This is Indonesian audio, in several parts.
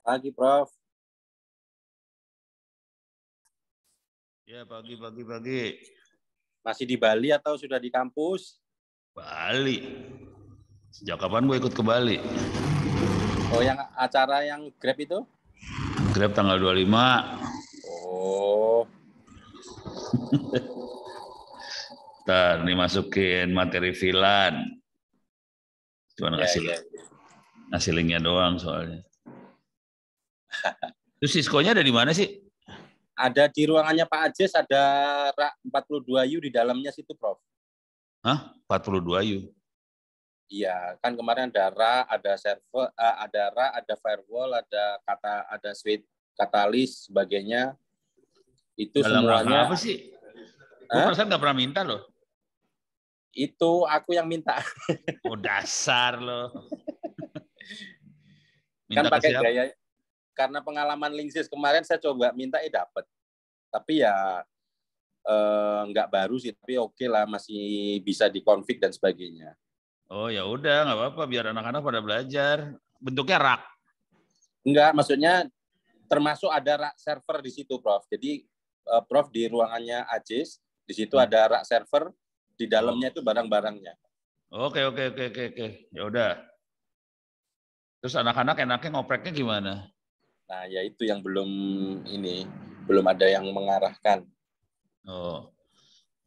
Pagi, Prof. Ya, pagi, pagi, pagi. Masih di Bali atau sudah di kampus? Bali. Sejak kapan gue ikut ke Bali? Oh, yang acara yang Grab itu? Grab tanggal 25. Oh. ini masukin materi filan. Cuman ya, kasih, ya. kasih linknya doang soalnya. Terus Cisco-nya ada di mana sih? Ada di ruangannya Pak Ajes, ada rak 42U di dalamnya situ, Prof. Hah? 42U? Iya, kan kemarin ada rak, ada server, eh, ada rak, ada firewall, ada kata ada switch katalis sebagainya. Itu Dalam semuanya. apa sih? Gue perasaan nggak pernah minta loh. Itu aku yang minta. Oh dasar loh. Kan minta kan pakai siapa? gaya karena pengalaman Linggis kemarin saya coba minta eh dapat. Tapi ya eh, nggak baru sih, tapi oke okay lah masih bisa dikonfig dan sebagainya. Oh ya udah nggak apa-apa biar anak-anak pada belajar. Bentuknya rak. Enggak, maksudnya termasuk ada rak server di situ, Prof. Jadi eh, Prof di ruangannya Ajis, di situ hmm. ada rak server, di dalamnya itu barang-barangnya. Oke, oke, oke, oke, oke. Ya udah. Terus anak-anak enaknya ngopreknya gimana? Nah, ya itu yang belum ini belum ada yang mengarahkan. Oh.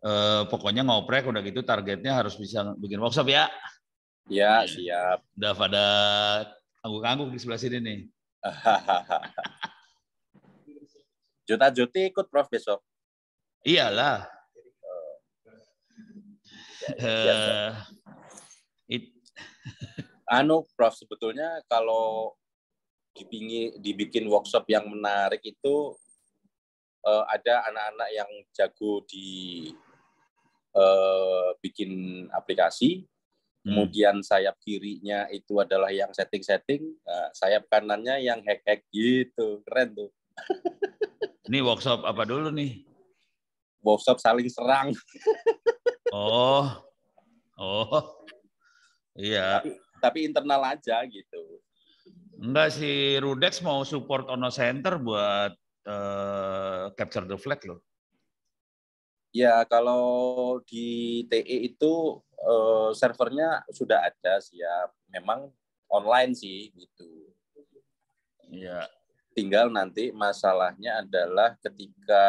Eh, pokoknya ngoprek udah gitu targetnya harus bisa bikin workshop ya. Ya, siap. Udah pada angguk-angguk di sebelah sini nih. Juta Juti ikut Prof besok. Iyalah. uh, it... anu Prof sebetulnya kalau dibingi, dibikin workshop yang menarik itu uh, ada anak-anak yang jago di uh, bikin aplikasi, hmm. kemudian sayap kirinya itu adalah yang setting-setting, nah, sayap kanannya yang hack-hack gitu, keren tuh. Ini workshop apa dulu nih? Workshop saling serang. Oh, oh, iya. Tapi, tapi internal aja gitu. Enggak si Rudex mau support ono center buat uh, capture the flag loh. Ya kalau di TE itu uh, servernya sudah ada siap, ya. Memang online sih gitu. Iya. Tinggal nanti masalahnya adalah ketika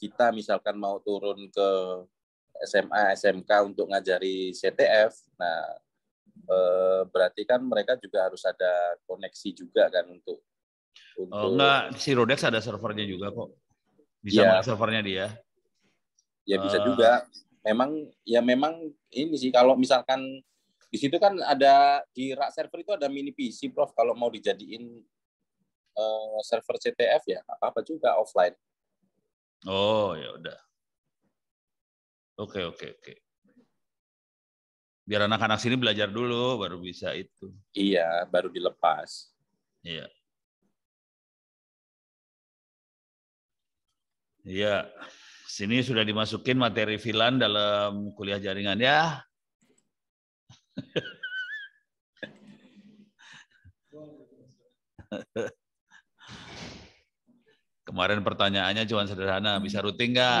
kita misalkan mau turun ke SMA SMK untuk ngajari CTF, nah Eh, berarti kan mereka juga harus ada koneksi juga kan untuk, Oh, enggak si Rodex ada servernya juga kok bisa ya. servernya dia ya bisa uh, juga memang ya memang ini sih kalau misalkan di situ kan ada di rak server itu ada mini PC prof kalau mau dijadiin uh, server CTF ya apa apa juga offline oh ya udah oke okay, oke okay, oke okay biar anak-anak sini belajar dulu baru bisa itu. Iya, baru dilepas. Iya. Iya. Sini sudah dimasukin materi filan dalam kuliah jaringan ya. Kemarin pertanyaannya cuma sederhana, bisa rutin nggak?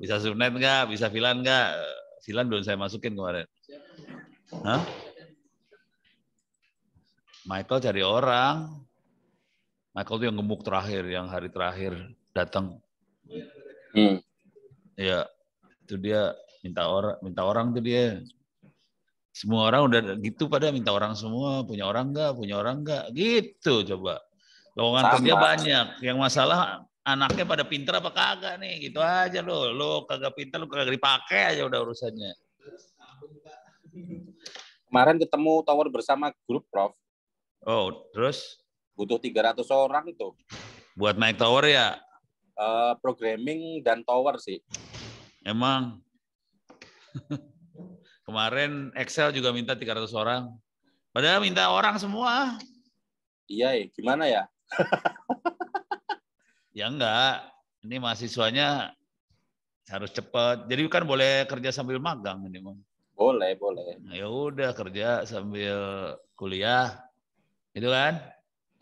Bisa subnet nggak? Bisa filan nggak? Filan belum saya masukin kemarin. Hah? Michael cari orang. Michael tuh yang gemuk terakhir, yang hari terakhir datang. Hmm. Ya, itu dia minta orang, minta orang tuh dia. Semua orang udah gitu pada minta orang semua, punya orang enggak, punya orang enggak, gitu coba. Lowongan kerja banyak, yang masalah anaknya pada pinter apa kagak nih, gitu aja lo. Lo kagak pinter, lo kagak dipakai aja udah urusannya. Kemarin ketemu tower bersama grup Prof. Oh, terus? Butuh 300 orang itu Buat naik tower ya? Uh, programming dan tower sih. Emang. Kemarin Excel juga minta 300 orang. Padahal minta orang semua. Iya, ya. gimana ya? ya enggak. Ini mahasiswanya harus cepat. Jadi kan boleh kerja sambil magang ini, Mah. Boleh, boleh. Nah, ya udah kerja sambil kuliah, gitu kan?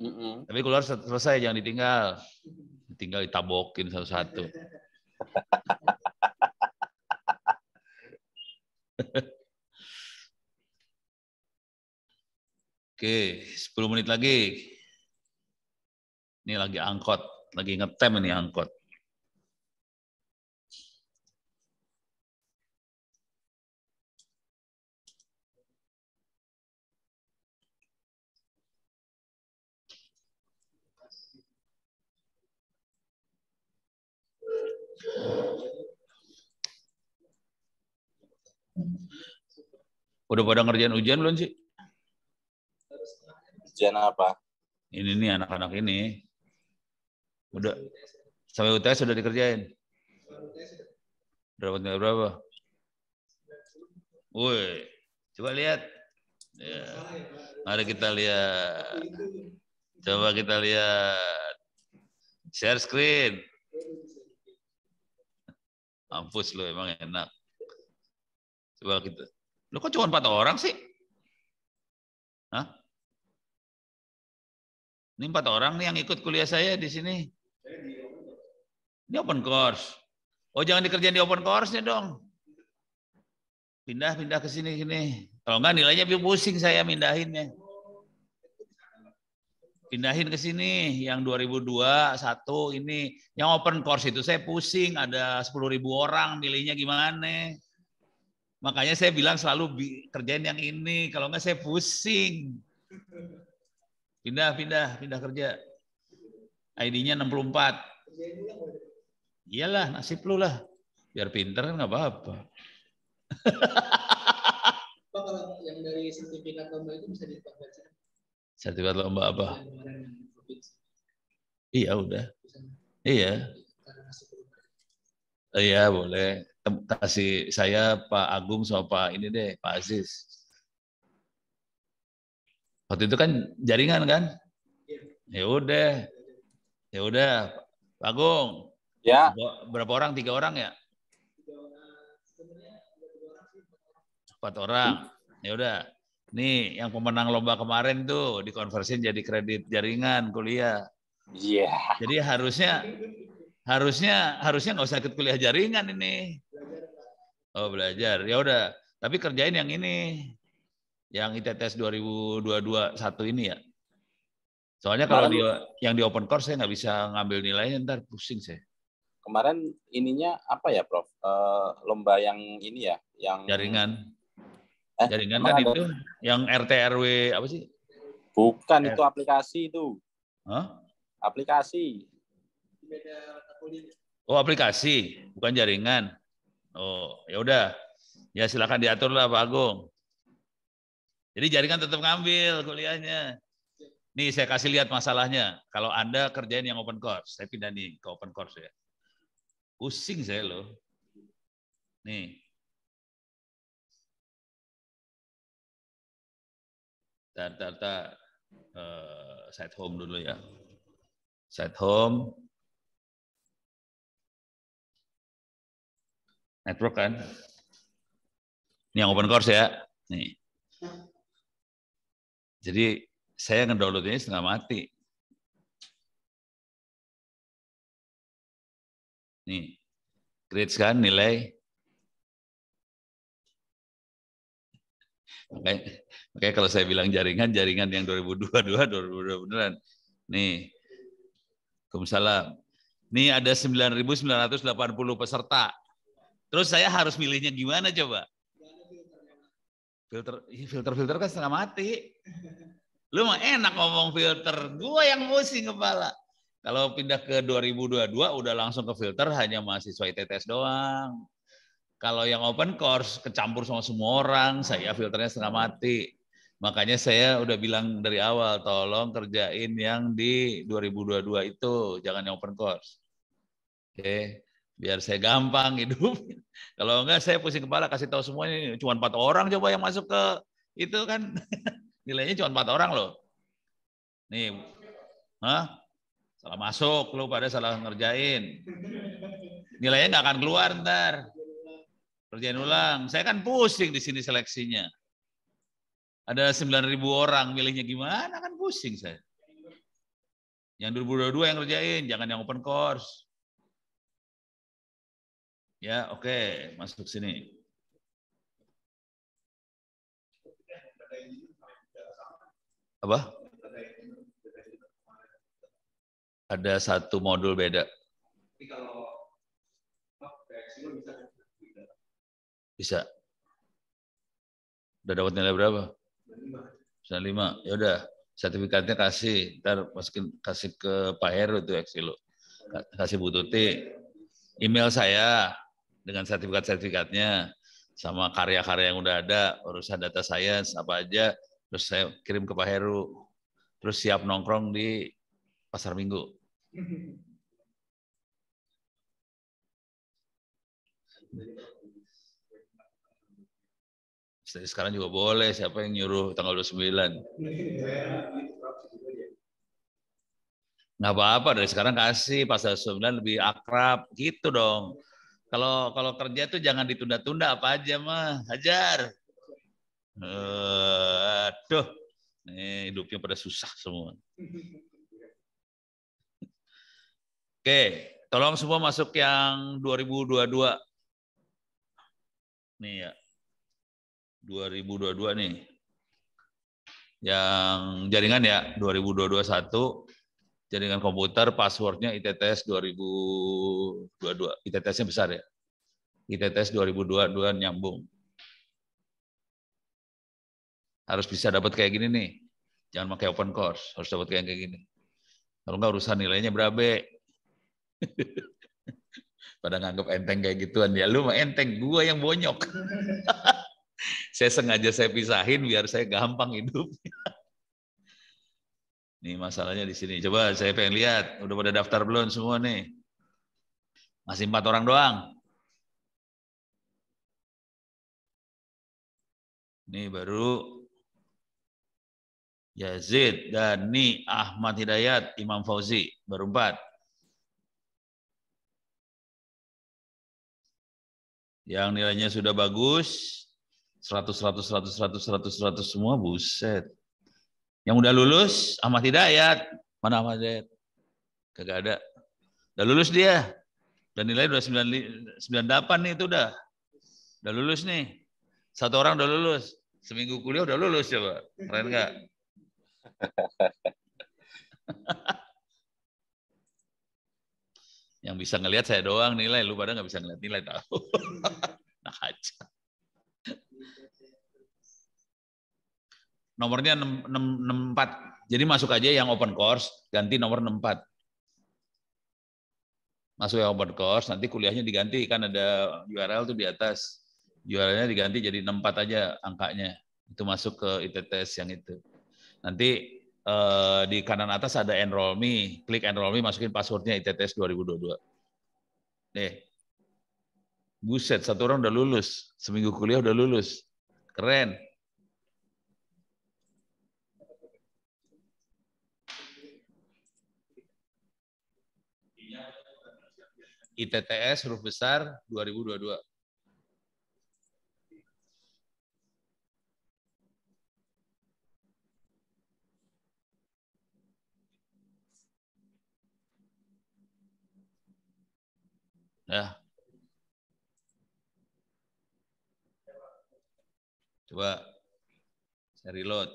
Mm -mm. Tapi keluar selesai, jangan ditinggal. Tinggal ditabokin satu-satu. Oke, 10 menit lagi. Ini lagi angkot, lagi ngetem ini angkot. Udah pada ngerjain ujian belum sih? Ujian apa? Ini nih anak-anak ini. Udah sampai UTS sudah dikerjain. Berapa nilai berapa? Woi, coba lihat. Ya. Mari kita lihat. Coba kita lihat. Share screen. Mampus lu emang enak. Coba kita. Lu kok cuma empat orang sih? Hah? Ini empat orang nih yang ikut kuliah saya di sini. Ini open course. Oh jangan dikerjain di open course-nya dong. Pindah-pindah ke sini-sini. Kalau enggak nilainya pusing saya mindahinnya pindahin ke sini yang 2002 satu ini yang open course itu saya pusing ada 10.000 orang milihnya gimana makanya saya bilang selalu kerjain yang ini kalau nggak saya pusing pindah pindah pindah kerja ID-nya 64 iyalah nasib lu lah biar pinter kan nggak apa-apa kalau yang dari sertifikat lomba itu bisa Sertifikat lomba apa? Iya, iya udah. Iya. Iya boleh. Kasih saya Pak Agung sama Pak ini deh Pak Aziz. Waktu itu kan jaringan kan? Iya. Ya udah. Ya udah. Pak Agung. Ya. Berapa orang? Tiga orang ya? Empat orang. Ya udah. Nih, yang pemenang lomba kemarin tuh dikonversi jadi kredit jaringan kuliah. Iya. Yeah. Jadi harusnya harusnya harusnya nggak usah ikut kuliah jaringan ini. Oh, belajar. Ya udah, tapi kerjain yang ini. Yang ITTS 2022 satu ini ya. Soalnya kalau di, yang di open course saya nggak bisa ngambil nilainya ntar pusing saya. Kemarin ininya apa ya, Prof? E, lomba yang ini ya, yang jaringan Eh, jaringan kan itu yang RT RW apa sih? Bukan R. itu aplikasi itu. Hah? Aplikasi. Oh aplikasi, bukan jaringan. Oh ya udah, ya silakan diatur lah Pak Agung. Jadi jaringan tetap ngambil kuliahnya. Nih saya kasih lihat masalahnya. Kalau Anda kerjain yang open course, saya pindah nih ke open course ya. Pusing saya loh. Nih, data-data uh, eh, home dulu ya. set home. Network kan? Ini yang open course ya. Nih. Jadi saya ini setengah mati. Nih, grades kan nilai Makanya, kalau saya bilang jaringan, jaringan yang 2022, 2022 beneran. Nih, assalamualaikum, Nih ada 9.980 peserta. Terus saya harus milihnya gimana coba? Filter, iya, filter-filter kan setengah mati. Lu mah enak ngomong filter. Gue yang pusing kepala. Kalau pindah ke 2022 udah langsung ke filter hanya mahasiswa ITTS doang. Kalau yang open course kecampur sama semua orang, saya filternya setengah mati. Makanya saya udah bilang dari awal, tolong kerjain yang di 2022 itu, jangan yang open course. Oke, okay. biar saya gampang hidup. Kalau enggak saya pusing kepala kasih tahu semuanya, cuma empat orang coba yang masuk ke itu kan nilainya cuma empat orang loh. Nih, hah? Salah masuk, lu pada salah ngerjain. Nilainya nggak akan keluar ntar. Kerjain ulang. Saya kan pusing di sini seleksinya. Ada 9.000 orang, milihnya gimana kan pusing saya. Yang 2022 yang kerjain, jangan yang open course. Ya, oke, okay. masuk sini. Apa? Ada satu modul beda. Jadi kalau Bisa. Udah dapat nilai berapa? 95. Ya udah, sertifikatnya kasih, ntar masukin kasih ke Pak Heru itu eksi Kasih Bu Tuti. Email saya dengan sertifikat-sertifikatnya sama karya-karya yang udah ada, urusan data saya apa aja, terus saya kirim ke Pak Heru. Terus siap nongkrong di pasar Minggu. sekarang juga boleh, siapa yang nyuruh tanggal 29? Nggak apa-apa, dari sekarang kasih pasal 29 lebih akrab, gitu dong. Kalau kalau kerja tuh jangan ditunda-tunda apa aja mah, hajar. aduh, nih hidupnya pada susah semua. Oke, tolong semua masuk yang 2022. Nih ya, 2022 nih. Yang jaringan ya 2021 jaringan komputer, passwordnya ITTS 2022. ITTS-nya besar ya. ITTS 2022 nyambung. Harus bisa dapat kayak gini nih. Jangan pakai open course, harus dapat kayak gini. Kalau nggak urusan nilainya berabe. Pada nganggap enteng kayak gituan ya. Lu mah enteng, gua yang bonyok. saya sengaja saya pisahin biar saya gampang hidup. Nih masalahnya di sini. Coba saya pengen lihat, udah pada daftar belum semua nih? Masih empat orang doang. Ini baru Yazid, Dani, Ahmad Hidayat, Imam Fauzi, baru empat. Yang nilainya sudah bagus, 100 100 100 100 100 100 semua buset. Yang udah lulus Ahmad Hidayat, mana Ahmad Hidayat? Kagak ada. Udah lulus dia. Dan nilai udah 98 nih itu udah. Udah lulus nih. Satu orang udah lulus. Seminggu kuliah udah lulus coba. Keren nggak? Yang bisa ngelihat saya doang nilai, lu pada nggak bisa ngelihat nilai tahu. nah aja. nomornya 64. Jadi masuk aja yang open course, ganti nomor 64. Masuk yang open course, nanti kuliahnya diganti, kan ada URL tuh di atas. URL-nya diganti jadi 64 aja angkanya. Itu masuk ke ITTS yang itu. Nanti eh, di kanan atas ada enroll me, klik enroll me, masukin passwordnya ITTS 2022. Nih, buset, satu orang udah lulus. Seminggu kuliah udah lulus. Keren ITTS huruf besar 2022. Ya. Coba saya reload.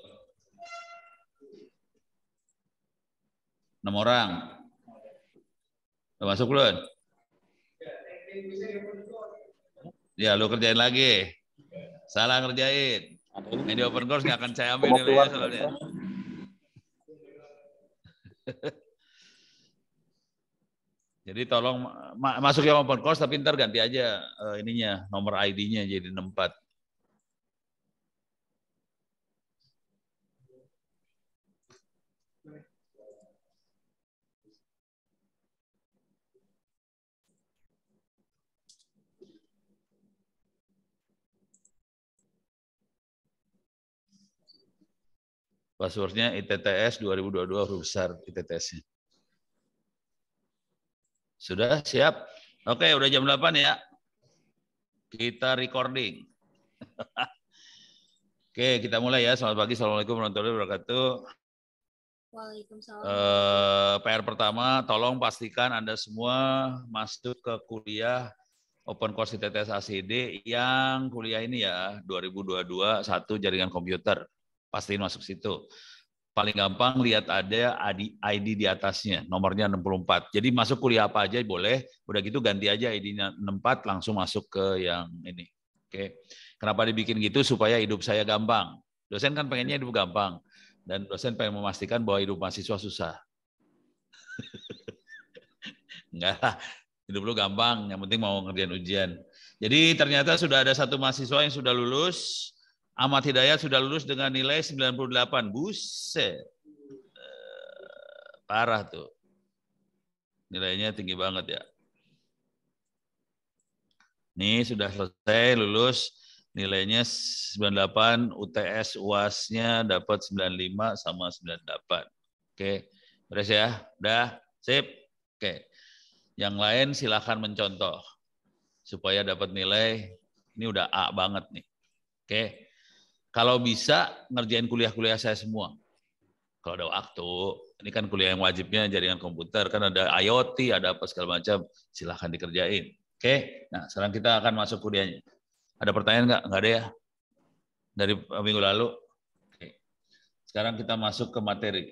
Enam orang. Sudah masuk belum? Ya, lu kerjain lagi. Salah ngerjain. Ini open course nggak akan saya ambil nilainya soalnya. Jadi tolong ma masuk yang open course tapi ntar ganti aja uh, ininya nomor ID-nya jadi 64. Passwordnya ITTS 2022 huruf besar ITTS-nya. Sudah siap? Oke, udah jam 8 ya. Kita recording. Oke, kita mulai ya. Selamat pagi. Assalamualaikum warahmatullahi wabarakatuh. Waalaikumsalam. Uh, eh, PR pertama, tolong pastikan Anda semua masuk ke kuliah Open Course ITTS ACD yang kuliah ini ya, 2022 satu jaringan komputer. Pastiin masuk situ. Paling gampang lihat ada ID di atasnya, nomornya 64. Jadi masuk kuliah apa aja boleh, udah gitu ganti aja ID-nya 64 langsung masuk ke yang ini. Oke. Kenapa dibikin gitu? Supaya hidup saya gampang. Dosen kan pengennya hidup gampang. Dan dosen pengen memastikan bahwa hidup mahasiswa susah. Enggak Hidup lu gampang, yang penting mau ngerjain ujian. Jadi ternyata sudah ada satu mahasiswa yang sudah lulus, Ahmad Hidayat sudah lulus dengan nilai 98. Buset. Eh, parah tuh. Nilainya tinggi banget ya. Ini sudah selesai lulus nilainya 98, UTS UASnya dapat 95 sama 98. Oke, beres ya? Udah? Sip? Oke. Yang lain silahkan mencontoh supaya dapat nilai ini udah A banget nih. Oke. Kalau bisa ngerjain kuliah-kuliah saya semua. Kalau ada waktu, ini kan kuliah yang wajibnya jaringan komputer, kan ada IoT, ada apa segala macam, silahkan dikerjain. Oke, nah sekarang kita akan masuk kuliahnya. Ada pertanyaan nggak? Nggak ada ya? Dari minggu lalu? Oke. Sekarang kita masuk ke materi.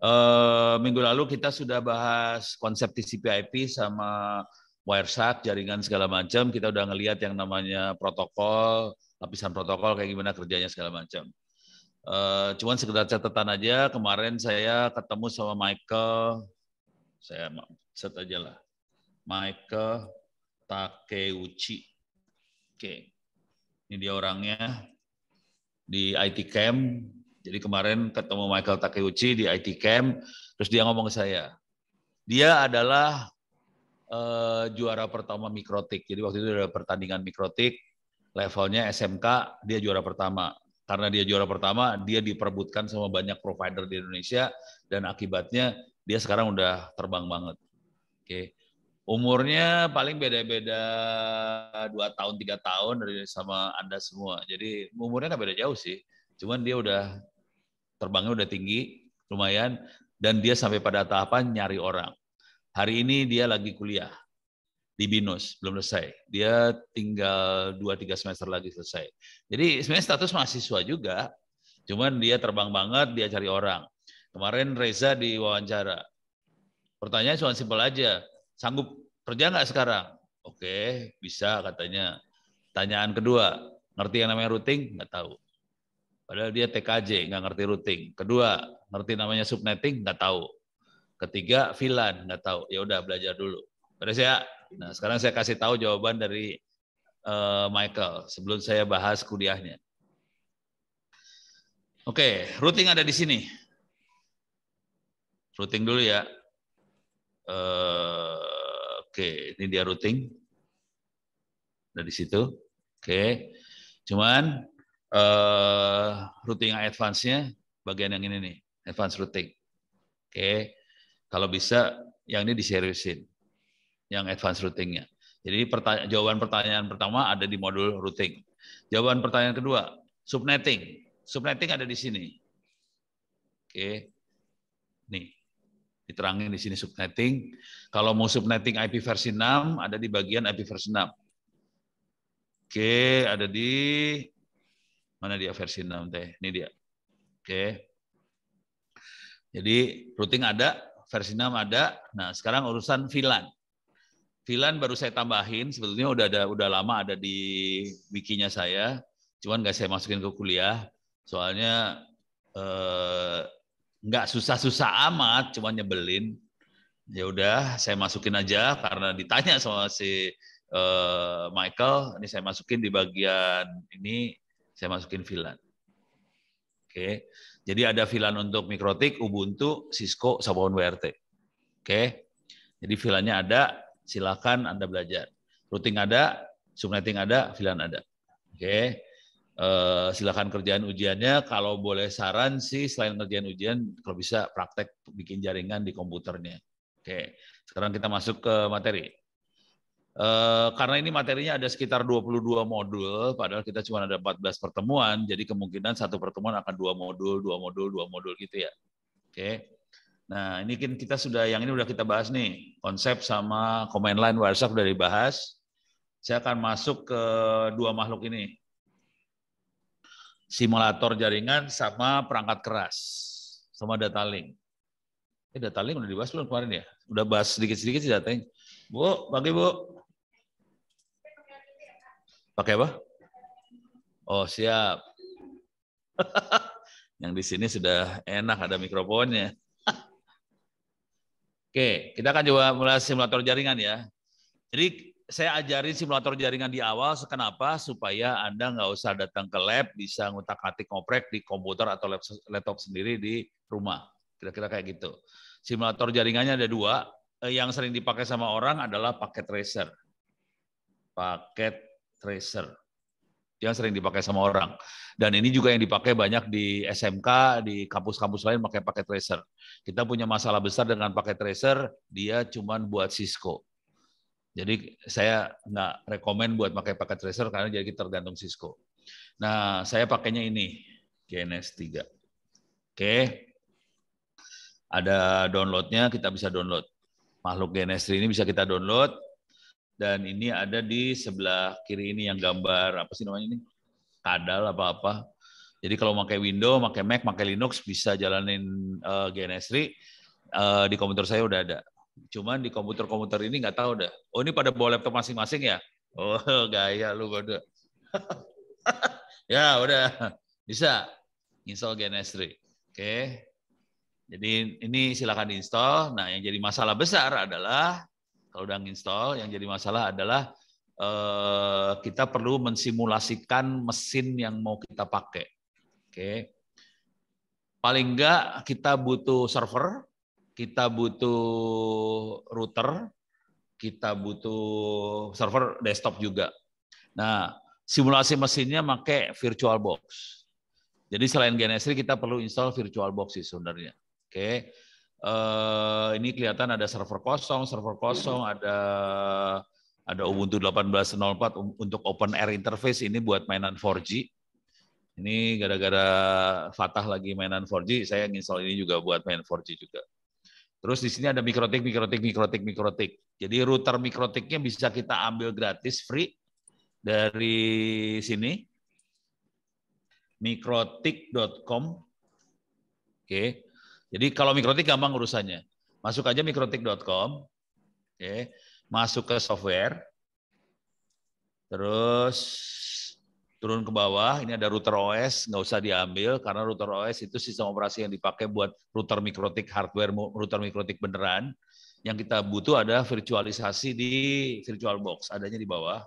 Uh, minggu lalu kita sudah bahas konsep TCP IP sama Wireshark, jaringan segala macam, kita udah ngelihat yang namanya protokol, lapisan protokol kayak gimana kerjanya segala macam. Uh, cuman sekedar catatan aja, kemarin saya ketemu sama Michael, saya set aja lah, Michael Takeuchi. Oke, okay. ini dia orangnya di IT Camp. Jadi kemarin ketemu Michael Takeuchi di IT Camp, terus dia ngomong ke saya, dia adalah uh, juara pertama mikrotik. Jadi waktu itu ada pertandingan mikrotik, levelnya SMK, dia juara pertama. Karena dia juara pertama, dia diperbutkan sama banyak provider di Indonesia dan akibatnya dia sekarang udah terbang banget. Oke. Okay. Umurnya paling beda-beda dua tahun, tiga tahun dari sama Anda semua. Jadi umurnya nggak beda jauh sih. Cuman dia udah terbangnya udah tinggi, lumayan. Dan dia sampai pada tahapan nyari orang. Hari ini dia lagi kuliah di BINUS, belum selesai. Dia tinggal 2-3 semester lagi selesai. Jadi sebenarnya status mahasiswa juga, cuman dia terbang banget, dia cari orang. Kemarin Reza diwawancara. Pertanyaan cuma simpel aja, sanggup kerja nggak sekarang? Oke, bisa katanya. Tanyaan kedua, ngerti yang namanya routing? Nggak tahu. Padahal dia TKJ, nggak ngerti routing. Kedua, ngerti namanya subnetting? Nggak tahu. Ketiga filan nggak tahu. Ya udah belajar dulu. Terus saya, nah sekarang saya kasih tahu jawaban dari uh, Michael sebelum saya bahas kuliahnya. Oke, okay, routing ada di sini. Routing dulu ya. Uh, Oke, okay, ini dia routing. Ada di situ. Oke. Okay. Cuman uh, routing advance-nya bagian yang ini nih, advance routing. Oke. Okay. Kalau bisa yang ini diseriusin, yang advance routingnya. Jadi pertanya jawaban pertanyaan pertama ada di modul routing. Jawaban pertanyaan kedua, subnetting. Subnetting ada di sini. Oke. Nih, diterangin di sini subnetting. Kalau mau subnetting IP versi 6, ada di bagian IP versi 6. Oke, ada di mana dia versi 6 teh? Ini dia. Oke. Jadi routing ada, versi 6 ada. Nah, sekarang urusan VLAN. VLAN baru saya tambahin, sebetulnya udah ada udah lama ada di wikinya saya, cuman nggak saya masukin ke kuliah. Soalnya eh, nggak susah-susah amat, cuman nyebelin. Ya udah, saya masukin aja karena ditanya sama si eh, Michael, ini saya masukin di bagian ini saya masukin VLAN. Oke. Okay. Jadi ada VLAN untuk Mikrotik, Ubuntu, Cisco, Sabon WRT. Oke. Jadi VLAN-nya ada, silakan Anda belajar. Routing ada, subnetting ada, VLAN ada. Oke. Eh, silakan kerjaan ujiannya. Kalau boleh saran sih selain kerjaan ujian, kalau bisa praktek bikin jaringan di komputernya. Oke, sekarang kita masuk ke materi. Eh, karena ini materinya ada sekitar 22 modul, padahal kita cuma ada 14 pertemuan, jadi kemungkinan satu pertemuan akan dua modul, dua modul, dua modul gitu ya. Oke. Nah, ini kan kita sudah yang ini sudah kita bahas nih, konsep sama command line WhatsApp sudah dibahas. Saya akan masuk ke dua makhluk ini. Simulator jaringan sama perangkat keras sama data link. Eh, data link udah dibahas belum kemarin ya? Udah bahas sedikit-sedikit sih data link. Bu, pagi Bu. Pakai apa? Oh, siap. Yang di sini sudah enak ada mikrofonnya. Oke, kita akan coba mulai simulator jaringan ya. Jadi saya ajarin simulator jaringan di awal, kenapa? Supaya Anda nggak usah datang ke lab, bisa ngutak-atik ngoprek di komputer atau laptop sendiri di rumah. Kira-kira kayak gitu. Simulator jaringannya ada dua. Eh, yang sering dipakai sama orang adalah paket tracer. Paket tracer yang sering dipakai sama orang. Dan ini juga yang dipakai banyak di SMK, di kampus-kampus lain pakai pakai tracer. Kita punya masalah besar dengan pakai tracer, dia cuma buat Cisco. Jadi saya nggak rekomend buat pakai pakai tracer karena jadi kita tergantung Cisco. Nah, saya pakainya ini, GNS 3. Oke. Ada downloadnya, kita bisa download. Makhluk GNS 3 ini bisa kita download, dan ini ada di sebelah kiri ini yang gambar apa sih namanya ini? Kadal apa-apa. Jadi kalau pakai Windows, pakai Mac, pakai Linux bisa jalanin uh, eh, GNS3 uh, eh, di komputer saya udah ada. Cuman di komputer-komputer ini nggak tahu dah. Oh ini pada bawa laptop masing-masing ya? Oh gaya lu bodo. ya udah bisa install GNS3. Oke. Okay. Jadi ini silakan install Nah yang jadi masalah besar adalah kalau udah install, yang jadi masalah adalah eh, kita perlu mensimulasikan mesin yang mau kita pakai. Oke. Paling enggak kita butuh server, kita butuh router, kita butuh server desktop juga. Nah, simulasi mesinnya pakai VirtualBox. Jadi selain Genesri kita perlu install VirtualBox sih sebenarnya. Oke. Okay. Eh, ini kelihatan ada server kosong, server kosong, ada ada Ubuntu 18.04 um, untuk open air interface ini buat mainan 4G. Ini gara-gara Fatah lagi mainan 4G, saya install ini juga buat main 4G juga. Terus di sini ada mikrotik, mikrotik, mikrotik, mikrotik. Jadi router mikrotiknya bisa kita ambil gratis, free dari sini mikrotik.com. Oke. Okay. Jadi kalau mikrotik gampang urusannya. Masuk aja mikrotik.com, oke, masuk ke software, terus turun ke bawah, ini ada router OS, nggak usah diambil karena router OS itu sistem operasi yang dipakai buat router mikrotik hardware, router mikrotik beneran. Yang kita butuh ada virtualisasi di virtual box, adanya di bawah.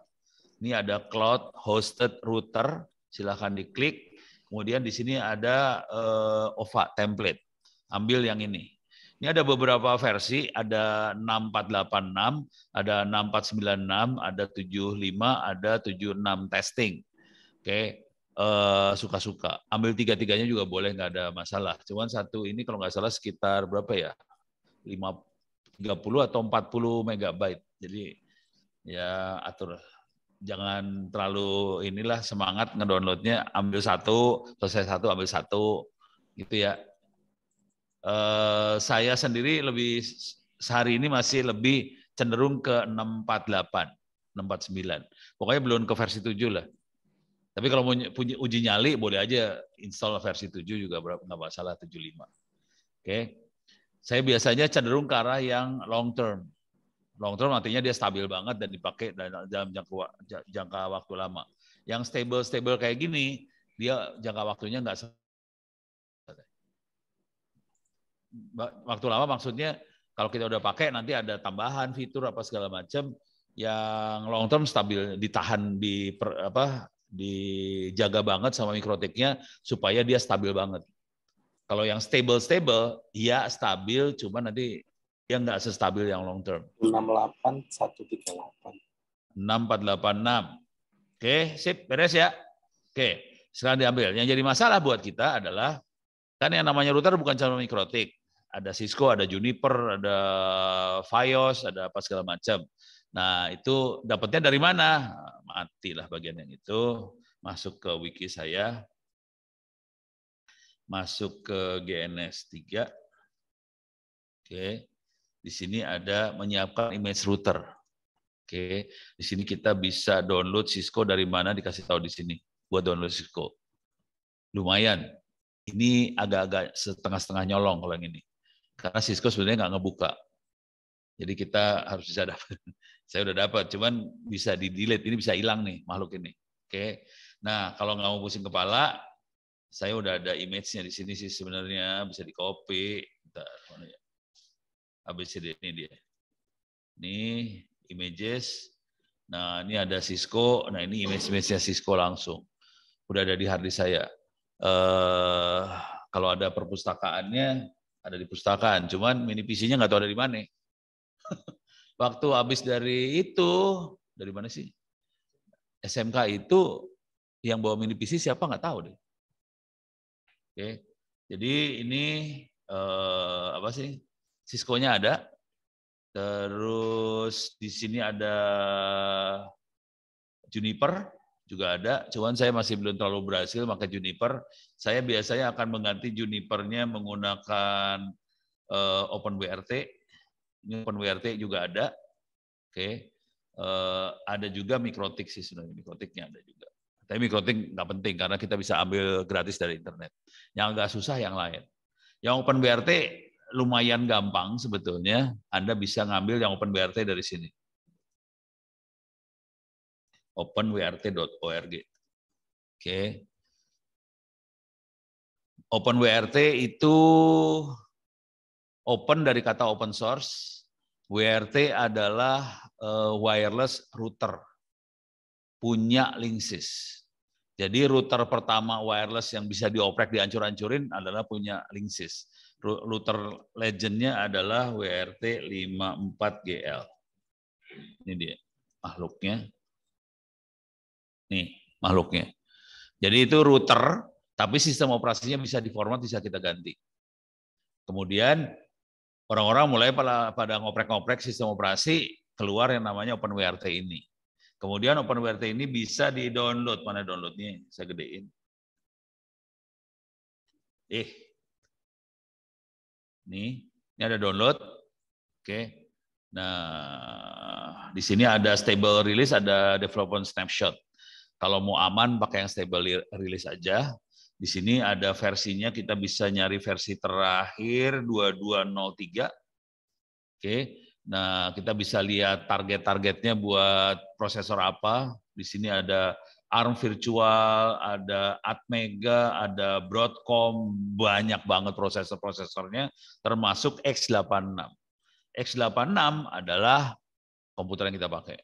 Ini ada cloud hosted router, silahkan diklik. Kemudian di sini ada uh, eh, OVA template ambil yang ini. Ini ada beberapa versi, ada 6486, ada 6496, ada 75, ada 76 testing. Oke, okay. Eh, suka suka-suka. Ambil tiga-tiganya juga boleh, nggak ada masalah. Cuman satu ini kalau nggak salah sekitar berapa ya? 5, 30 atau 40 megabyte. Jadi ya atur jangan terlalu inilah semangat ngedownloadnya ambil satu selesai satu ambil satu gitu ya Eh, saya sendiri lebih sehari ini masih lebih cenderung ke 648, 649. Pokoknya belum ke versi 7 lah. Tapi kalau mau punya uji nyali boleh aja install versi 7 juga berapa nggak masalah 75. Oke. Okay. Saya biasanya cenderung ke arah yang long term. Long term artinya dia stabil banget dan dipakai dalam jangka, jangka waktu lama. Yang stable-stable kayak gini, dia jangka waktunya nggak waktu lama maksudnya kalau kita udah pakai nanti ada tambahan fitur apa segala macam yang long term stabil ditahan di per, apa dijaga banget sama mikrotiknya supaya dia stabil banget. Kalau yang stable stable ya stabil cuma nanti yang nggak sestabil yang long term. 68 138. 6486. Oke, sip, beres ya. Oke, sekarang diambil. Yang jadi masalah buat kita adalah kan yang namanya router bukan cuma mikrotik ada Cisco, ada Juniper, ada Fios, ada apa segala macam. Nah, itu dapatnya dari mana? Matilah bagian yang itu, masuk ke wiki saya, masuk ke GNS 3. Oke. Di sini ada menyiapkan image router. Oke, di sini kita bisa download Cisco dari mana dikasih tahu di sini buat download Cisco. Lumayan. Ini agak-agak setengah-setengah nyolong kalau yang ini. Karena Cisco sebenarnya nggak ngebuka. Jadi kita harus bisa dapat. Saya udah dapat, cuman bisa di delete. Ini bisa hilang nih makhluk ini. Oke. Nah kalau nggak mau pusing kepala, saya udah ada image-nya di sini sih sebenarnya bisa di copy. Bentar, mana ya? ABCD ini dia. Ini images. Nah ini ada Cisco. Nah ini image-image-nya Cisco langsung. Udah ada di hard disk saya. Uh, kalau ada perpustakaannya, ada di pustakaan. Cuman mini PC-nya nggak tahu ada di mana. Waktu habis dari itu, dari mana sih? SMK itu yang bawa mini PC siapa nggak tahu deh. Oke. Jadi ini eh, apa sih? Cisco-nya ada. Terus di sini ada Juniper, juga ada, cuman saya masih belum terlalu berhasil pakai Juniper. Saya biasanya akan mengganti Junipernya menggunakan uh, eh, WRT Ini WRT juga ada. Oke. Okay. Uh, eh, ada juga Mikrotik sih sebenarnya, Mikrotiknya ada juga. Tapi Mikrotik nggak penting karena kita bisa ambil gratis dari internet. Yang agak susah yang lain. Yang Open WRT lumayan gampang sebetulnya. Anda bisa ngambil yang Open WRT dari sini openwrt.org. Oke. OpenWRT itu open dari kata open source. WRT adalah eh, wireless router punya Linksys. Jadi router pertama wireless yang bisa dioprek dihancur-hancurin adalah punya Linksys. Router legendnya adalah WRT 54GL. Ini dia makhluknya. Nih, makhluknya. Jadi itu router, tapi sistem operasinya bisa diformat, bisa kita ganti. Kemudian orang-orang mulai pada, pada ngoprek-ngoprek sistem operasi, keluar yang namanya OpenWRT ini. Kemudian OpenWRT ini bisa di-download. Mana downloadnya? Saya gedein. Eh. Nih, ini ada download. Oke. Nah, di sini ada stable release, ada development snapshot. Kalau mau aman pakai yang stable release aja. Di sini ada versinya kita bisa nyari versi terakhir 2203. Oke. Nah, kita bisa lihat target-targetnya buat prosesor apa. Di sini ada ARM Virtual, ada Atmega, ada Broadcom, banyak banget prosesor-prosesornya, termasuk x86. x86 adalah komputer yang kita pakai.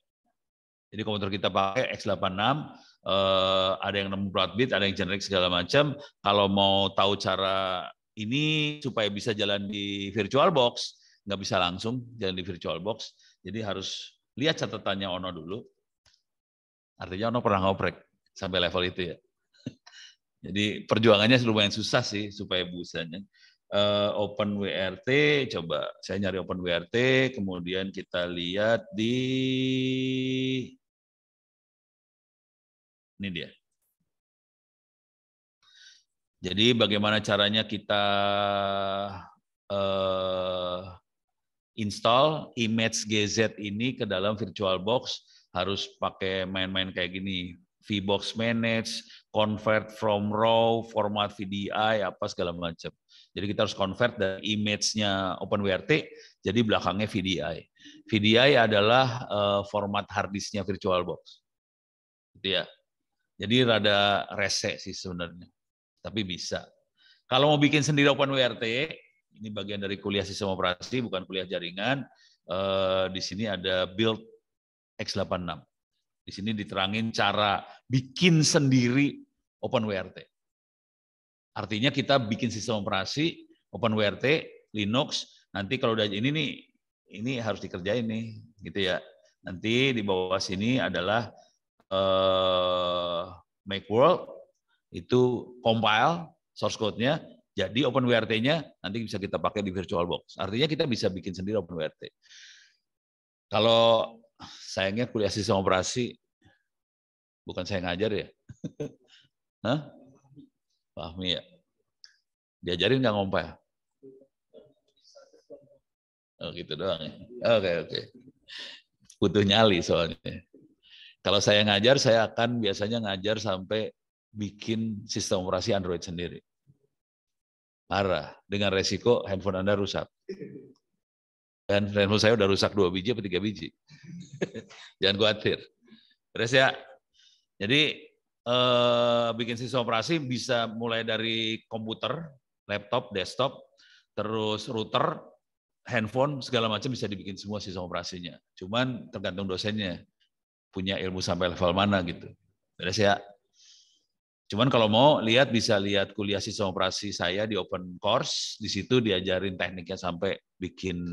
Jadi komputer kita pakai x86, uh, ada yang nemu broadbit, ada yang generik segala macam. Kalau mau tahu cara ini supaya bisa jalan di virtual box, nggak bisa langsung jalan di virtual box. Jadi harus lihat catatannya Ono dulu. Artinya Ono pernah ngoprek sampai level itu ya. Jadi perjuangannya lumayan susah sih supaya busanya. Uh, open WRT, coba saya nyari Open WRT, kemudian kita lihat di ini dia. Jadi bagaimana caranya kita uh, install image GZ ini ke dalam VirtualBox harus pakai main-main kayak gini. VBox manage, convert from raw, format VDI, apa segala macam. Jadi kita harus convert dari image-nya OpenWRT, jadi belakangnya VDI. VDI adalah uh, format disk-nya VirtualBox. Gitu ya. Jadi rada rese sih sebenarnya, tapi bisa. Kalau mau bikin sendiri Open WRT, ini bagian dari kuliah sistem operasi, bukan kuliah jaringan. Eh, di sini ada build X86. Di sini diterangin cara bikin sendiri Open WRT. Artinya kita bikin sistem operasi Open WRT, Linux. Nanti kalau udah ini nih, ini harus dikerjain nih, gitu ya. Nanti di bawah sini adalah uh, make world itu compile source code-nya jadi OpenWrt-nya nanti bisa kita pakai di VirtualBox. Artinya kita bisa bikin sendiri OpenWrt. Kalau sayangnya kuliah sistem operasi bukan saya ngajar ya. Hah? pahmi ya. Diajarin nggak ya Oh gitu doang ya. Oke okay, oke. Okay. Butuh nyali soalnya. Kalau saya ngajar, saya akan biasanya ngajar sampai bikin sistem operasi Android sendiri. Marah. Dengan resiko handphone Anda rusak. Dan handphone saya udah rusak dua biji atau tiga biji. Jangan khawatir. Terus ya, jadi eh, bikin sistem operasi bisa mulai dari komputer, laptop, desktop, terus router, handphone, segala macam bisa dibikin semua sistem operasinya. Cuman tergantung dosennya punya ilmu sampai level mana gitu. Jadi saya Cuman kalau mau lihat bisa lihat kuliah sistem operasi saya di open course, di situ diajarin tekniknya sampai bikin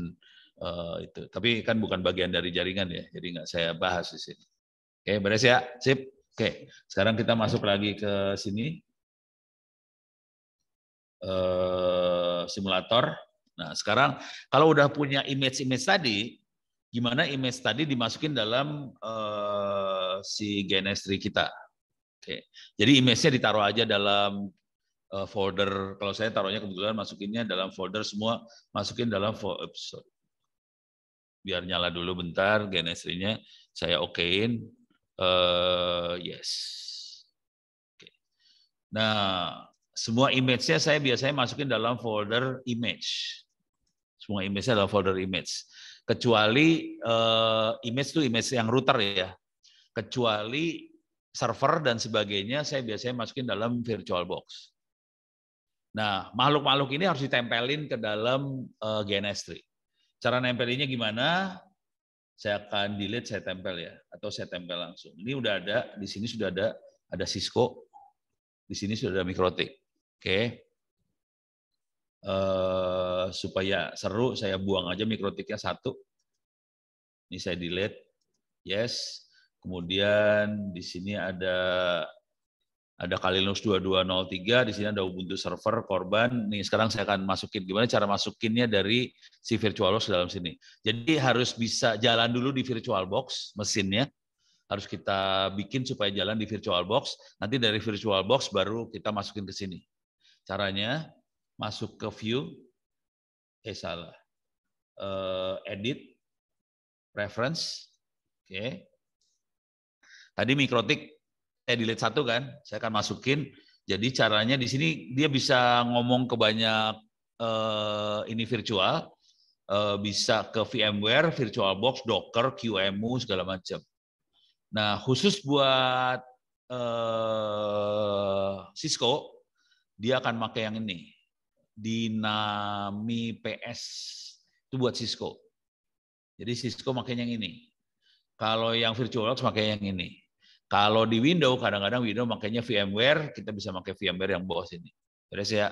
uh, itu. Tapi kan bukan bagian dari jaringan ya, jadi nggak saya bahas di sini. Oke, beres ya, sip. Oke, sekarang kita masuk lagi ke sini. Uh, simulator. Nah, sekarang kalau udah punya image-image tadi, gimana image tadi dimasukin dalam uh, si genestri kita. Oke. Jadi image-nya ditaruh aja dalam uh, folder. Kalau saya taruhnya kebetulan masukinnya dalam folder semua, masukin dalam folder. Biar nyala dulu bentar genestrinya. Saya okein. Uh, yes. Okay. Nah, semua image-nya saya biasanya masukin dalam folder image. Semua image-nya dalam folder image kecuali uh, image itu image yang router ya. Kecuali server dan sebagainya saya biasanya masukin dalam virtual box. Nah, makhluk-makhluk ini harus ditempelin ke dalam uh, eh, GNS3. Cara nempelinnya gimana? Saya akan delete, saya tempel ya, atau saya tempel langsung. Ini udah ada, di sini sudah ada, ada Cisco, di sini sudah ada Mikrotik. Oke. Okay eh, supaya seru saya buang aja mikrotiknya satu. Ini saya delete. Yes. Kemudian di sini ada ada Kalinux 2203, di sini ada Ubuntu server korban. Nih sekarang saya akan masukin gimana cara masukinnya dari si VirtualBox dalam sini. Jadi harus bisa jalan dulu di VirtualBox mesinnya. Harus kita bikin supaya jalan di VirtualBox. Nanti dari VirtualBox baru kita masukin ke sini. Caranya masuk ke view, eh salah, uh, edit, reference, oke. Okay. Tadi mikrotik eh delete satu kan, saya akan masukin. Jadi caranya di sini dia bisa ngomong ke banyak uh, ini virtual, uh, bisa ke VMware, VirtualBox, Docker, QEMU segala macam. Nah khusus buat uh, Cisco dia akan pakai yang ini Dinami PS itu buat Cisco. Jadi Cisco makanya yang ini. Kalau yang VirtualBox makanya yang ini. Kalau di Windows kadang-kadang Windows makanya VMware, kita bisa pakai VMware yang bawah sini. Jadi saya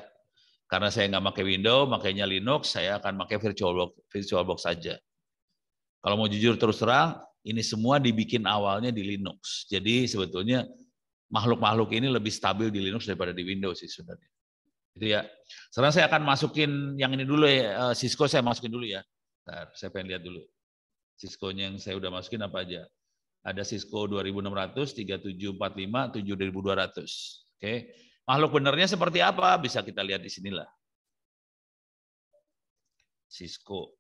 karena saya nggak pakai Windows, makanya Linux, saya akan pakai VirtualBox VirtualBox saja. Kalau mau jujur terus terang, ini semua dibikin awalnya di Linux. Jadi sebetulnya makhluk-makhluk ini lebih stabil di Linux daripada di Windows sih sebenarnya gitu ya. Sekarang saya akan masukin yang ini dulu ya, eh, Cisco saya masukin dulu ya. Bentar, saya pengen lihat dulu. cisco yang saya udah masukin apa aja. Ada Cisco 2600, 3745, 7200. Oke. Makhluk benernya seperti apa? Bisa kita lihat di sinilah. Cisco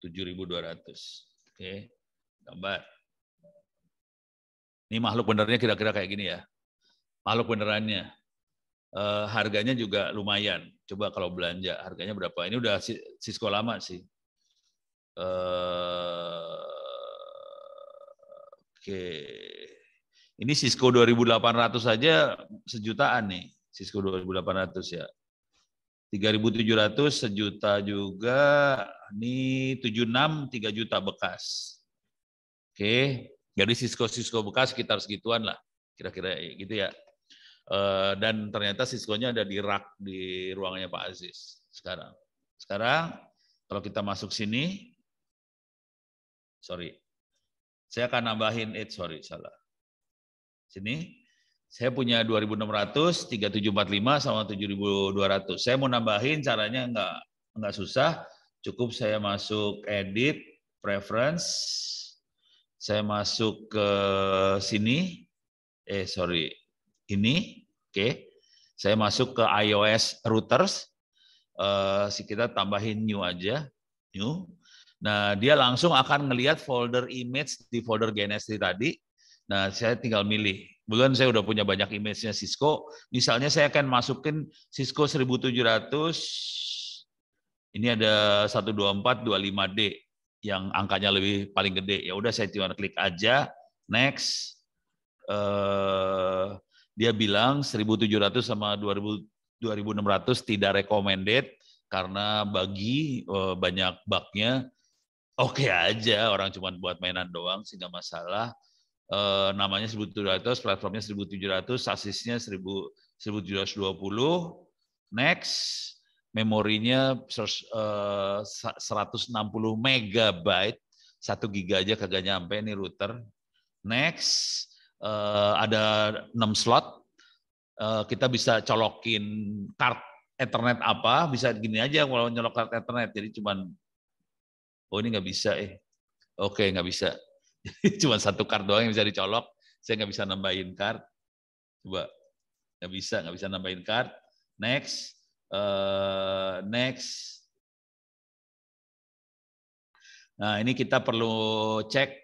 7200. Oke. Gambar. Ini makhluk benernya kira-kira kayak gini ya. Makhluk benerannya. Eh, harganya juga lumayan. Coba kalau belanja harganya berapa? Ini udah Cisco lama sih. Uh, Oke. Okay. Ini Cisco 2800 saja sejutaan nih. Cisco 2800 ya. 3.700 sejuta juga. Ini 76 3 juta bekas. Oke. Okay. Jadi Cisco Cisco bekas sekitar segituan lah. Kira-kira gitu ya. Eh, dan ternyata cisco ada di rak di ruangannya Pak Aziz sekarang. Sekarang kalau kita masuk sini, sorry, saya akan nambahin, it, eh, sorry, salah. Sini, saya punya 2600, 3745 sama 7200. Saya mau nambahin caranya enggak enggak susah, cukup saya masuk edit preference, saya masuk ke sini, eh sorry, ini, oke. Okay. Saya masuk ke iOS routers. Uh, kita tambahin new aja, new. Nah, dia langsung akan melihat folder image di folder GNS tadi. Nah, saya tinggal milih. Bulan saya udah punya banyak image-nya Cisco. Misalnya saya akan masukin Cisco 1700. Ini ada 12425D yang angkanya lebih paling gede. Ya udah saya cuma klik aja next. Eh dia bilang 1700 sama 2000, 2600 tidak recommended karena bagi uh, banyak bugnya oke okay aja orang cuma buat mainan doang sehingga masalah uh, namanya 1700 platformnya 1700 sasisnya 1000 1720 next memorinya 160 eh, megabyte 1 giga aja kagak nyampe nih router next uh, ada 6 slot, uh, kita bisa colokin kart Ethernet apa, bisa gini aja kalau nyolok kart Ethernet, jadi cuman, oh ini nggak bisa eh, oke okay, nggak bisa, cuma satu kart doang yang bisa dicolok, saya nggak bisa nambahin kart, coba nggak bisa, nggak bisa nambahin kart, next, uh, next, Nah, ini kita perlu cek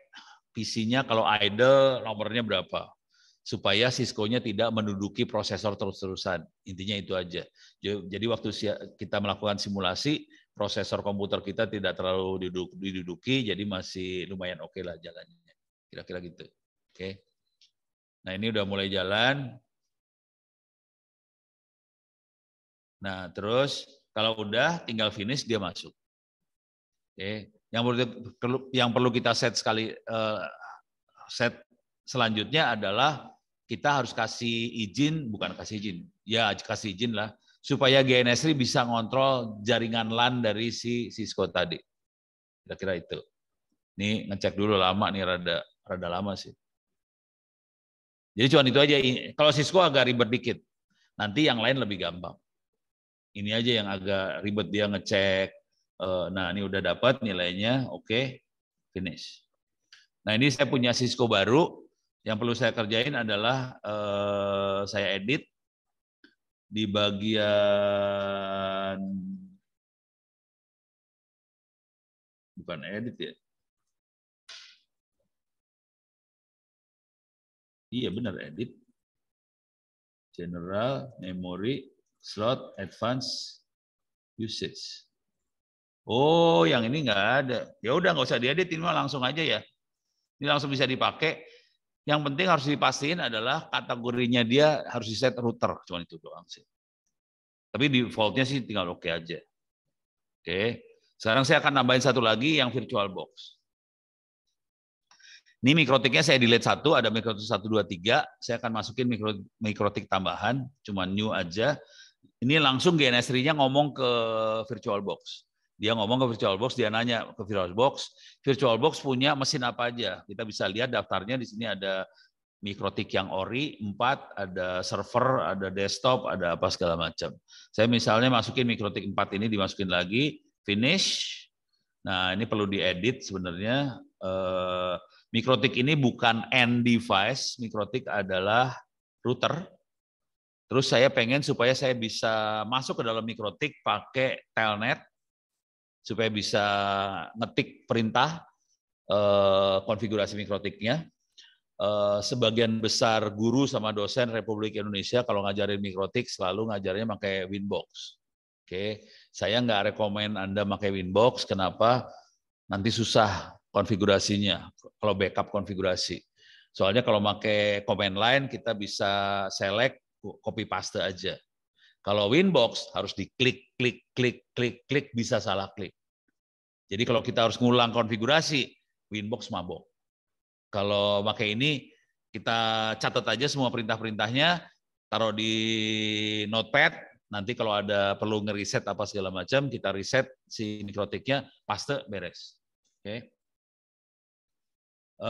PC-nya kalau idle nomornya berapa supaya Cisco-nya tidak menduduki prosesor terus-terusan. Intinya itu aja. Jadi waktu kita melakukan simulasi, prosesor komputer kita tidak terlalu diduduki, jadi masih lumayan oke okay lah jalannya. Kira-kira gitu. Oke. Okay. Nah ini udah mulai jalan. Nah terus kalau udah tinggal finish dia masuk. Oke. Okay. Yang perlu yang perlu kita set sekali eh, set selanjutnya adalah kita harus kasih izin, bukan kasih izin, ya kasih izin lah, supaya GNSRI bisa ngontrol jaringan LAN dari si Cisco tadi. Kira-kira itu. Nih ngecek dulu lama nih rada rada lama sih. Jadi cuma itu aja. Kalau Cisco agak ribet dikit. Nanti yang lain lebih gampang. Ini aja yang agak ribet dia ngecek Eh, nah ini udah dapat nilainya, oke, okay, finish. Nah ini saya punya Cisco baru, yang perlu saya kerjain adalah eh, saya edit di bagian bukan edit ya. Iya benar edit. General, memory, slot, advance, usage. Oh, yang ini nggak ada. Ya udah nggak usah diedit, ini mah langsung aja ya. Ini langsung bisa dipakai. Yang penting harus dipastikan adalah kategorinya dia harus di set router, cuma itu doang sih. Tapi defaultnya sih tinggal oke okay aja. Oke. Okay. Sekarang saya akan nambahin satu lagi yang virtual box. Ini mikrotiknya saya delete satu, ada mikrotik satu dua tiga. Saya akan masukin mikrotik tambahan, cuma new aja. Ini langsung GNS3-nya ngomong ke virtual box. Dia ngomong ke virtual box, dia nanya ke virtual box, virtual box punya mesin apa aja? Kita bisa lihat daftarnya di sini ada mikrotik yang ori, 4, ada server, ada desktop, ada apa segala macam. Saya misalnya masukin mikrotik 4 ini dimasukin lagi, finish. Nah, ini perlu diedit sebenarnya. Eh, mikrotik ini bukan end device, mikrotik adalah router. Terus saya pengen supaya saya bisa masuk ke dalam mikrotik pakai telnet supaya bisa ngetik perintah eh, konfigurasi mikrotiknya. Eh, sebagian besar guru sama dosen Republik Indonesia kalau ngajarin mikrotik selalu ngajarnya pakai Winbox. Oke, saya nggak rekomend Anda pakai Winbox. Kenapa? Nanti susah konfigurasinya kalau backup konfigurasi. Soalnya kalau pakai command line kita bisa select copy paste aja. Kalau Winbox harus diklik, klik, klik, klik, klik, bisa salah klik. Jadi kalau kita harus ngulang konfigurasi, Winbox mabok. Kalau pakai ini, kita catat aja semua perintah-perintahnya, taruh di notepad, nanti kalau ada perlu ngeriset apa segala macam, kita reset si mikrotiknya, paste beres. Oke. Okay. Uh,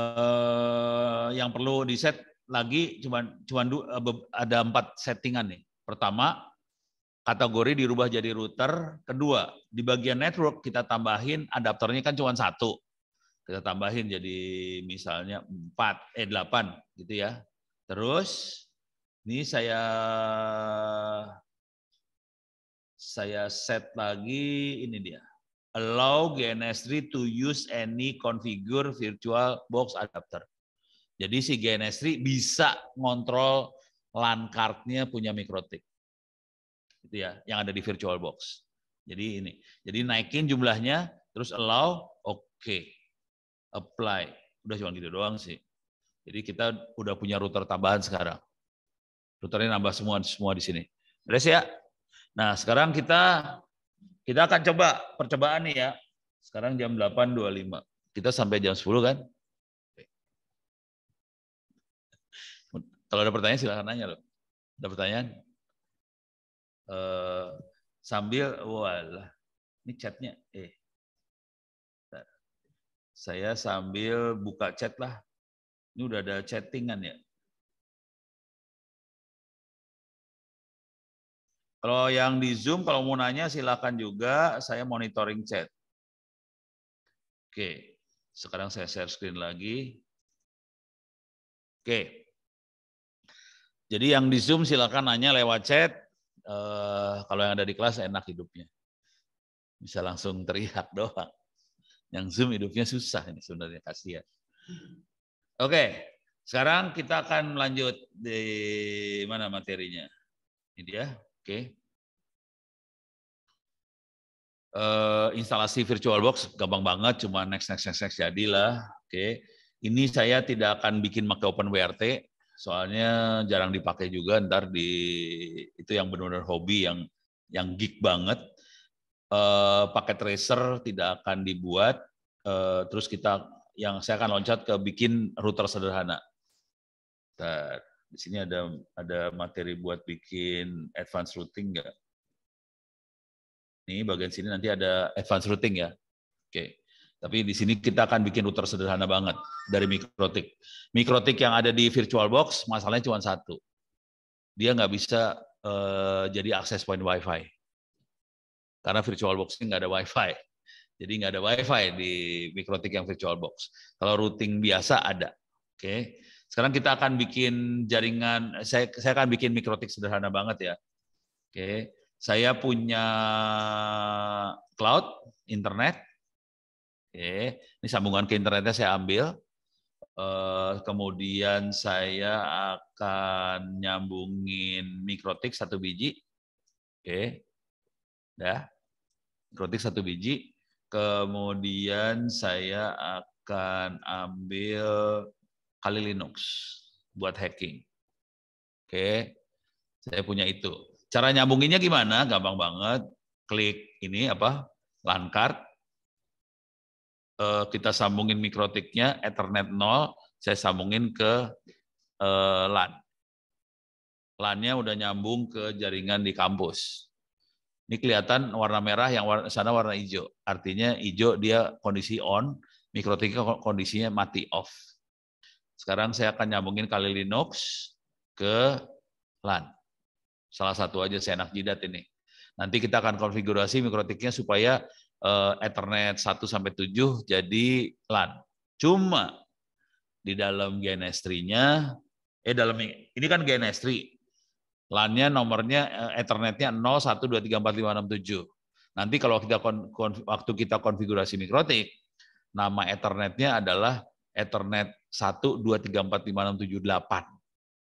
eh, yang perlu di set lagi cuman cuman eh, ada empat settingan nih. Pertama, kategori dirubah jadi router. Kedua, di bagian network kita tambahin adaptornya kan cuma satu. Kita tambahin jadi misalnya 4, eh 8 gitu ya. Terus ini saya saya set lagi ini dia. Allow GNS3 to use any configure virtual box adapter. Jadi si GNS3 bisa ngontrol LAN card-nya punya mikrotik gitu ya, yang ada di virtual box. Jadi ini, jadi naikin jumlahnya, terus allow, oke, okay. apply, udah cuma gitu doang sih. Jadi kita udah punya router tambahan sekarang. Routernya nambah semua semua di sini. Beres ya? Nah, sekarang kita kita akan coba percobaan nih ya. Sekarang jam 8.25. Kita sampai jam 10 kan? Kalau ada pertanyaan silahkan nanya loh. Ada pertanyaan? Eh, sambil walah ini chatnya eh saya sambil buka chat lah ini udah ada chattingan ya kalau yang di zoom kalau mau nanya silakan juga saya monitoring chat oke sekarang saya share screen lagi oke jadi yang di zoom silakan nanya lewat chat eh, kalau yang ada di kelas enak hidupnya. Bisa langsung teriak doang. Yang Zoom hidupnya susah ini sebenarnya kasihan. Oke, sekarang kita akan lanjut di mana materinya. Ini dia, oke. Uh, instalasi virtual box gampang banget, cuma next next next next jadilah. Oke, ini saya tidak akan bikin pakai WRT soalnya jarang dipakai juga ntar di itu yang benar-benar hobi yang yang geek banget uh, eh, pakai tracer tidak akan dibuat uh, terus kita yang saya akan loncat ke bikin router sederhana Bentar. di sini ada ada materi buat bikin advanced routing nggak ini bagian sini nanti ada advanced routing ya oke okay. Tapi di sini kita akan bikin router sederhana banget dari mikrotik. Mikrotik yang ada di virtual box masalahnya cuma satu. Dia nggak bisa uh, jadi akses point WiFi. Karena virtual box ini nggak ada WiFi. Jadi nggak ada WiFi di mikrotik yang virtual box. Kalau routing biasa ada. Oke. Okay. Sekarang kita akan bikin jaringan, saya, saya akan bikin mikrotik sederhana banget ya. Oke. Okay. Saya punya cloud, internet, Oke, ini sambungan ke internetnya saya ambil. Eh, kemudian saya akan nyambungin mikrotik satu biji. Oke, dah. Mikrotik satu biji. Kemudian saya akan ambil Kali Linux buat hacking. Oke, saya punya itu. Cara nyambunginnya gimana? Gampang banget. Klik ini apa? card. Eh, kita sambungin mikrotiknya Ethernet 0, saya sambungin ke eh, LAN. LAN-nya udah nyambung ke jaringan di kampus. Ini kelihatan warna merah, yang warna, sana warna hijau. Artinya hijau dia kondisi on, mikrotiknya kondisinya mati off. Sekarang saya akan nyambungin kali Linux ke LAN. Salah satu aja saya enak jidat ini. Nanti kita akan konfigurasi mikrotiknya supaya uh, Ethernet 1 sampai 7 jadi LAN. Cuma di dalam gns nya eh dalam ini kan GNS3. LAN-nya nomornya eh, Ethernet-nya 7. Nanti kalau kita waktu kita konfigurasi mikrotik, nama Ethernet-nya adalah Ethernet 8.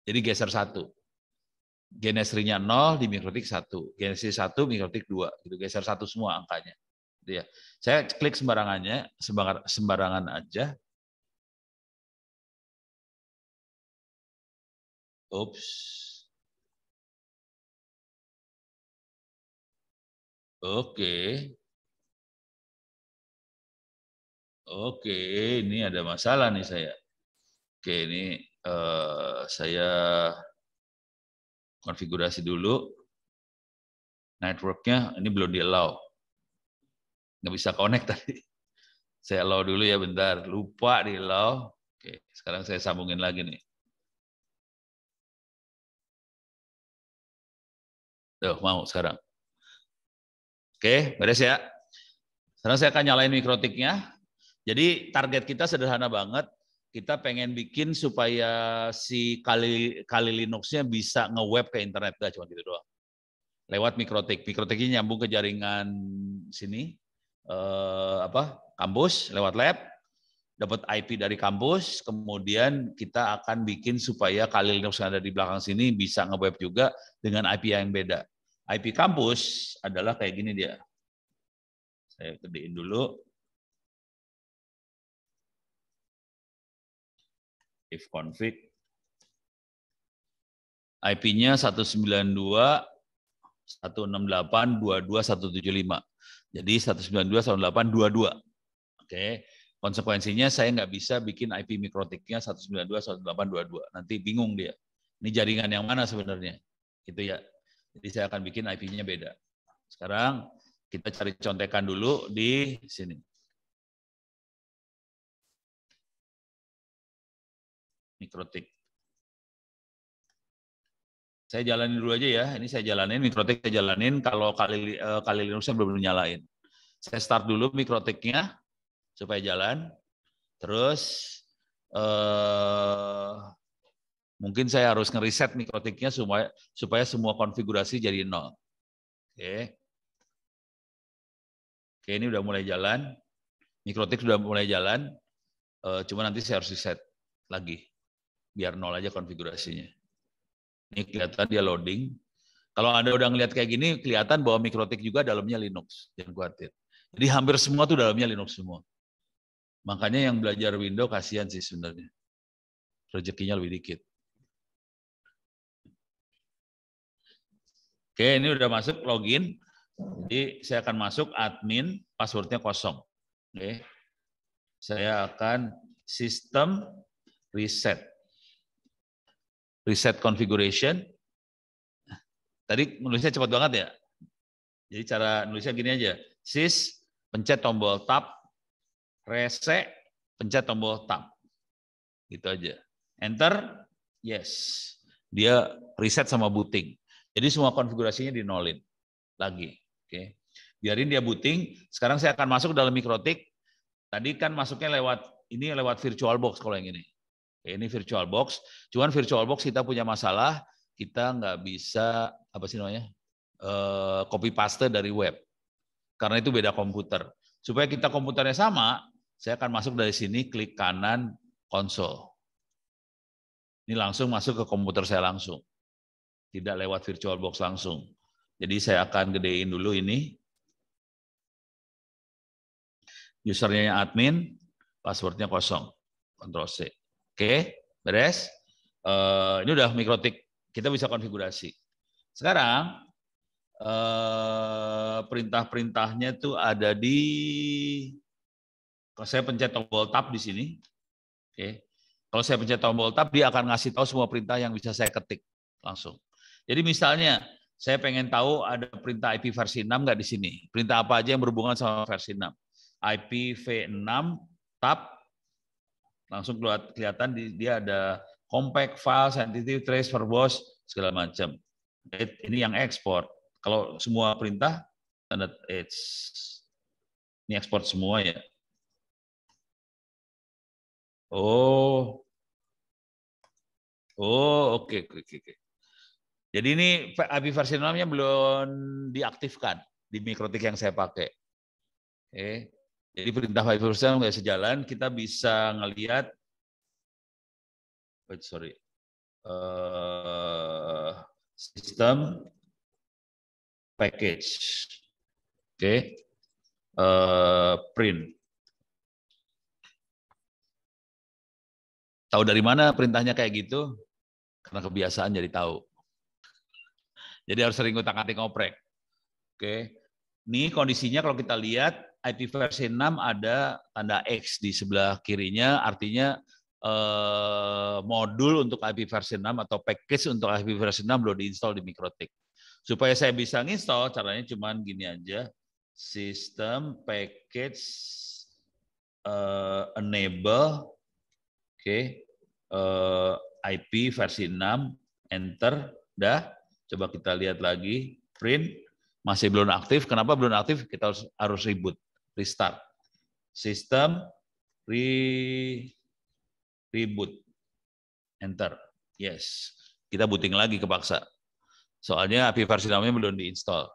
Jadi geser 1. Genestrinya 0 di mikrotik 1, genestri 1 mikrotik 2, gitu geser 1 semua angkanya gitu ya. Saya klik sembarangannya, sembarangan aja. Oops. Oke. Oke, ini ada masalah nih saya. Oke, ini uh, saya konfigurasi dulu networknya ini belum di allow nggak bisa connect tadi. Saya allow dulu ya bentar, lupa di allow. Oke, sekarang saya sambungin lagi nih. Tuh, mau sekarang. Oke, beres ya. Sekarang saya akan nyalain mikrotiknya. Jadi target kita sederhana banget. Kita pengen bikin supaya si kali kali linux bisa nge-web ke internet. Gak cuma gitu doang. Lewat mikrotik. Mikrotiknya nyambung ke jaringan sini eh, apa kampus lewat lab dapat IP dari kampus, kemudian kita akan bikin supaya kali Linux yang ada di belakang sini bisa ngeweb juga dengan IP yang beda. IP kampus adalah kayak gini dia. Saya gedein dulu. If config. IP-nya 192 168 22 jadi 192, 198, 22. Oke. Konsekuensinya saya nggak bisa bikin IP mikrotiknya 192, 198, 22. Nanti bingung dia. Ini jaringan yang mana sebenarnya? Gitu ya. Jadi saya akan bikin IP-nya beda. Sekarang kita cari contekan dulu di sini. Mikrotik saya jalanin dulu aja ya. Ini saya jalanin, mikrotik saya jalanin. Kalau kali uh, eh, kali Linux saya belum nyalain. Saya start dulu mikrotiknya supaya jalan. Terus uh, mungkin saya harus ngeriset mikrotiknya supaya supaya semua konfigurasi jadi nol. Oke. Oke, ini udah mulai jalan. Mikrotik sudah mulai jalan. Eh, cuma nanti saya harus reset lagi. Biar nol aja konfigurasinya. Ini kelihatan dia loading. Kalau Anda udah ngelihat kayak gini, kelihatan bahwa mikrotik juga dalamnya Linux. Jangan khawatir. Jadi hampir semua tuh dalamnya Linux semua. Makanya yang belajar Windows kasihan sih sebenarnya. Rezekinya lebih dikit. Oke, ini udah masuk login. Jadi saya akan masuk admin, passwordnya kosong. Oke. Saya akan sistem reset reset configuration. Tadi menulisnya cepat banget ya. Jadi cara nulisnya gini aja. Sis, pencet tombol tab. Reset, pencet tombol tab. Gitu aja. Enter, yes. Dia reset sama booting. Jadi semua konfigurasinya di nolin lagi. Oke. Biarin dia booting. Sekarang saya akan masuk dalam mikrotik. Tadi kan masuknya lewat ini lewat virtual box kalau yang ini. Ini virtual box. Cuman virtual box kita punya masalah, kita nggak bisa apa sih namanya eh, copy paste dari web karena itu beda komputer. Supaya kita komputernya sama, saya akan masuk dari sini klik kanan konsol. Ini langsung masuk ke komputer saya langsung. Tidak lewat virtual box langsung. Jadi saya akan gedein dulu ini. Usernya admin, passwordnya kosong. Ctrl C. Oke, beres. Uh, eh, ini udah mikrotik, kita bisa konfigurasi. Sekarang uh, perintah-perintahnya tuh ada di, kalau saya pencet tombol tab di sini, oke. Okay. Kalau saya pencet tombol tab, dia akan ngasih tahu semua perintah yang bisa saya ketik langsung. Jadi misalnya saya pengen tahu ada perintah IP versi 6 nggak di sini. Perintah apa aja yang berhubungan sama versi 6. IPv6 tab langsung kelihatan dia ada compact file, sensitive trace, verbose, segala macam. Ini yang ekspor. Kalau semua perintah, tanda it's ini ekspor semua ya. Oh, oh, oke, okay, oke, okay, oke. Okay. Jadi ini API versi 6 belum diaktifkan di mikrotik yang saya pakai. Oke. Jadi perintah five percent nggak sejalan, kita bisa ngelihat, wait sorry, uh, sistem package, oke, okay. uh, eh, print. Tahu dari mana perintahnya kayak gitu? Karena kebiasaan jadi tahu. Jadi harus sering utak-atik ngoprek. Oke. Okay. Ini kondisinya kalau kita lihat IP versi 6 ada tanda X di sebelah kirinya, artinya eh, modul untuk IP versi 6 atau package untuk IP versi 6 belum diinstal di Mikrotik. Supaya saya bisa install, caranya cuma gini aja, system package eh, enable, oke, okay, eh, IP versi 6, enter, dah. Coba kita lihat lagi, print, masih belum aktif. Kenapa belum aktif? Kita harus, harus reboot restart. Sistem re reboot. Enter. Yes. Kita booting lagi ke paksa. Soalnya api versi namanya belum diinstall.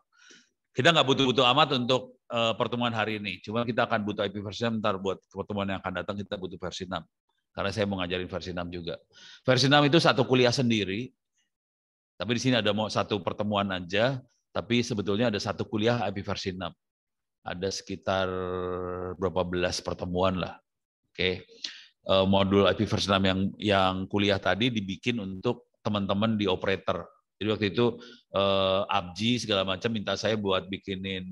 Kita nggak butuh-butuh amat untuk uh, pertemuan hari ini. Cuma kita akan butuh IP versi 6 ntar buat pertemuan yang akan datang kita butuh versi 6. Karena saya mau ngajarin versi 6 juga. Versi 6 itu satu kuliah sendiri. Tapi di sini ada mau satu pertemuan aja, tapi sebetulnya ada satu kuliah IP versi 6 ada sekitar berapa belas pertemuan lah. Oke. Okay. Eh, modul IP versi 6 yang yang kuliah tadi dibikin untuk teman-teman di operator. Jadi waktu itu uh, Abji segala macam minta saya buat bikinin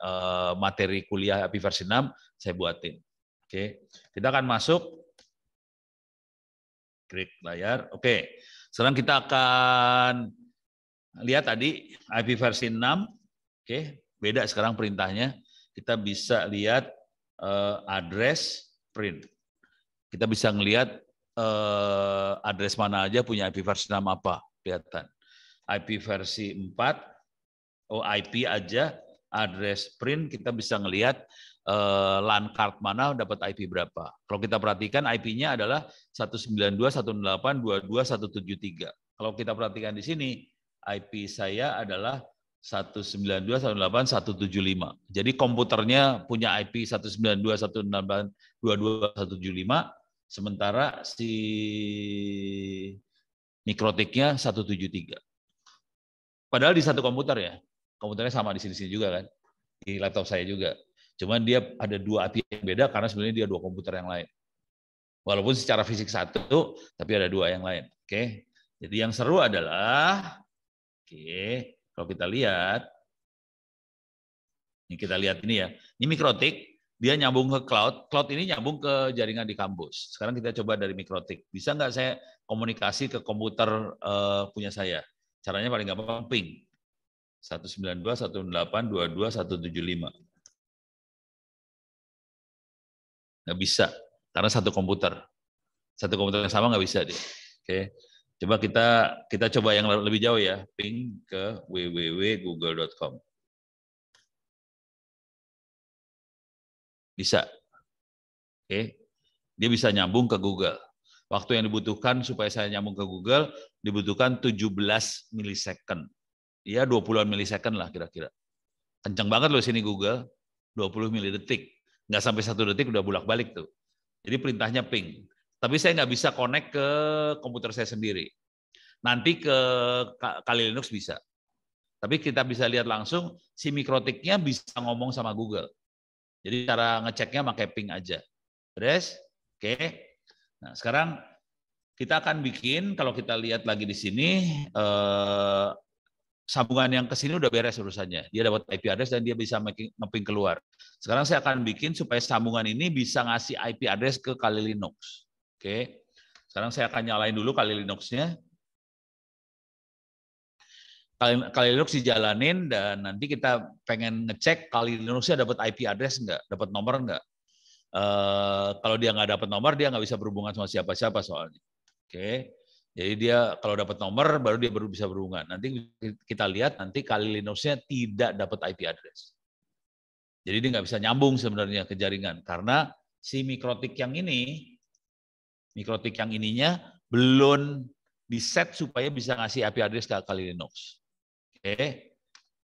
uh, materi kuliah IP versi 6, saya buatin. Oke. Okay. Kita akan masuk klik layar. Oke. Okay. Sekarang kita akan lihat tadi IP versi 6. Oke, okay. beda sekarang perintahnya kita bisa lihat uh, address print. Kita bisa melihat uh, eh, address mana aja punya IP versi nama apa, kelihatan. IP versi 4, oh IP aja, address print kita bisa melihat uh, eh, LAN card mana dapat IP berapa. Kalau kita perhatikan IP-nya adalah 192.168.22.173. Kalau kita perhatikan di sini, IP saya adalah 192, tujuh 175. Jadi komputernya punya IP 192, 168, 22, 175, sementara si mikrotiknya 173. Padahal di satu komputer ya, komputernya sama di sini-sini juga kan, di laptop saya juga. Cuman dia ada dua IP yang beda karena sebenarnya dia dua komputer yang lain. Walaupun secara fisik satu, tapi ada dua yang lain. Oke, jadi yang seru adalah, oke, kalau kita lihat, ini kita lihat ini ya, ini mikrotik, dia nyambung ke cloud, cloud ini nyambung ke jaringan di kampus. Sekarang kita coba dari mikrotik. Bisa nggak saya komunikasi ke komputer uh, punya saya? Caranya paling gampang ping. 192, tujuh lima. Nggak bisa, karena satu komputer. Satu komputer yang sama nggak bisa deh. Oke. Okay. Coba kita kita coba yang lebih jauh ya, ping ke www.google.com. Bisa. Oke. Dia bisa nyambung ke Google. Waktu yang dibutuhkan supaya saya nyambung ke Google dibutuhkan 17 milisecond. Ya 20-an milisecond lah kira-kira. Kencang banget loh sini Google. 20 puluh detik. Nggak sampai satu detik udah bolak-balik tuh. Jadi perintahnya ping. Tapi saya nggak bisa connect ke komputer saya sendiri. Nanti ke Kali Linux bisa. Tapi kita bisa lihat langsung si mikrotiknya bisa ngomong sama Google. Jadi cara ngeceknya pakai ping aja. Beres? Oke. Okay. Nah, sekarang kita akan bikin kalau kita lihat lagi di sini eh, sambungan yang ke sini udah beres urusannya. Dia dapat IP address dan dia bisa ngeping keluar. Sekarang saya akan bikin supaya sambungan ini bisa ngasih IP address ke Kali Linux. Oke. Sekarang saya akan nyalain dulu kali Linuxnya. Kali, kali Linux dijalanin dan nanti kita pengen ngecek kali Linuxnya dapat IP address enggak, dapat nomor enggak. Uh, eh, kalau dia nggak dapat nomor, dia nggak bisa berhubungan sama siapa-siapa soalnya. Oke. Okay. Jadi dia kalau dapat nomor baru dia baru bisa berhubungan. Nanti kita lihat nanti kali Linuxnya tidak dapat IP address. Jadi dia nggak bisa nyambung sebenarnya ke jaringan karena si mikrotik yang ini Mikrotik yang ininya belum di set supaya bisa ngasih IP address ke Kali Linux. Oke.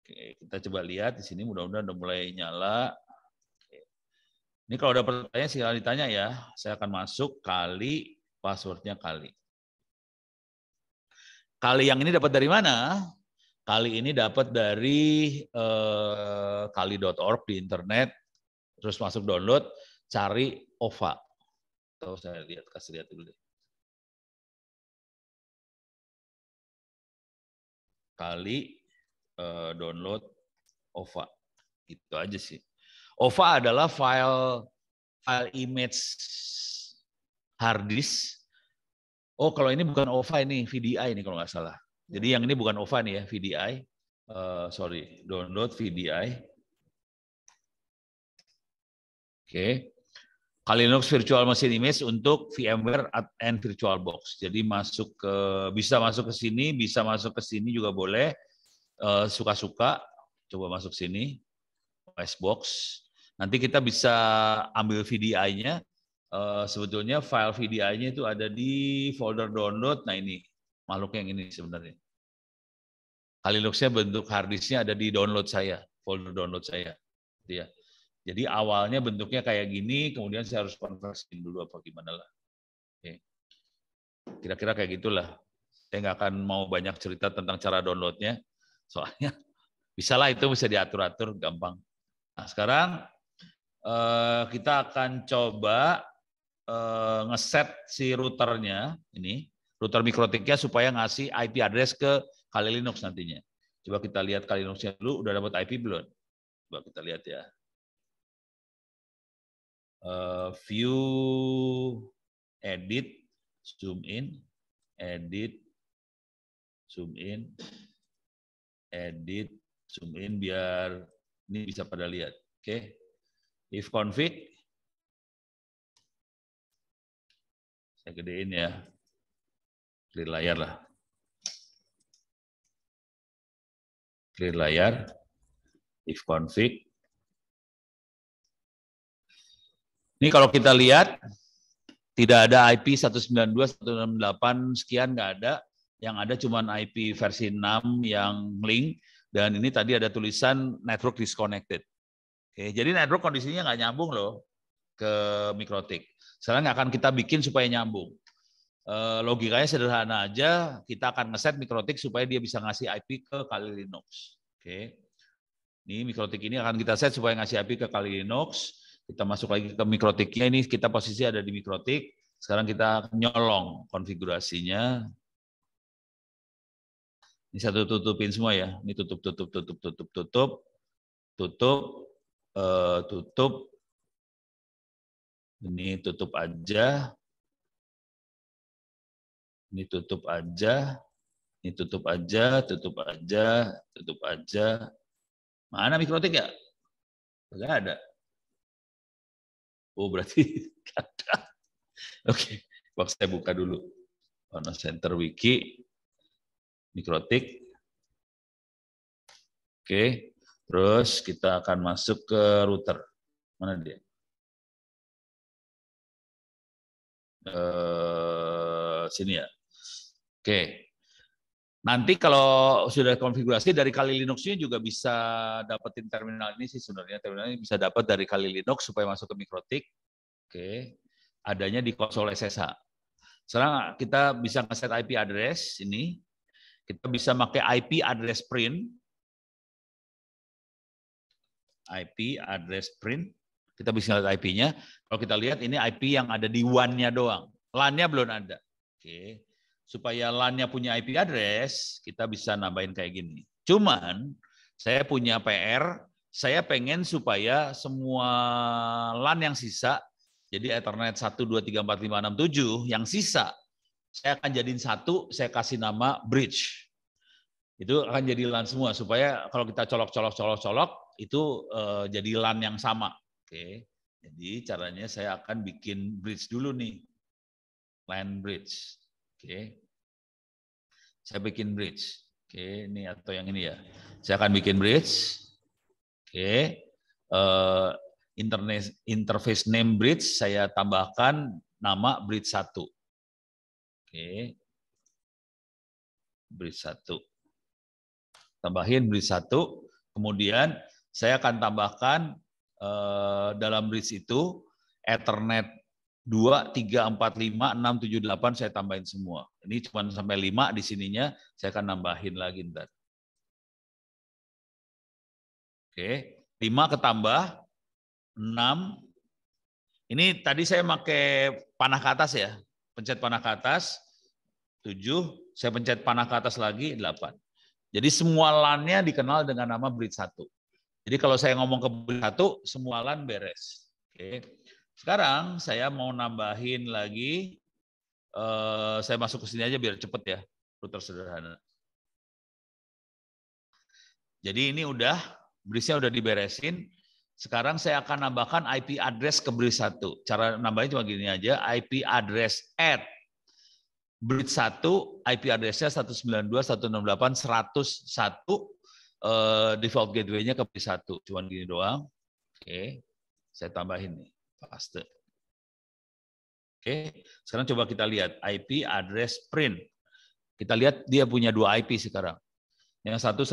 Okay, kita coba lihat di sini mudah-mudahan udah mulai nyala. Okay. Ini kalau ada pertanyaan silahkan ditanya ya. Saya akan masuk kali passwordnya kali. Kali yang ini dapat dari mana? Kali ini dapat dari eh, kali.org di internet, terus masuk download, cari OVA tahu saya lihat kasih lihat dulu deh. Kali uh, download OVA. itu aja sih. OVA adalah file file image hard disk. Oh, kalau ini bukan OVA ini VDI ini kalau nggak salah. Jadi yang ini bukan OVA nih ya, VDI. Uh, eh, sorry, download VDI. Oke. Okay. Kali Linux Virtual Machine Image untuk VMware and VirtualBox. Jadi masuk ke bisa masuk ke sini, bisa masuk ke sini juga boleh eh, suka-suka. uh, Coba masuk sini OS Box. Nanti kita bisa ambil VDI-nya. Uh, eh, sebetulnya file VDI-nya itu ada di folder download. Nah ini makhluk yang ini sebenarnya. Kali nya bentuk harddisk-nya ada di download saya, folder download saya. Gitu ya. Jadi awalnya bentuknya kayak gini, kemudian saya harus konversiin dulu apa gimana lah. Kira-kira kayak gitulah. Saya nggak akan mau banyak cerita tentang cara downloadnya, soalnya bisa lah itu bisa diatur-atur gampang. Nah sekarang eh, kita akan coba eh, ngeset si routernya ini, router mikrotiknya supaya ngasih IP address ke Kali Linux nantinya. Coba kita lihat Kali Linuxnya dulu, udah dapat IP belum? Coba kita lihat ya uh, view, edit, zoom in, edit, zoom in, edit, zoom in biar ini bisa pada lihat. Oke. Okay. If config saya gedein ya. Clear layar lah. Clear layar if config Ini kalau kita lihat, tidak ada IP 168, sekian nggak ada. Yang ada cuma IP versi 6 yang link. Dan ini tadi ada tulisan network disconnected. Oke, jadi network kondisinya nggak nyambung loh ke mikrotik. Sekarang akan kita bikin supaya nyambung. Eh, logikanya sederhana aja, kita akan ngeset mikrotik supaya dia bisa ngasih IP ke Kali Linux. Oke. Ini mikrotik ini akan kita set supaya ngasih IP ke Kali Linux. Kita masuk lagi ke mikrotiknya. Ini kita posisi ada di mikrotik. Sekarang kita nyolong konfigurasinya. Ini satu tutupin semua ya. Ini tutup, tutup, tutup, tutup, tutup, tutup, uh, tutup. Ini tutup aja. Ini tutup aja. Ini tutup aja, tutup aja, tutup aja. Mana mikrotik ya? Enggak ada. Oh berarti ada. Oke, okay. saya buka dulu. Warna Center Wiki, Mikrotik. Oke, okay. terus kita akan masuk ke router. Mana dia? Eh, sini ya. Oke, okay. Nanti kalau sudah konfigurasi dari Kali Linux-nya juga bisa dapetin terminal ini sih sebenarnya. Terminal ini bisa dapat dari Kali Linux supaya masuk ke Mikrotik. Oke. Adanya di konsol SSH. Sekarang kita bisa ngeset IP address ini. Kita bisa pakai IP address print. IP address print. Kita bisa lihat IP-nya. Kalau kita lihat ini IP yang ada di WAN-nya doang. LAN-nya belum ada. Oke supaya LAN-nya punya IP address, kita bisa nambahin kayak gini. Cuman saya punya PR, saya pengen supaya semua LAN yang sisa, jadi Ethernet 1, 2, 3, 4, 5, 6, 7, yang sisa, saya akan jadiin satu, saya kasih nama bridge. Itu akan jadi LAN semua, supaya kalau kita colok-colok-colok-colok, itu uh, jadi LAN yang sama. Oke, jadi caranya saya akan bikin bridge dulu nih, LAN bridge. Oke. Okay. Saya bikin bridge. Oke, okay, ini atau yang ini ya. Saya akan bikin bridge. Oke. Okay. Uh, eh, interface, name bridge saya tambahkan nama bridge 1. Oke. Bridge 1. Tambahin bridge 1. Kemudian saya akan tambahkan uh, dalam bridge itu Ethernet 2, 3, 4, 5, 6, 7, 8 saya tambahin semua. Ini cuma sampai 5 di sininya, saya akan nambahin lagi ntar. Oke, 5 ketambah, 6. Ini tadi saya pakai panah ke atas ya, pencet panah ke atas, 7, saya pencet panah ke atas lagi, 8. Jadi semua lannya dikenal dengan nama bridge 1. Jadi kalau saya ngomong ke bridge 1, semua lan beres. Oke. Okay. Sekarang saya mau nambahin lagi, eh, saya masuk ke sini aja biar cepet ya, router sederhana. Jadi ini udah, brisnya udah diberesin. Sekarang saya akan nambahkan IP address ke bridge 1. Cara nambahnya cuma gini aja, IP address at bridge 1, IP addressnya 192.168.101, eh, default gateway-nya ke bridge 1. cuma gini doang. Oke, saya tambahin nih paste. Oke, sekarang coba kita lihat IP address print. Kita lihat dia punya dua IP sekarang. Yang satu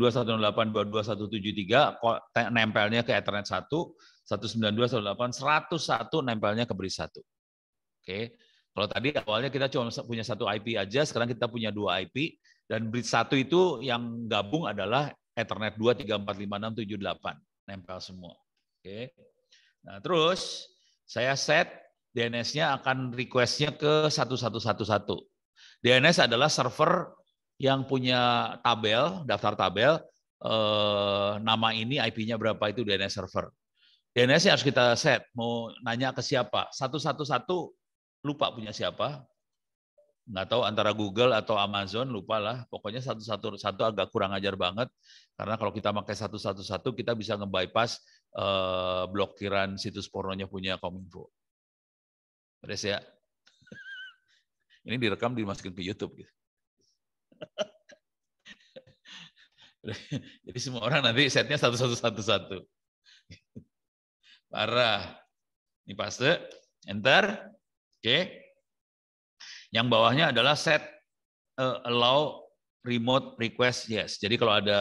192.168.22.173 nempelnya ke Ethernet satu 1, 192.168.101 nempelnya ke BRIS satu Oke. Kalau tadi awalnya kita cuma punya satu IP aja, sekarang kita punya dua IP dan bridge satu itu yang gabung adalah Ethernet dua tiga empat lima enam tujuh delapan Nempel semua. Oke. Nah, terus saya set DNS-nya akan request-nya ke 1111. DNS adalah server yang punya tabel, daftar tabel, eh, nama ini IP-nya berapa itu DNS server. DNS nya harus kita set, mau nanya ke siapa. 111 lupa punya siapa, nggak tahu antara Google atau Amazon lupa lah pokoknya satu satu satu agak kurang ajar banget karena kalau kita pakai satu satu satu kita bisa ngebypass Eh, blokiran situs pornonya punya Kominfo. Beres ya? Ini direkam dimasukin ke YouTube gitu. Jadi semua orang nanti setnya satu satu satu satu. Parah. Ini paste, enter, oke. Okay. Yang bawahnya adalah set uh, allow remote request yes. Jadi kalau ada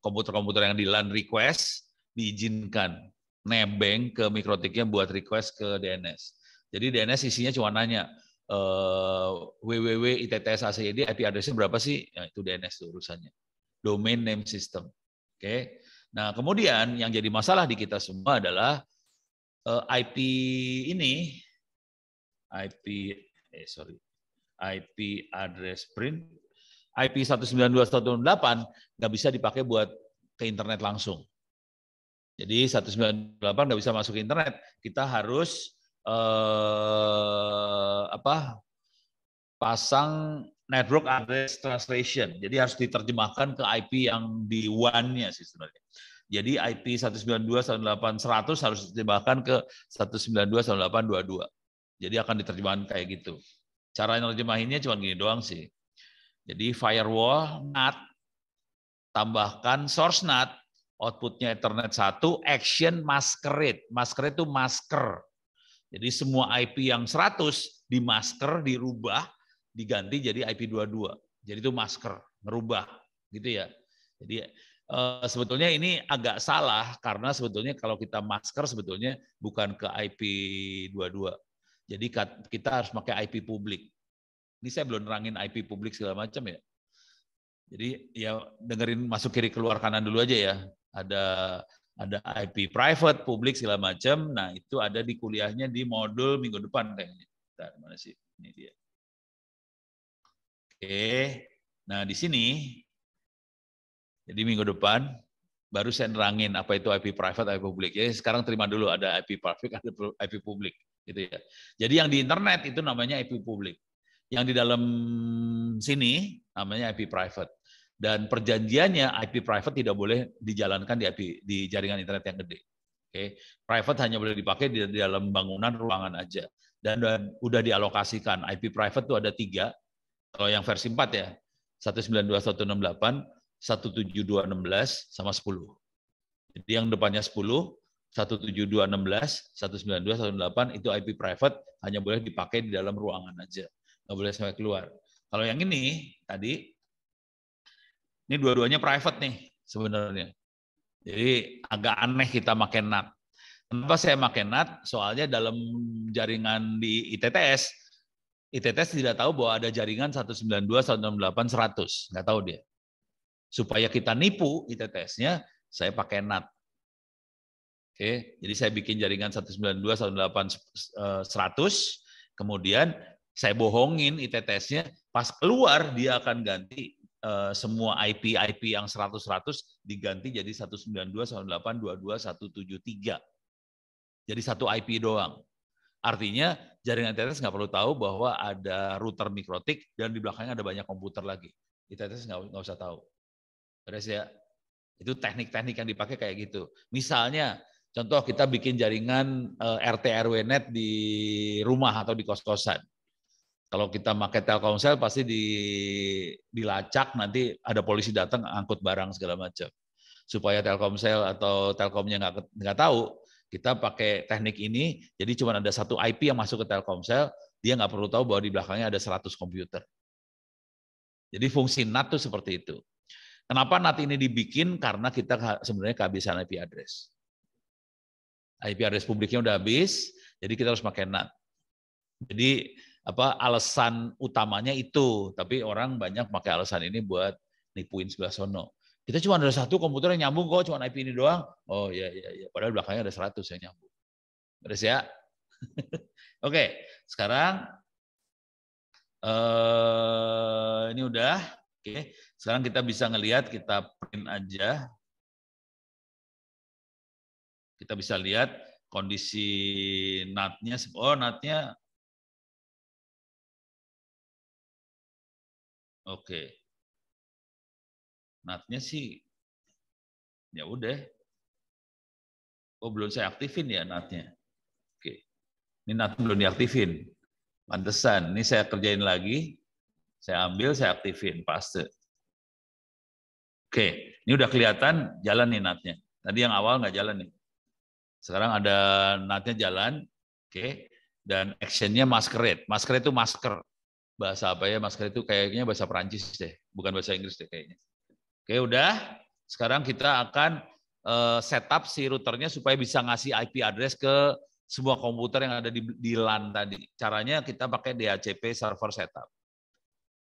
komputer-komputer yang di LAN request, diizinkan nebeng ke mikrotiknya buat request ke DNS. Jadi DNS isinya cuma nanya uh, eh, www IP addressnya berapa sih? Ya, itu DNS itu urusannya. Domain name system. Oke. Okay? Nah, kemudian yang jadi masalah di kita semua adalah uh, eh, IP ini IP eh sorry. IP address print IP 192.168 nggak bisa dipakai buat ke internet langsung. Jadi 198 nggak bisa masuk internet. Kita harus eh, apa pasang network address translation. Jadi harus diterjemahkan ke IP yang di one nya sih sebenarnya. Jadi IP 192.108.100 harus diterjemahkan ke 192.108.22. Jadi akan diterjemahkan kayak gitu. Cara menerjemahinnya cuma gini doang sih. Jadi firewall NAT tambahkan source NAT outputnya Ethernet 1, action masquerade. Masquerade itu masker. Jadi semua IP yang 100 di masker dirubah, diganti jadi IP22. Jadi itu masker, merubah gitu ya. Jadi e, sebetulnya ini agak salah karena sebetulnya kalau kita masker sebetulnya bukan ke IP22. Jadi kita harus pakai IP publik. Ini saya belum nerangin IP publik segala macam ya. Jadi ya dengerin masuk kiri keluar kanan dulu aja ya ada ada IP private, publik segala macam. Nah, itu ada di kuliahnya di modul minggu depan kayaknya. Bentar, mana sih? Ini dia. Oke. Nah, di sini jadi minggu depan baru saya nerangin apa itu IP private, IP publik. Jadi sekarang terima dulu ada IP private, ada IP publik gitu ya. Jadi yang di internet itu namanya IP publik. Yang di dalam sini namanya IP private dan perjanjiannya IP private tidak boleh dijalankan di IP di jaringan internet yang gede. Oke, okay. private hanya boleh dipakai di, di dalam bangunan ruangan aja. Dan udah, udah dialokasikan IP private itu ada tiga. Kalau yang versi 4 ya, 192.168, 172.16 sama 10. Jadi yang depannya 10, 172.16, 192.168 itu IP private hanya boleh dipakai di dalam ruangan aja. Nggak boleh sampai keluar. Kalau yang ini tadi ini dua-duanya private nih sebenarnya. Jadi agak aneh kita pakai NAT. Kenapa saya pakai NAT? Soalnya dalam jaringan di ITTS, ITTS tidak tahu bahwa ada jaringan 192, 168, 100. Nggak tahu dia. Supaya kita nipu ITTS-nya, saya pakai NAT. Oke, jadi saya bikin jaringan 192, 168, 100. Kemudian saya bohongin ITTS-nya. Pas keluar, dia akan ganti Eh, semua IP IP yang 100 100 diganti jadi dua satu tujuh tiga Jadi satu IP doang. Artinya jaringan TTS nggak perlu tahu bahwa ada router mikrotik dan di belakangnya ada banyak komputer lagi. Ethernet nggak, nggak usah tahu. Beres ya? Itu teknik-teknik yang dipakai kayak gitu. Misalnya, contoh kita bikin jaringan eh, RT RW net di rumah atau di kos-kosan. Kalau kita pakai Telkomsel pasti di dilacak nanti ada polisi datang angkut barang segala macam. Supaya Telkomsel atau Telkomnya nggak nggak tahu, kita pakai teknik ini. Jadi cuma ada satu IP yang masuk ke Telkomsel, dia nggak perlu tahu bahwa di belakangnya ada 100 komputer. Jadi fungsi NAT itu seperti itu. Kenapa NAT ini dibikin? Karena kita sebenarnya kehabisan IP address. IP address publiknya udah habis, jadi kita harus pakai NAT. Jadi apa alasan utamanya itu, tapi orang banyak pakai alasan ini buat nipuin sebelah sono. Kita cuma ada satu komputer yang nyambung kok, cuma IP ini doang. Oh ya ya ya. padahal belakangnya ada 100 yang nyambung. Beres ya? Oke, sekarang eh ini udah. Oke, sekarang kita bisa ngelihat kita print aja. Kita bisa lihat kondisi natnya. Oh, natnya Oke. Natnya sih ya udah. Oh belum saya aktifin ya natnya. Oke. Ini nat belum diaktifin. Pantesan. Ini saya kerjain lagi. Saya ambil, saya aktifin. Paste. Oke. Ini udah kelihatan jalan nih natnya. Tadi yang awal nggak jalan nih. Sekarang ada natnya jalan. Oke. Dan actionnya masquerade. Masquerade itu masker bahasa apa ya masker itu kayaknya bahasa Perancis deh, bukan bahasa Inggris deh kayaknya. Oke, udah. Sekarang kita akan eh, setup si routernya supaya bisa ngasih IP address ke semua komputer yang ada di, di LAN tadi. Caranya kita pakai DHCP server setup.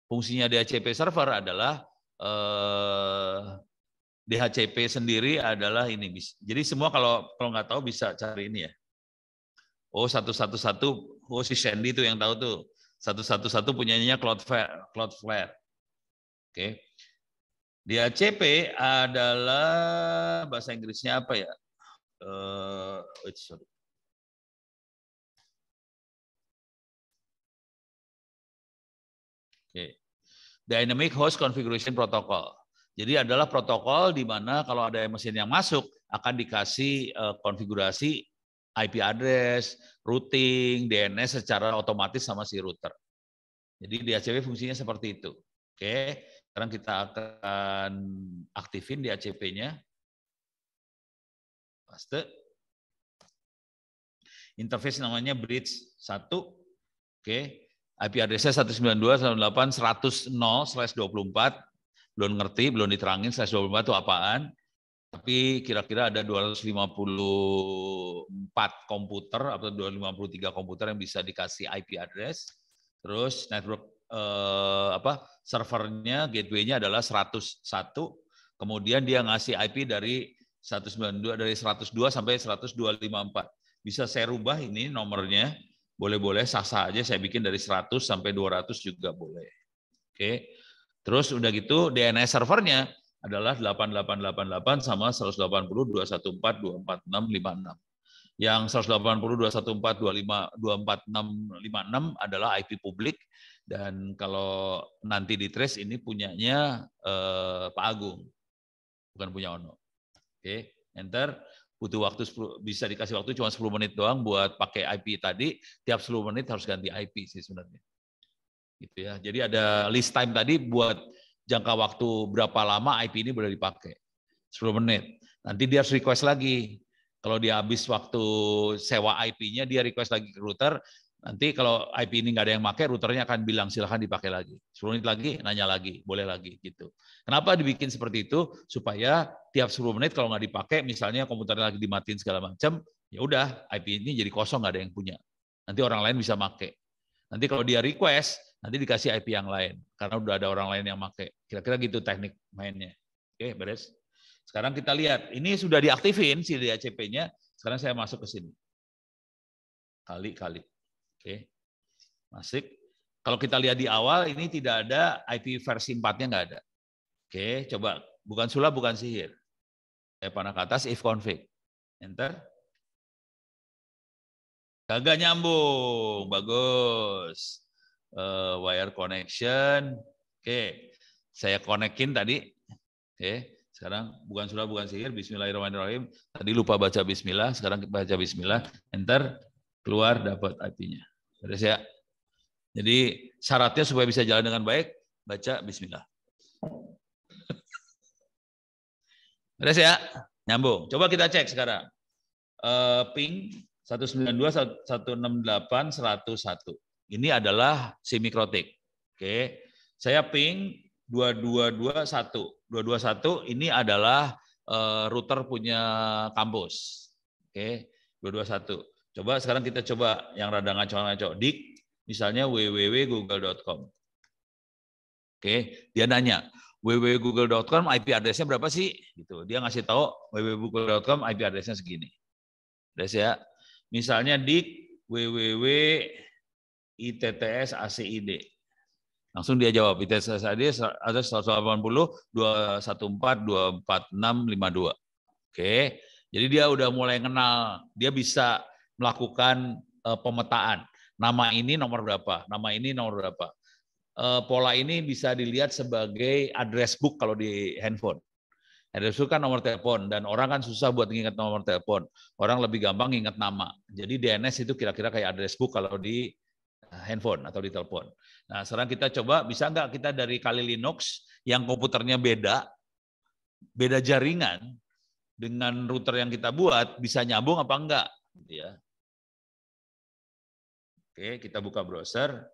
Fungsinya DHCP server adalah eh, DHCP sendiri adalah ini. Jadi semua kalau kalau nggak tahu bisa cari ini ya. Oh satu satu satu. Oh si Sandy itu yang tahu tuh. Satu-satu-satu punyanya Cloudflare. Cloudflare. Oke. Di ACP adalah bahasa Inggrisnya apa ya? Uh, sorry. Oke. Dynamic Host Configuration Protocol. Jadi adalah protokol di mana kalau ada mesin yang masuk akan dikasih eh, konfigurasi IP address, routing, DNS secara otomatis sama si router. Jadi di ACP fungsinya seperti itu. Oke, sekarang kita akan aktifin di ACP-nya. Paste. Interface namanya bridge 1. Oke, IP address-nya 192.168.100/24. Belum ngerti, belum diterangin, slash itu apaan tapi kira-kira ada 254 komputer atau 253 komputer yang bisa dikasih IP address. Terus network eh, apa servernya gateway-nya adalah 101. Kemudian dia ngasih IP dari 192 dari 102 sampai 1254. Bisa saya rubah ini nomornya. Boleh-boleh sah-sah aja saya bikin dari 100 sampai 200 juga boleh. Oke. Terus udah gitu DNS servernya adalah 8888 sama 180 214 246 56 yang 180 214 25 246 56 adalah IP publik dan kalau nanti di trace ini punyanya eh, Pak Agung bukan punya Ono. Oke, okay. enter butuh waktu 10, bisa dikasih waktu cuma 10 menit doang buat pakai IP tadi, tiap 10 menit harus ganti IP sih sebenarnya. Gitu ya. Jadi ada list time tadi buat jangka waktu berapa lama IP ini boleh dipakai. 10 menit. Nanti dia harus request lagi. Kalau dia habis waktu sewa IP-nya, dia request lagi ke router. Nanti kalau IP ini nggak ada yang pakai, routernya akan bilang silahkan dipakai lagi. 10 menit lagi, nanya lagi, boleh lagi gitu. Kenapa dibikin seperti itu? Supaya tiap 10 menit kalau nggak dipakai, misalnya komputernya lagi dimatiin segala macam, ya udah IP ini jadi kosong nggak ada yang punya. Nanti orang lain bisa pakai. Nanti kalau dia request, nanti dikasih IP yang lain karena udah ada orang lain yang pakai. Kira-kira gitu teknik mainnya. Oke, beres. Sekarang kita lihat, ini sudah diaktifin si DHCP-nya. Sekarang saya masuk ke sini. Kali-kali. Oke. Masuk. Kalau kita lihat di awal, ini tidak ada IP versi 4-nya nggak ada. Oke, coba. Bukan sulap, bukan sihir. Saya panah ke atas, if config. Enter. Kagak nyambung. Bagus uh, wire connection. Oke, okay. saya konekin tadi. Oke, okay. sekarang bukan surah bukan sihir. Bismillahirrahmanirrahim. Tadi lupa baca Bismillah, sekarang baca Bismillah. Enter, keluar dapat IP-nya. Beres ya. Jadi syaratnya supaya bisa jalan dengan baik, baca Bismillah. Beres ya? Nyambung. Coba kita cek sekarang. Uh, ping 192.168.101. Ini adalah semikrotik. Oke. Saya ping 2221. 221 ini adalah eh, router punya kampus. Oke, 221. Coba sekarang kita coba yang rada ngaco-ngaco. Dik, misalnya www.google.com. Oke, dia nanya, www.google.com IP address-nya berapa sih? Gitu. Dia ngasih tahu www.google.com IP address-nya segini. Udah ya. Misalnya dik www ITTS ACID? Langsung dia jawab, ITTS ACID ada 180, 214, 246, 52. Oke, jadi dia udah mulai kenal, dia bisa melakukan eh, pemetaan. Nama ini nomor berapa, nama ini nomor berapa. Uh, pola ini bisa dilihat sebagai address book kalau di handphone. Address book kan nomor telepon, dan orang kan susah buat ingat nomor telepon. Orang lebih gampang ingat nama. Jadi DNS itu kira-kira kayak address book kalau di Eh, handphone atau di telepon. Nah, sekarang kita coba bisa nggak kita dari kali Linux yang komputernya beda, beda jaringan dengan router yang kita buat bisa nyambung apa enggak, gitu ya. Oke, kita buka browser.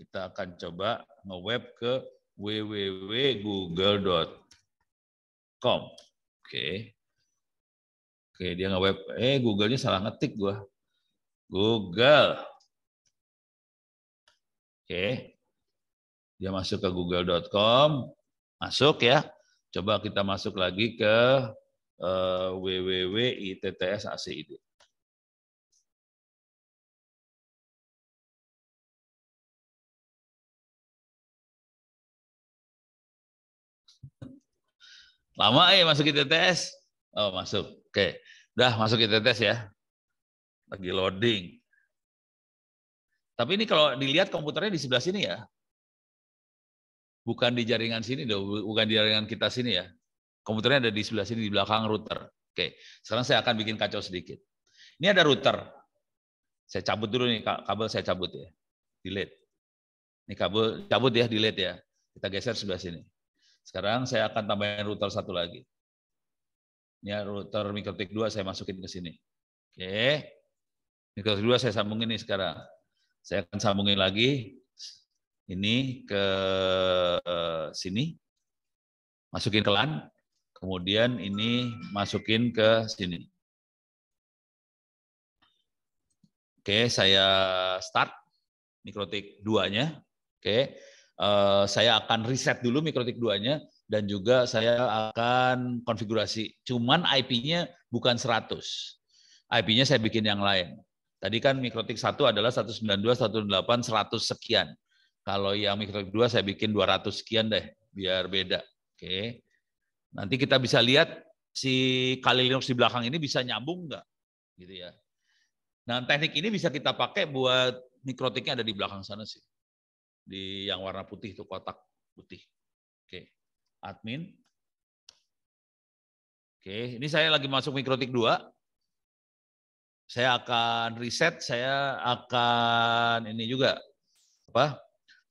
Kita akan coba nge-web ke www.google.com. Oke. Oke, dia nge-web. Eh, Google-nya salah ngetik gua. Google. Oke. Dia masuk ke google.com, masuk ya. Coba kita masuk lagi ke uh, Lama ya masuk ITTS? Oh, masuk. Oke. Udah masuk ITTS ya. Lagi loading. Tapi ini kalau dilihat komputernya di sebelah sini ya. Bukan di jaringan sini, bukan di jaringan kita sini ya. Komputernya ada di sebelah sini, di belakang router. Oke, sekarang saya akan bikin kacau sedikit. Ini ada router. Saya cabut dulu nih kabel saya cabut ya. Delete. Ini kabel cabut ya, delete ya. Kita geser sebelah sini. Sekarang saya akan tambahin router satu lagi. Ini router MikroTik 2 saya masukin ke sini. Oke. MikroTik 2 saya sambungin nih sekarang. Saya akan sambungin lagi ini ke eh, sini, masukin ke LAN, kemudian ini masukin ke sini. Oke, saya start mikrotik duanya Oke, eh, saya akan reset dulu mikrotik duanya dan juga saya akan konfigurasi. Cuman IP-nya bukan 100. IP-nya saya bikin yang lain. Tadi kan mikrotik 1 adalah 192, 18, 100 sekian. Kalau yang mikrotik 2 saya bikin 200 sekian deh, biar beda. Oke. Nanti kita bisa lihat si kali Linux di belakang ini bisa nyambung nggak? Gitu ya. Nah, teknik ini bisa kita pakai buat mikrotiknya ada di belakang sana sih. Di yang warna putih itu kotak putih. Oke. Admin. Oke, ini saya lagi masuk mikrotik 2 saya akan riset, saya akan ini juga apa?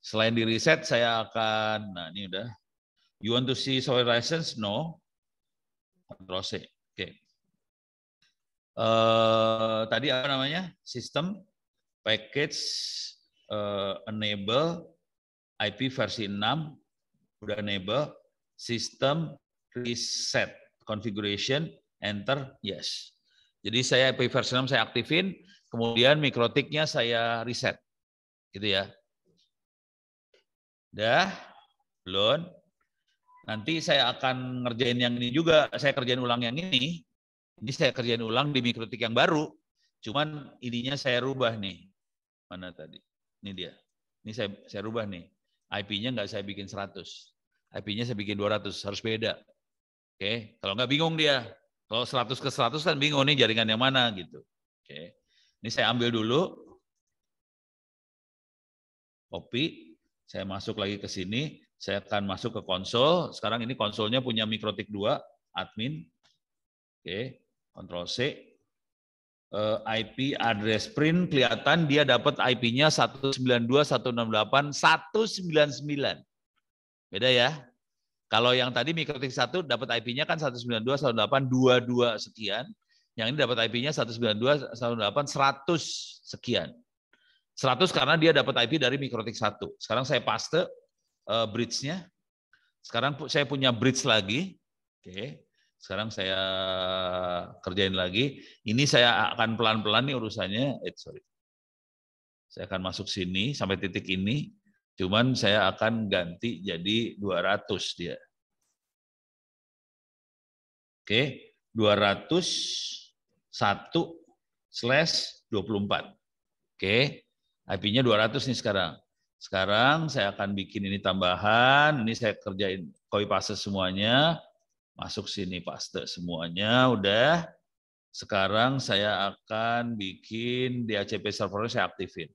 Selain di riset, saya akan nah ini udah. You want to see soil license? No. Control C. Oke. Okay. Uh, eh, tadi apa namanya? Sistem, package, uh, enable, IP versi 6, udah enable, sistem, reset, configuration, enter, yes. Jadi saya prefer senam saya aktifin, kemudian mikrotiknya saya reset. Gitu ya. Dah? Belum? Nanti saya akan ngerjain yang ini juga, saya kerjain ulang yang ini. Ini saya kerjain ulang di mikrotik yang baru. Cuman ininya saya rubah nih. Mana tadi? Ini dia. Ini saya saya rubah nih. IP-nya enggak saya bikin 100. IP-nya saya bikin 200, harus beda. Oke, kalau nggak bingung dia. Kalau 100 ke 100 kan bingung nih jaringan yang mana gitu. Oke. Ini saya ambil dulu. Copy. Saya masuk lagi ke sini. Saya akan masuk ke konsol. Sekarang ini konsolnya punya mikrotik 2, admin. Oke. Ctrl C. Eh, IP address print kelihatan dia dapat IP-nya 192.168.199. Beda ya? Kalau yang tadi mikrotik 1 dapat IP-nya kan 192, sekian. Yang ini dapat IP-nya 192.168.100 sekian. 100 karena dia dapat IP dari mikrotik 1. Sekarang saya paste uh, bridge-nya. Sekarang saya punya bridge lagi. Oke. Okay. Sekarang saya kerjain lagi. Ini saya akan pelan-pelan nih urusannya. Eh, sorry. Saya akan masuk sini sampai titik ini. Cuman saya akan ganti jadi 200 dia. Oke, 201 slash 24. Oke, IP-nya 200 nih sekarang. Sekarang saya akan bikin ini tambahan, ini saya kerjain koi paste semuanya, masuk sini paste semuanya, udah. Sekarang saya akan bikin DHCP server saya aktifin.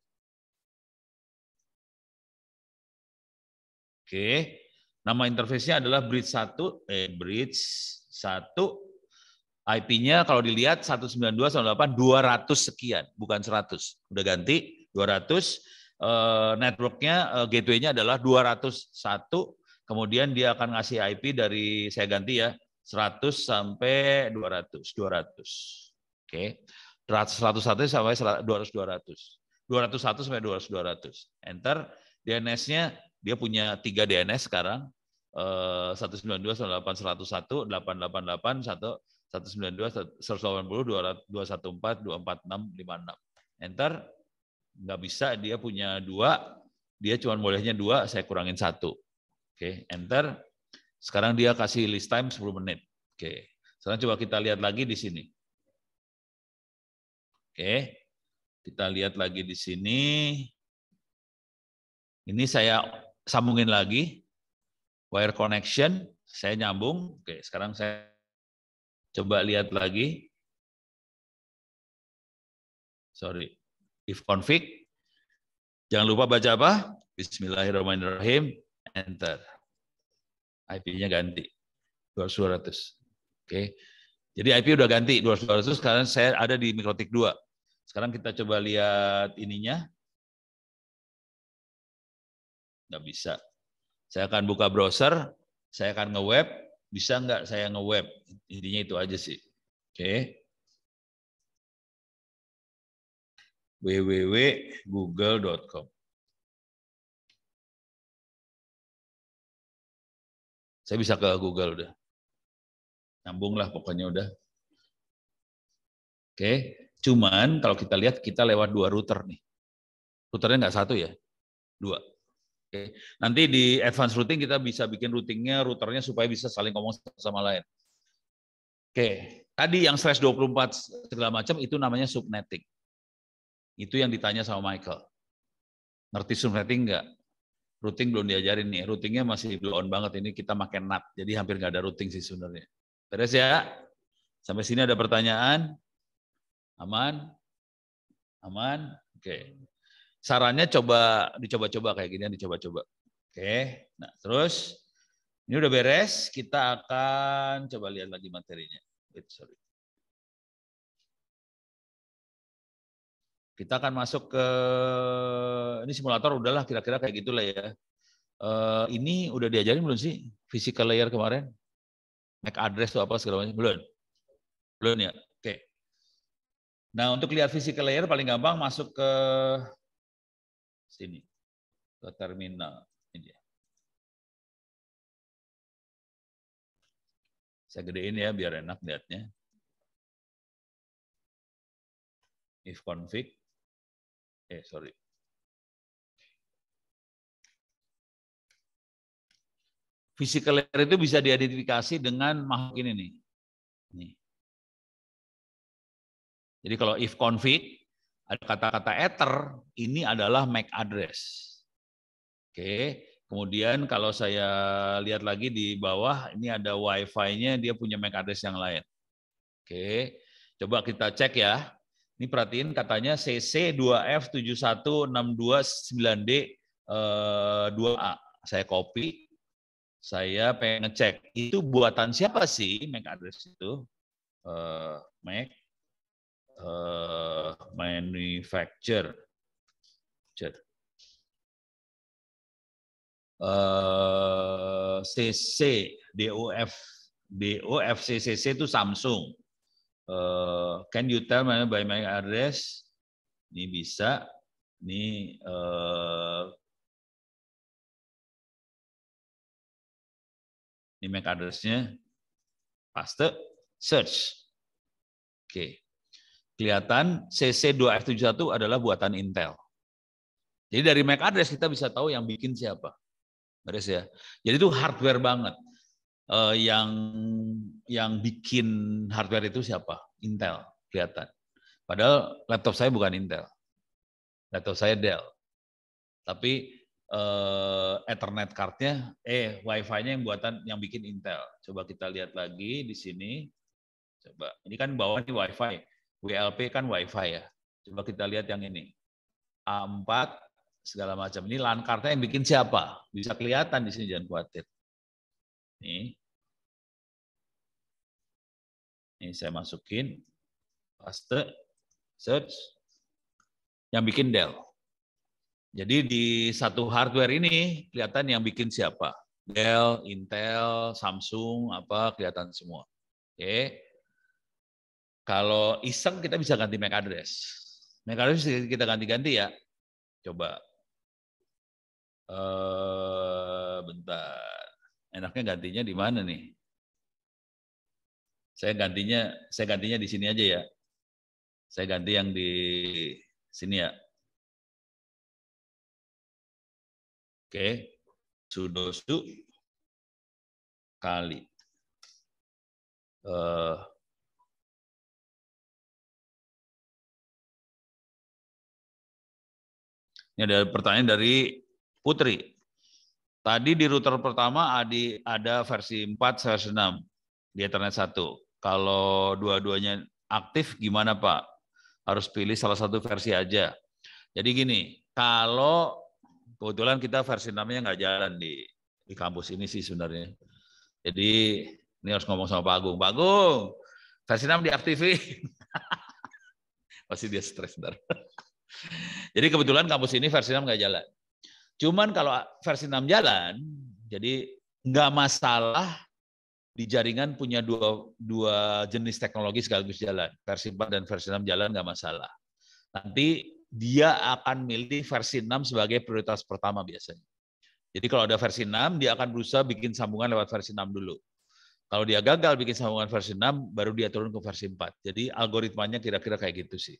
Oke. Nama interface-nya adalah bridge 1 eh bridge 1 IP-nya kalau dilihat 192.168 200 sekian, bukan 100. Udah ganti 200. Eh, network-nya eh, gateway-nya adalah 201. Kemudian dia akan ngasih IP dari saya ganti ya 100 sampai 200, 200. Oke. Okay. 101 sampai 200 200. 201 sampai 200 200. Enter. DNS-nya dia punya tiga DNS sekarang, 192, eh, 98, dua satu empat 192, empat enam 246, 56. Enter, nggak bisa, dia punya dua, dia cuma bolehnya dua, saya kurangin satu. Oke, enter. Sekarang dia kasih list time 10 menit. Oke, sekarang coba kita lihat lagi di sini. Oke, kita lihat lagi di sini. Ini saya sambungin lagi, wire connection, saya nyambung. Oke, sekarang saya coba lihat lagi. Sorry, if config. Jangan lupa baca apa? Bismillahirrahmanirrahim, enter. IP-nya ganti, 200. Oke, jadi IP udah ganti 200, sekarang saya ada di mikrotik 2. Sekarang kita coba lihat ininya, Nggak bisa. Saya akan buka browser, saya akan ngeweb, bisa nggak saya ngeweb? web Intinya itu aja sih. Oke. Okay. www.google.com Saya bisa ke Google udah. Nyambung pokoknya udah. Oke, okay. cuman kalau kita lihat kita lewat dua router nih. Routernya nggak satu ya, dua. Nanti di advance routing kita bisa bikin routingnya, routernya supaya bisa saling ngomong sama lain. Oke, tadi yang slash 24 segala macam itu namanya subnetting. Itu yang ditanya sama Michael. Ngerti subnetting nggak? Routing belum diajarin nih. Routingnya masih belum on banget. Ini kita pakai NAT. Jadi hampir nggak ada routing sih sebenarnya. Beres ya? Sampai sini ada pertanyaan? Aman? Aman? Oke sarannya coba dicoba-coba kayak gini, dicoba-coba. Oke, nah terus ini udah beres, kita akan coba lihat lagi materinya. Wait, sorry. Kita akan masuk ke ini simulator udahlah kira-kira kayak gitulah ya. Uh, ini udah diajarin belum sih physical layer kemarin? MAC address tuh apa segala macam belum? Belum ya. Oke. Okay. Nah, untuk lihat physical layer paling gampang masuk ke sini ke terminal ini dia. Saya gedein ya biar enak lihatnya. If config, eh sorry, physical layer itu bisa diidentifikasi dengan makhluk ini nih. nih. Jadi kalau if config ada kata-kata ether, ini adalah MAC address. Oke, kemudian kalau saya lihat lagi di bawah, ini ada Wi-Fi-nya, dia punya MAC address yang lain. Oke, coba kita cek ya. Ini perhatiin katanya cc 2 f 71629 d 2A. Eh, saya copy, saya pengen ngecek. Itu buatan siapa sih MAC address itu? Eh, MAC uh, manufacture. Uh, eh, CC, DOF, ccc itu Samsung. Uh, can you tell mana by my address? Ini bisa. Ini uh, ini MAC address-nya Paste, search. Oke. Okay. Kelihatan CC2F71 adalah buatan Intel. Jadi dari MAC address kita bisa tahu yang bikin siapa. Beres ya. Jadi itu hardware banget. Uh, yang yang bikin hardware itu siapa? Intel kelihatan. Padahal laptop saya bukan Intel. Laptop saya Dell. Tapi uh, Ethernet card-nya, eh Wi-Fi-nya yang buatan yang bikin Intel. Coba kita lihat lagi di sini. Coba, ini kan bawah ini Wi-Fi. WLP kan WiFi ya. Coba kita lihat yang ini. A4 segala macam. Ini lan kartu yang bikin siapa? Bisa kelihatan di sini jangan khawatir. Nih. Ini saya masukin paste search yang bikin Dell. Jadi di satu hardware ini kelihatan yang bikin siapa. Dell, Intel, Samsung, apa kelihatan semua. Oke. Okay. Kalau iseng kita bisa ganti MAC address. MAC address kita ganti-ganti ya. Coba. Uh, bentar. Enaknya gantinya di mana nih? Saya gantinya saya gantinya di sini aja ya. Saya ganti yang di sini ya. Oke. sudo su kali. Uh, Ini ada pertanyaan dari Putri. Tadi di router pertama ada versi 4, versi 6 di internet 1. Kalau dua-duanya aktif gimana Pak? Harus pilih salah satu versi aja. Jadi gini, kalau kebetulan kita versi 6-nya nggak jalan di, di kampus ini sih sebenarnya. Jadi ini harus ngomong sama Pak Agung. Pak Agung, versi 6 diaktifin. Pasti dia stres jadi kebetulan kampus ini versi 6 nggak jalan. Cuman kalau versi 6 jalan, jadi nggak masalah di jaringan punya dua, dua jenis teknologi sekaligus jalan. Versi 4 dan versi 6 jalan nggak masalah. Nanti dia akan milih versi 6 sebagai prioritas pertama biasanya. Jadi kalau ada versi 6, dia akan berusaha bikin sambungan lewat versi 6 dulu. Kalau dia gagal bikin sambungan versi 6, baru dia turun ke versi 4. Jadi algoritmanya kira-kira kayak gitu sih.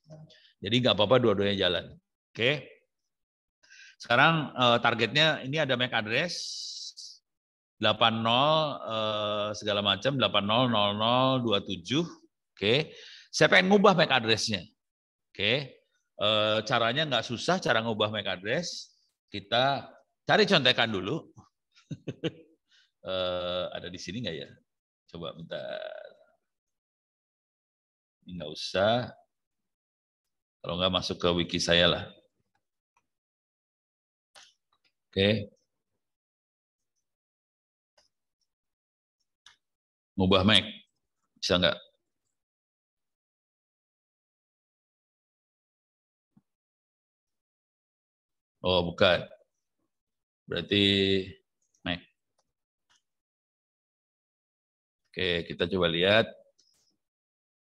Jadi nggak apa-apa dua-duanya jalan. Oke. Okay. Sekarang uh, targetnya ini ada MAC address 80 uh, eh, segala macam 800027. Oke. Okay. Saya pengen ngubah MAC address-nya. Oke. Okay. Eh, caranya nggak susah cara ngubah MAC address. Kita cari contekan dulu. uh, ada di sini nggak ya? Coba bentar. Ini nggak usah. Kalau nggak masuk ke wiki saya lah. Oke. Okay. Ngubah mic. Bisa nggak? Oh, bukan. Berarti Oke, kita coba lihat.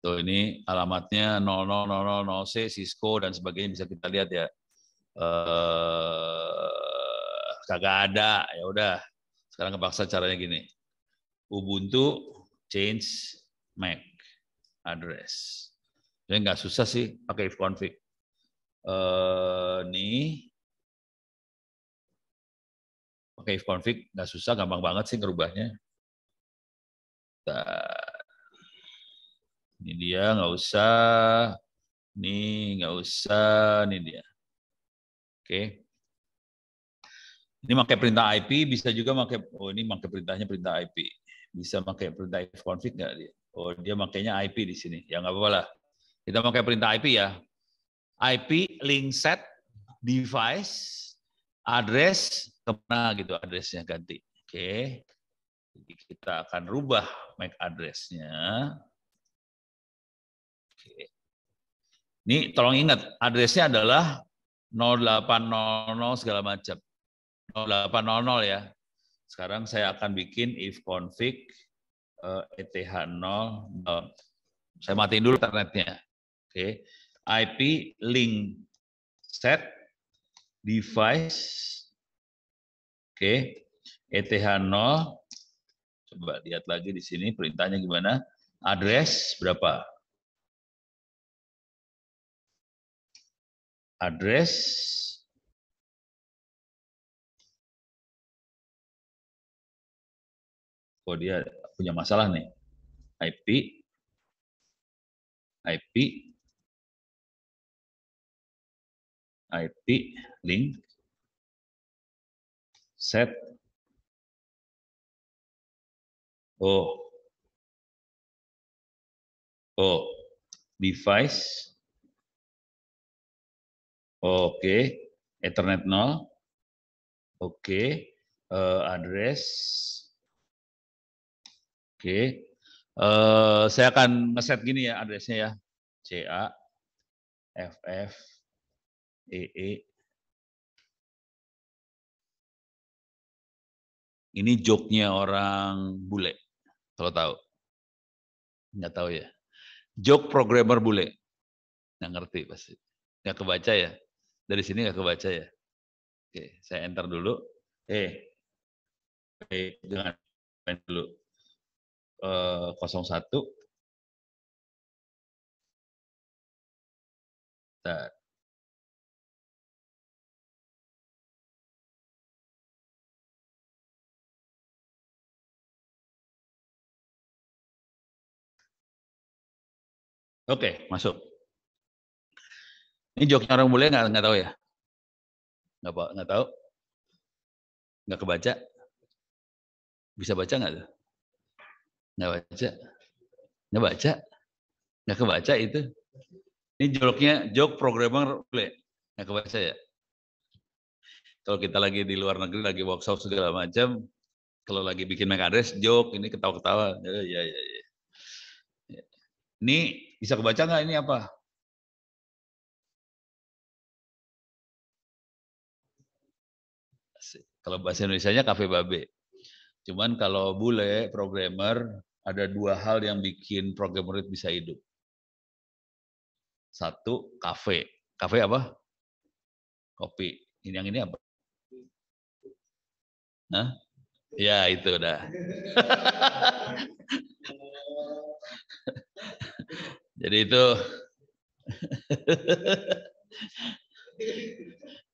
Tuh ini alamatnya 00000C, Cisco dan sebagainya bisa kita lihat ya. Eh kagak ada, ya udah. Sekarang kepaksa caranya gini. Ubuntu change MAC address. Jadi nggak susah sih pakai if config. Eh nih pakai if config nggak susah, gampang banget sih ngerubahnya. Bentar. Ini dia, nggak usah. Ini nggak usah, ini dia. Oke. Ini pakai perintah IP, bisa juga pakai, oh ini pakai perintahnya perintah IP. Bisa pakai perintah ifconfig nggak dia? Oh dia makainya IP di sini, ya nggak apa-apa lah. Kita pakai perintah IP ya. IP link set device address kemana gitu addressnya ganti. Oke. Okay. Jadi kita akan rubah MAC address-nya. Ini tolong ingat, address-nya adalah 0800 segala macam. 0800 ya. Sekarang saya akan bikin if config eh, ETH0. saya matiin dulu internetnya. Oke. IP link set device. Oke. ETH0 Coba lihat lagi di sini perintahnya gimana. Address berapa? Address kok oh, dia punya masalah nih. IP, IP, IP link, set Oh. Oh. Device. Oke. Okay. Ethernet 0. Oke. Okay. Uh, eh, address. Oke. Okay. Uh, eh, saya akan ngeset gini ya addressnya ya. CA FF EE ini joknya orang bule. Kalau tahu. Nggak tahu ya. Joke programmer bule. Nggak ngerti pasti. Nggak kebaca ya. Dari sini nggak kebaca ya. Oke, saya enter dulu. Eh, hey. jangan main dulu. Eh, 01. Bentar. Oke, okay, masuk. Ini joknya orang bule nggak nggak tahu ya? Nggak nggak tahu? Nggak kebaca? Bisa baca nggak tuh? Nggak baca? Nggak baca? Nggak kebaca itu? Ini joknya jok programmer bule. Nggak kebaca ya? Kalau kita lagi di luar negeri, lagi workshop segala macam, kalau lagi bikin MAC address, jok ini ketawa-ketawa. Ya, ya, ya. Ini bisa kebaca nggak ini apa? Kalau bahasa Indonesia-nya Cafe babe. Cuman kalau bule, programmer, ada dua hal yang bikin programmer itu bisa hidup. Satu, kafe. Kafe apa? Kopi. Ini yang ini apa? nah Ya, itu udah. Jadi itu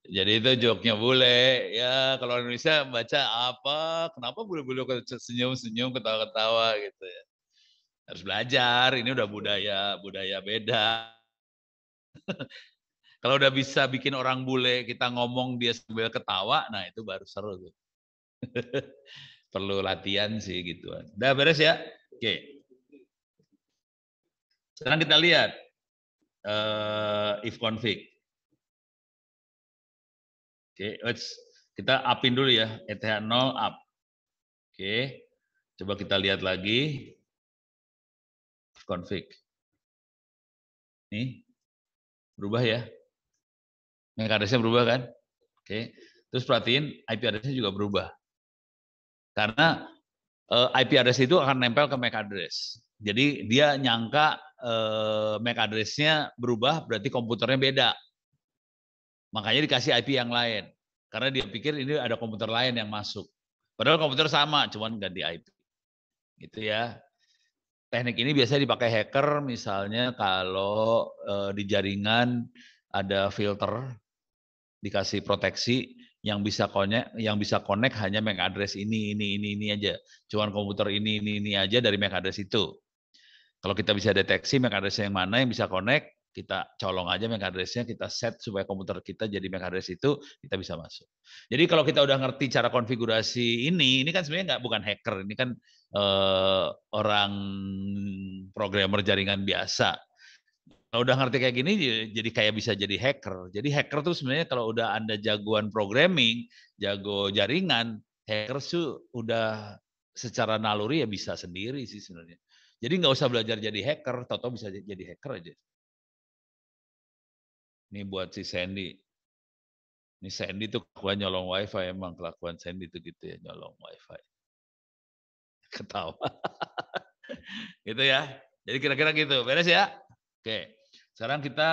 Jadi itu joknya bule. Ya kalau Indonesia baca apa, kenapa bule-bule senyum-senyum, ketawa-ketawa gitu ya. Harus belajar, ini udah budaya, budaya beda. kalau udah bisa bikin orang bule, kita ngomong dia sambil ketawa, nah itu baru seru. tuh. Perlu latihan sih gitu. Udah beres ya? Oke. Okay. Sekarang kita lihat uh, if config. Oke, okay, kita upin dulu ya, ETH0 up. Oke. Okay. Coba kita lihat lagi if config. Nih. Berubah ya. MAC address berubah kan? Oke. Okay. Terus perhatiin IP addressnya juga berubah. Karena eh, IP address itu akan nempel ke MAC address. Jadi dia nyangka eh, MAC address-nya berubah berarti komputernya beda. Makanya dikasih IP yang lain. Karena dia pikir ini ada komputer lain yang masuk. Padahal komputer sama, cuman ganti IP. Gitu ya. Teknik ini biasa dipakai hacker misalnya kalau eh, di jaringan ada filter dikasih proteksi yang bisa connect yang bisa connect hanya MAC address ini ini ini ini aja. Cuman komputer ini ini ini aja dari MAC address itu. Kalau kita bisa deteksi MAC address yang mana yang bisa connect, kita colong aja MAC address-nya, kita set supaya komputer kita jadi MAC address itu, kita bisa masuk. Jadi kalau kita udah ngerti cara konfigurasi ini, ini kan sebenarnya nggak bukan hacker, ini kan eh, orang programmer jaringan biasa. Kalau udah ngerti kayak gini, ya jadi kayak bisa jadi hacker. Jadi hacker tuh sebenarnya kalau udah Anda jagoan programming, jago jaringan, hacker tuh udah secara naluri ya bisa sendiri sih sebenarnya. Jadi nggak usah belajar jadi hacker, Toto bisa jadi hacker aja. Ini buat si Sandy. Ini Sandy tuh kelakuan nyolong wifi, emang kelakuan Sandy tuh gitu ya, nyolong wifi. Ketawa. gitu ya. Jadi kira-kira gitu, beres ya? Oke. Sekarang kita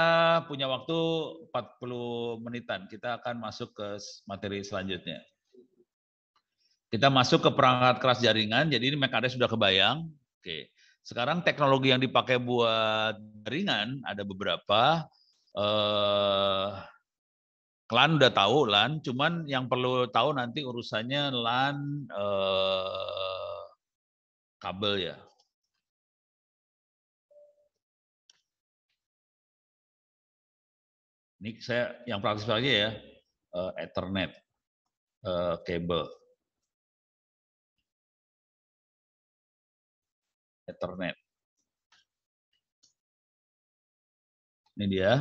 punya waktu 40 menitan. Kita akan masuk ke materi selanjutnya. Kita masuk ke perangkat keras jaringan. Jadi ini mekanisme sudah kebayang. Oke. Sekarang teknologi yang dipakai buat jaringan ada beberapa. Eh, LAN udah tahu LAN, cuman yang perlu tahu nanti urusannya LAN eh, kabel ya. Ini saya yang praktis aja ya, eh, Ethernet, eh, kabel. Ethernet. Ini dia.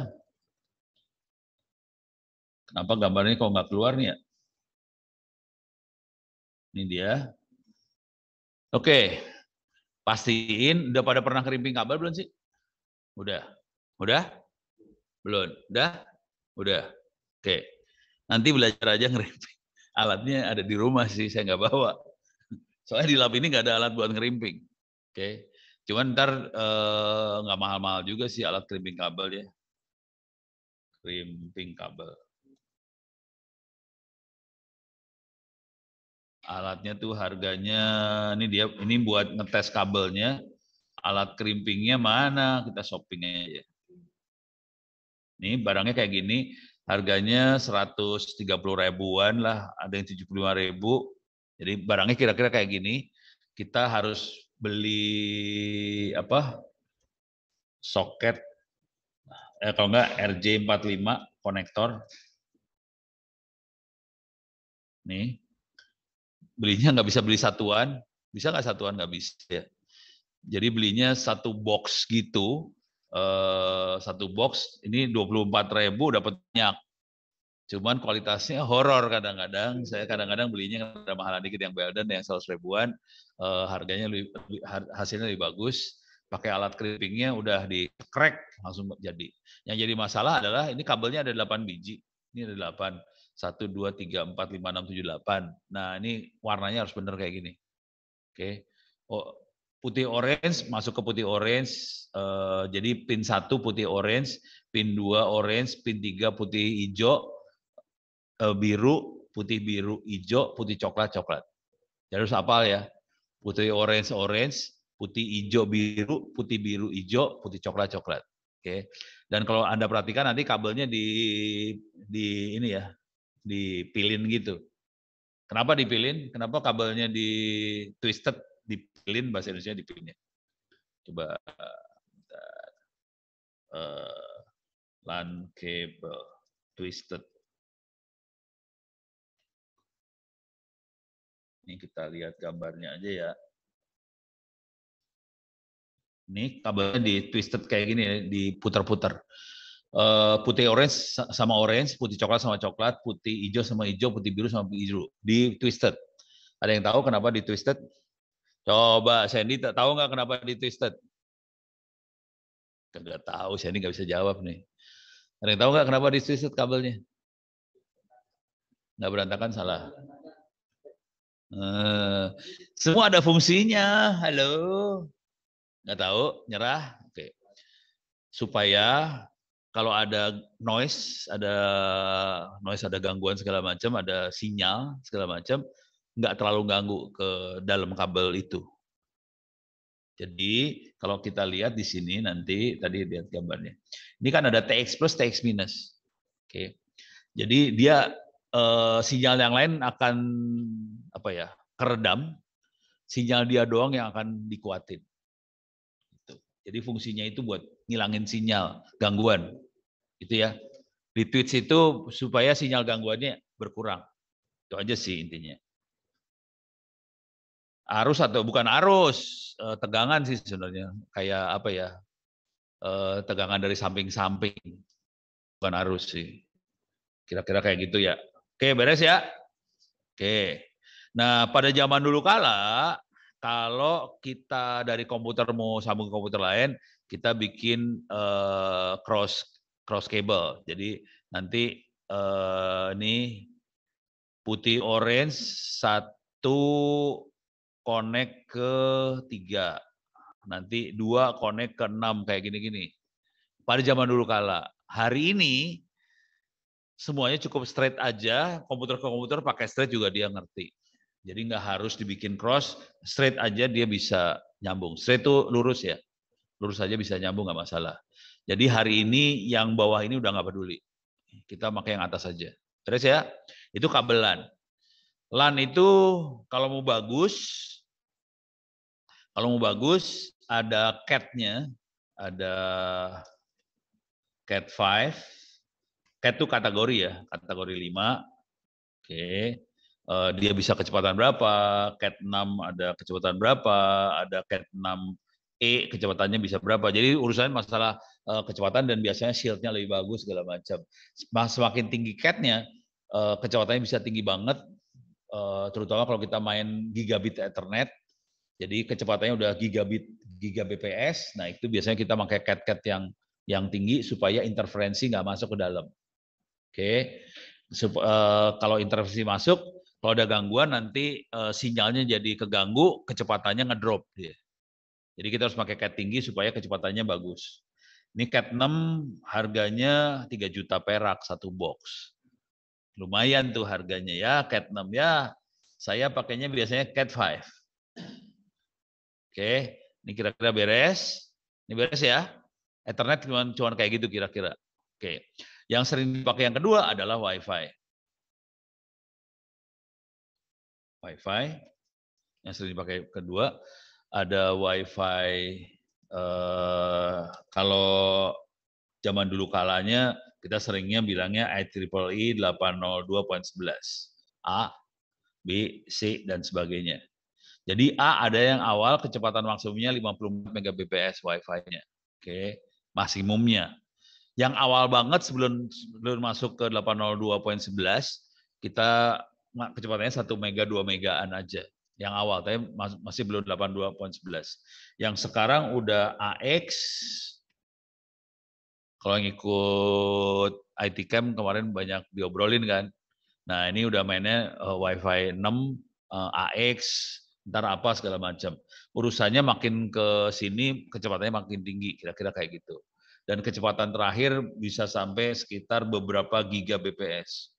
Kenapa gambarnya kok nggak keluar nih ya? Ini dia. Oke, pastiin udah pada pernah kerimping kabel belum sih? Udah, udah, belum, udah, udah. Oke, nanti belajar aja ngerimping. Alatnya ada di rumah sih, saya nggak bawa. Soalnya di lab ini nggak ada alat buat ngerimping. Oke. Okay. Cuman ntar eh, nggak uh, mahal-mahal juga sih alat crimping kabel ya. Crimping kabel. Alatnya tuh harganya ini dia ini buat ngetes kabelnya. Alat crimpingnya mana? Kita shoppingnya aja. Ini barangnya kayak gini, harganya 130 ribuan lah, ada yang 75 ribu. Jadi barangnya kira-kira kayak gini, kita harus beli apa soket eh, kalau enggak RJ45 konektor nih belinya nggak bisa beli satuan bisa nggak satuan nggak bisa ya jadi belinya satu box gitu eh, satu box ini 24.000 dapat minyak Cuman kualitasnya horor kadang-kadang. Hmm. Saya kadang-kadang belinya ada mahal dikit yang Belden yang 100 ribuan, Uh, harganya lebih, lebih, hasilnya lebih bagus. Pakai alat clippingnya udah di crack langsung jadi. Yang jadi masalah adalah ini kabelnya ada 8 biji. Ini ada 8. 1 2 3 4 5 6 7 8. Nah, ini warnanya harus benar kayak gini. Oke. Okay. Oh, putih orange masuk ke putih orange Uh, jadi pin 1 putih orange, pin 2 orange, pin 3 putih hijau, Eh, biru, putih biru, hijau, putih coklat coklat. Jadi harus hafal ya. Putih orange orange, putih hijau biru, putih biru hijau, putih coklat coklat. Oke. Dan kalau Anda perhatikan nanti kabelnya di di ini ya, dipilin gitu. Kenapa dipilin? Kenapa kabelnya di twisted, dipilin bahasa Indonesia dipilin ya. Coba uh, lan cable twisted. Ini kita lihat gambarnya aja ya. Ini kabelnya di twisted kayak gini, ya, diputer-puter. Uh, eh, putih orange sama orange, putih coklat sama coklat, putih hijau sama hijau, putih biru sama biru. Di twisted. Ada yang tahu kenapa di twisted? Coba Sandy tahu nggak kenapa di twisted? Kagak tahu, Sandy nggak bisa jawab nih. Ada yang tahu nggak kenapa di twisted kabelnya? Nggak berantakan salah. Eh, semua ada fungsinya. Halo. Nggak tahu, nyerah. Oke. Supaya kalau ada noise, ada noise, ada gangguan segala macam, ada sinyal segala macam, nggak terlalu ganggu ke dalam kabel itu. Jadi kalau kita lihat di sini nanti tadi lihat gambarnya. Ini kan ada TX plus TX minus. Oke. Jadi dia eh, sinyal yang lain akan apa ya keredam, sinyal dia doang yang akan dikuatin. Gitu. Jadi fungsinya itu buat ngilangin sinyal gangguan, gitu ya. Di tweets itu supaya sinyal gangguannya berkurang. Itu aja sih intinya. Arus atau bukan arus, eh, tegangan sih sebenarnya. Kayak apa ya? Eh, tegangan dari samping-samping. Bukan arus sih. Kira-kira kayak gitu ya. Oke, beres ya? Oke. Nah, pada zaman dulu kala, kalau kita dari komputer mau sambung ke komputer lain, kita bikin uh, cross cross cable. Jadi nanti uh, ini putih orange satu connect ke tiga, nanti dua connect ke enam kayak gini-gini. Pada zaman dulu kala. Hari ini semuanya cukup straight aja, komputer ke komputer pakai straight juga dia ngerti. Jadi nggak harus dibikin cross, straight aja dia bisa nyambung. Straight itu lurus ya, lurus aja bisa nyambung nggak masalah. Jadi hari ini yang bawah ini udah nggak peduli, kita pakai yang atas aja. Terus ya, itu kabel LAN. LAN itu kalau mau bagus, kalau mau bagus ada CAT-nya, ada CAT 5, CAT itu kategori ya, kategori 5. Oke. Okay. Uh, eh, dia bisa kecepatan berapa, CAT 6 ada kecepatan berapa, ada CAT 6 E kecepatannya bisa berapa. Jadi urusan masalah uh, kecepatan dan biasanya shield-nya lebih bagus segala macam. Semakin tinggi catnya uh, kecepatannya bisa tinggi banget, uh, terutama kalau kita main gigabit Ethernet. Jadi kecepatannya udah gigabit gigabps. Nah itu biasanya kita pakai cat cat yang yang tinggi supaya interferensi nggak masuk ke dalam. Oke. uh, kalau intervensi masuk, kalau ada gangguan nanti uh, sinyalnya jadi keganggu, kecepatannya ngedrop dia. Jadi kita harus pakai cat tinggi supaya kecepatannya bagus. Ini cat 6 harganya 3 juta perak satu box. Lumayan tuh harganya ya cat 6 ya. Saya pakainya biasanya cat 5. Oke, ini kira-kira beres. Ini beres ya. Ethernet cuma, cuman kayak gitu kira-kira. Oke. Yang sering dipakai yang kedua adalah Wi-Fi. Wi-Fi yang sering dipakai kedua ada Wi-Fi eh, kalau zaman dulu kalanya kita seringnya bilangnya IEEE 802.11 e A, B, C dan sebagainya. Jadi A ada yang awal kecepatan maksimumnya 54 Mbps Wi-Fi-nya. Oke, maksimumnya yang awal banget sebelum, sebelum masuk ke 802.11 kita kecepatannya 1 mega 2 megaan aja yang awal tapi masih belum 82.11. Yang sekarang udah AX kalau yang ikut IT Camp kemarin banyak diobrolin kan. Nah, ini udah mainnya eh, WiFi 6, uh, AX, ntar apa segala macam. Urusannya makin ke sini kecepatannya makin tinggi kira-kira kayak gitu dan kecepatan terakhir bisa sampai sekitar beberapa giga bps.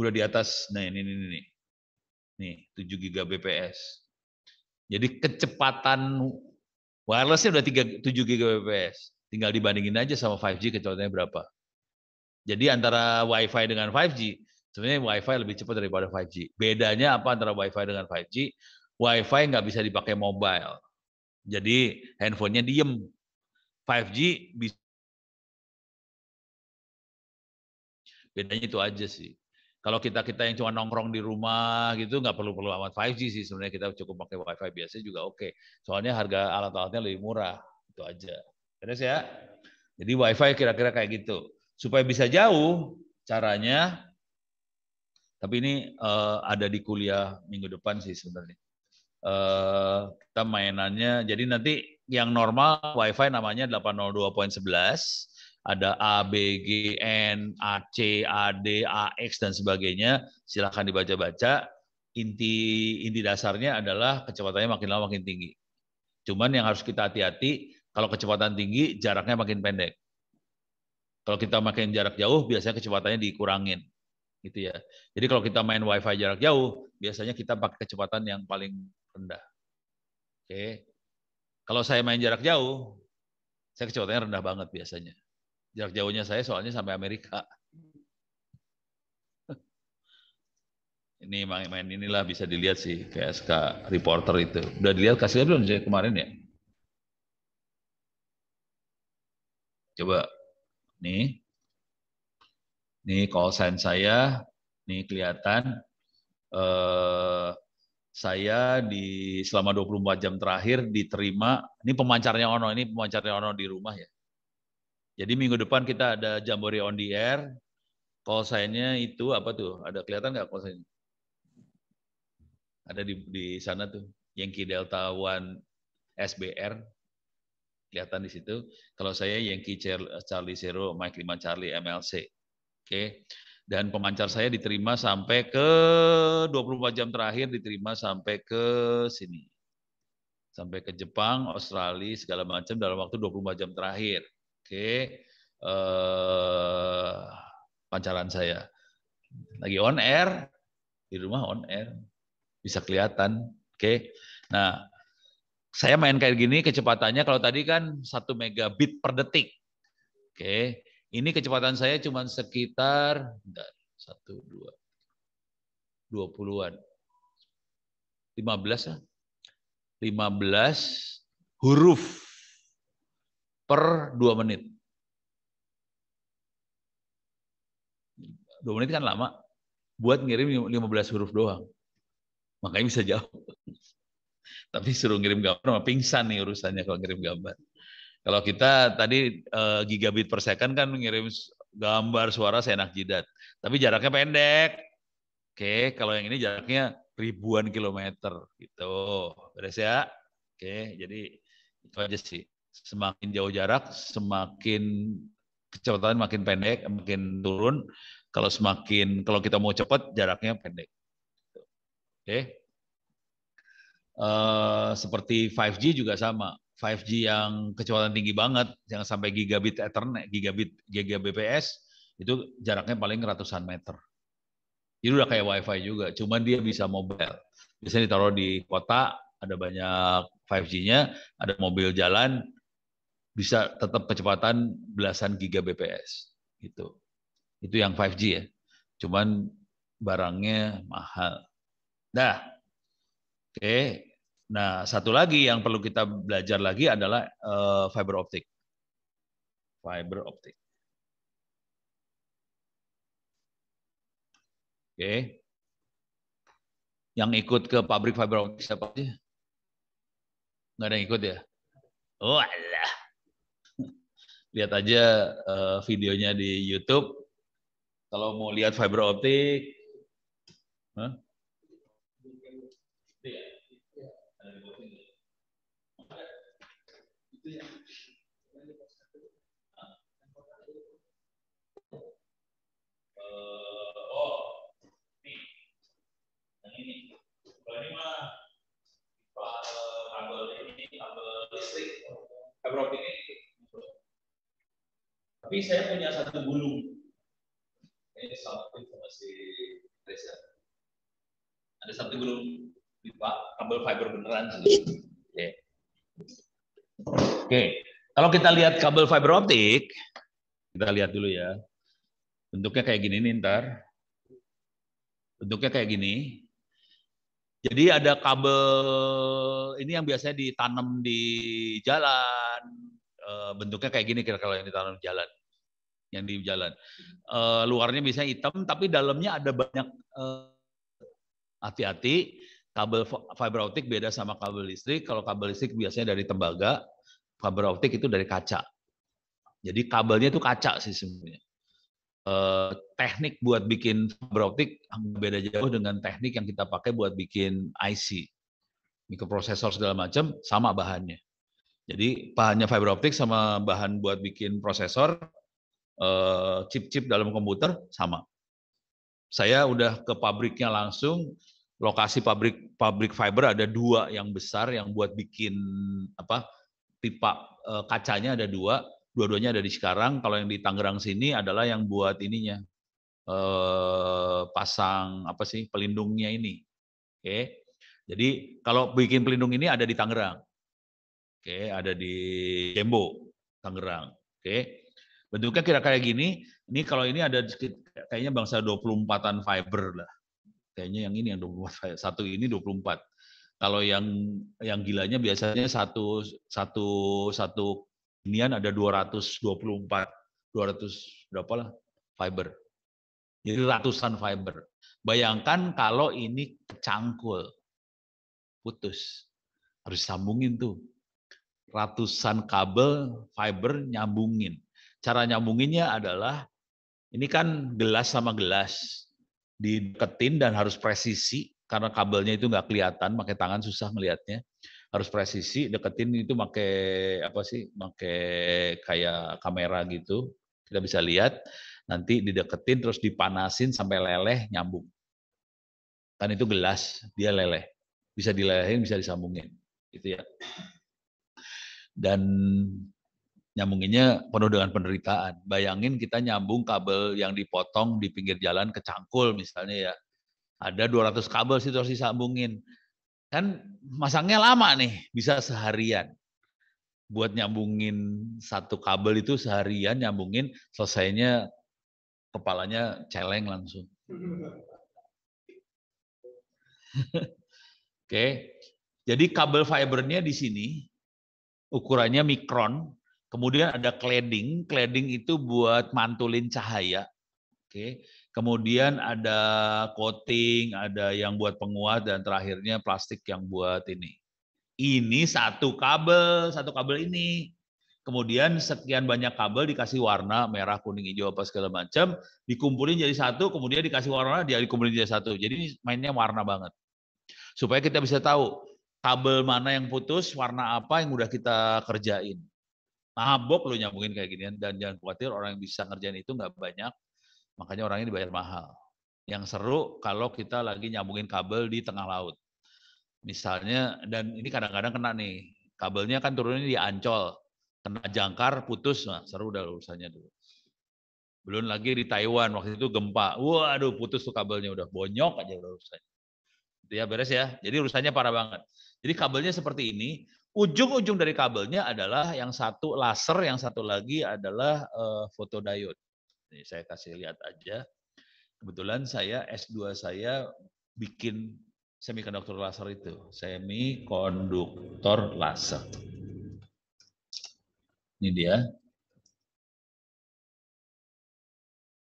Udah di atas, nah ini, ini, ini. Nih, 7 giga bps. Jadi kecepatan wirelessnya udah 3, 7 giga bps. Tinggal dibandingin aja sama 5G kecepatannya berapa. Jadi antara WiFi dengan 5G, sebenarnya WiFi lebih cepat daripada 5G. Bedanya apa antara WiFi dengan 5G? WiFi nggak bisa dipakai mobile. Jadi handphonenya diem, 5G bisa bedanya itu aja sih. Kalau kita kita yang cuma nongkrong di rumah gitu nggak perlu perlu amat 5G sih sebenarnya kita cukup pakai WiFi biasa juga oke. Okay. Soalnya harga alat-alatnya lebih murah itu aja. Terus ya. Jadi WiFi kira-kira kayak gitu. Supaya bisa jauh caranya. Tapi ini uh, ada di kuliah minggu depan sih sebenarnya. Uh, kita mainannya. Jadi nanti yang normal WiFi namanya 802.11 ada A, B, G, N, A, C, A, D, A, X, dan sebagainya. Silahkan dibaca-baca. Inti inti dasarnya adalah kecepatannya makin lama makin tinggi. Cuman yang harus kita hati-hati, kalau kecepatan tinggi, jaraknya makin pendek. Kalau kita makin jarak jauh, biasanya kecepatannya dikurangin. Gitu ya. Jadi kalau kita main wifi jarak jauh, biasanya kita pakai kecepatan yang paling rendah. Oke. Okay. Kalau saya main jarak jauh, saya kecepatannya rendah banget biasanya. Jarak jauhnya saya soalnya sampai Amerika. Ini main main inilah bisa dilihat sih PSK reporter itu. Udah dilihat kasih belum kemarin ya? Coba nih. Nih call sign saya, nih kelihatan eh saya di selama 24 jam terakhir diterima ini pemancarnya Ono ini pemancarnya Ono di rumah ya. Jadi minggu depan kita ada Jambore on the air. Call sign-nya itu apa tuh? Ada kelihatan nggak call sign? Ada di di sana tuh Yankee Delta One SBR kelihatan di situ. Kalau saya Yankee Charlie Zero Mike Lima Charlie MLC. Oke. Okay dan pemancar saya diterima sampai ke 24 jam terakhir diterima sampai ke sini. Sampai ke Jepang, Australia, segala macam dalam waktu 24 jam terakhir. Oke. Okay. Eh, pancaran saya. Lagi on air, di rumah on air. Bisa kelihatan. Oke. Okay. Nah, saya main kayak gini kecepatannya kalau tadi kan 1 megabit per detik. Oke. Okay. Ini kecepatan saya cuma sekitar satu dua dua puluhan, lima belas lah, lima belas huruf per dua menit. Dua menit kan lama buat ngirim 15 huruf doang. Makanya bisa jauh. Tapi suruh ngirim gambar, pingsan nih urusannya kalau ngirim gambar. Kalau kita tadi eh, gigabit per second kan mengirim gambar suara seenak jidat. Tapi jaraknya pendek. Oke, kalau yang ini jaraknya ribuan kilometer gitu. Beres ya? Oke, jadi itu aja sih. Semakin jauh jarak, semakin kecepatan makin pendek, makin turun. Kalau semakin kalau kita mau cepat, jaraknya pendek. Oke. Uh, seperti 5G juga sama. 5G yang kecepatan tinggi banget, jangan sampai gigabit Ethernet, gigabit GGBPS, itu jaraknya paling ratusan meter. Itu udah kayak WiFi juga, cuman dia bisa mobile. Bisa ditaruh di kota, ada banyak 5G-nya, ada mobil jalan, bisa tetap kecepatan belasan gigabps gitu. Itu yang 5G ya. Cuman barangnya mahal. Dah. Oke, Nah, satu lagi yang perlu kita belajar lagi adalah uh, fiber optik. Fiber optik. Oke. Okay. Yang ikut ke pabrik fiber optik siapa sih? Nggak ada yang ikut ya? Walah. Oh, lihat aja uh, videonya di YouTube. Kalau mau lihat fiber optik, huh? ini. ini mah kabel ini kabel listrik, kabel optik ini. Tapi saya punya satu gulung. Ini satu informasi Reza. Ada satu gulung pipa kabel fiber beneran. Oke. Okay. Oke. Okay. Kalau kita lihat kabel fiber optik, kita lihat dulu ya. Bentuknya kayak gini nih ntar. Bentuknya kayak gini. Jadi ada kabel ini yang biasanya ditanam di jalan, eh, bentuknya kayak gini kira-kira yang ditanam di jalan, yang di jalan. Eh, luarnya biasanya hitam, tapi dalamnya ada banyak eh, hati-hati. Kabel fiber optik beda sama kabel listrik. Kalau kabel listrik biasanya dari tembaga, fiber optik itu dari kaca. Jadi kabelnya itu kaca sih sebenarnya eh, teknik buat bikin fiber optik beda jauh dengan teknik yang kita pakai buat bikin IC, mikroprosesor segala macam sama bahannya. Jadi bahannya fiber optik sama bahan buat bikin prosesor, eh, chip-chip dalam komputer sama. Saya udah ke pabriknya langsung, lokasi pabrik pabrik fiber ada dua yang besar yang buat bikin apa pipa eh, kacanya ada dua dua-duanya ada di sekarang. Kalau yang di Tangerang sini adalah yang buat ininya eh, pasang apa sih pelindungnya ini. Oke. Jadi kalau bikin pelindung ini ada di Tangerang. Oke, ada di Jembo, Tangerang. Oke. Bentuknya kira kira gini. Ini kalau ini ada kayaknya bangsa 24-an fiber lah. Kayaknya yang ini yang 24 satu ini 24. Kalau yang yang gilanya biasanya satu satu satu Inian ada 224, 200 berapa lah fiber. Jadi ratusan fiber. Bayangkan kalau ini kecangkul, putus. Harus sambungin tuh. Ratusan kabel fiber nyambungin. Cara nyambunginnya adalah, ini kan gelas sama gelas. Dideketin dan harus presisi, karena kabelnya itu nggak kelihatan, pakai tangan susah melihatnya harus presisi deketin itu pakai apa sih pakai kayak kamera gitu kita bisa lihat nanti dideketin terus dipanasin sampai leleh nyambung kan itu gelas dia leleh bisa dilelehin bisa disambungin gitu ya dan nyambunginnya penuh dengan penderitaan. Bayangin kita nyambung kabel yang dipotong di pinggir jalan ke cangkul misalnya ya. Ada 200 kabel situ harus disambungin. Kan masangnya lama nih, bisa seharian. Buat nyambungin satu kabel itu seharian nyambungin, selesainya kepalanya celeng langsung. Oke. Jadi kabel fibernya di sini ukurannya mikron, kemudian ada cladding, cladding itu buat mantulin cahaya. Oke. Kemudian ada coating, ada yang buat penguat, dan terakhirnya plastik yang buat ini. Ini satu kabel, satu kabel ini. Kemudian sekian banyak kabel dikasih warna merah, kuning, hijau, apa segala macam. Dikumpulin jadi satu, kemudian dikasih warna, dia dikumpulin jadi satu. Jadi mainnya warna banget. Supaya kita bisa tahu kabel mana yang putus, warna apa yang udah kita kerjain. Mabok Bob, lo nyambungin kayak gini Dan jangan khawatir orang yang bisa ngerjain itu nggak banyak Makanya orangnya dibayar mahal. Yang seru kalau kita lagi nyambungin kabel di tengah laut. Misalnya, dan ini kadang-kadang kena nih, kabelnya kan turunnya di Ancol, kena jangkar, putus, nah, seru dah urusannya dulu. Belum lagi di Taiwan, waktu itu gempa, waduh putus tuh kabelnya, udah bonyok aja udah urusannya. Itu ya beres ya, jadi urusannya parah banget. Jadi kabelnya seperti ini, ujung-ujung dari kabelnya adalah yang satu laser, yang satu lagi adalah uh, fotodiode. Nih, saya kasih lihat aja. Kebetulan saya S2 saya bikin semikonduktor laser itu, semikonduktor laser. Ini dia.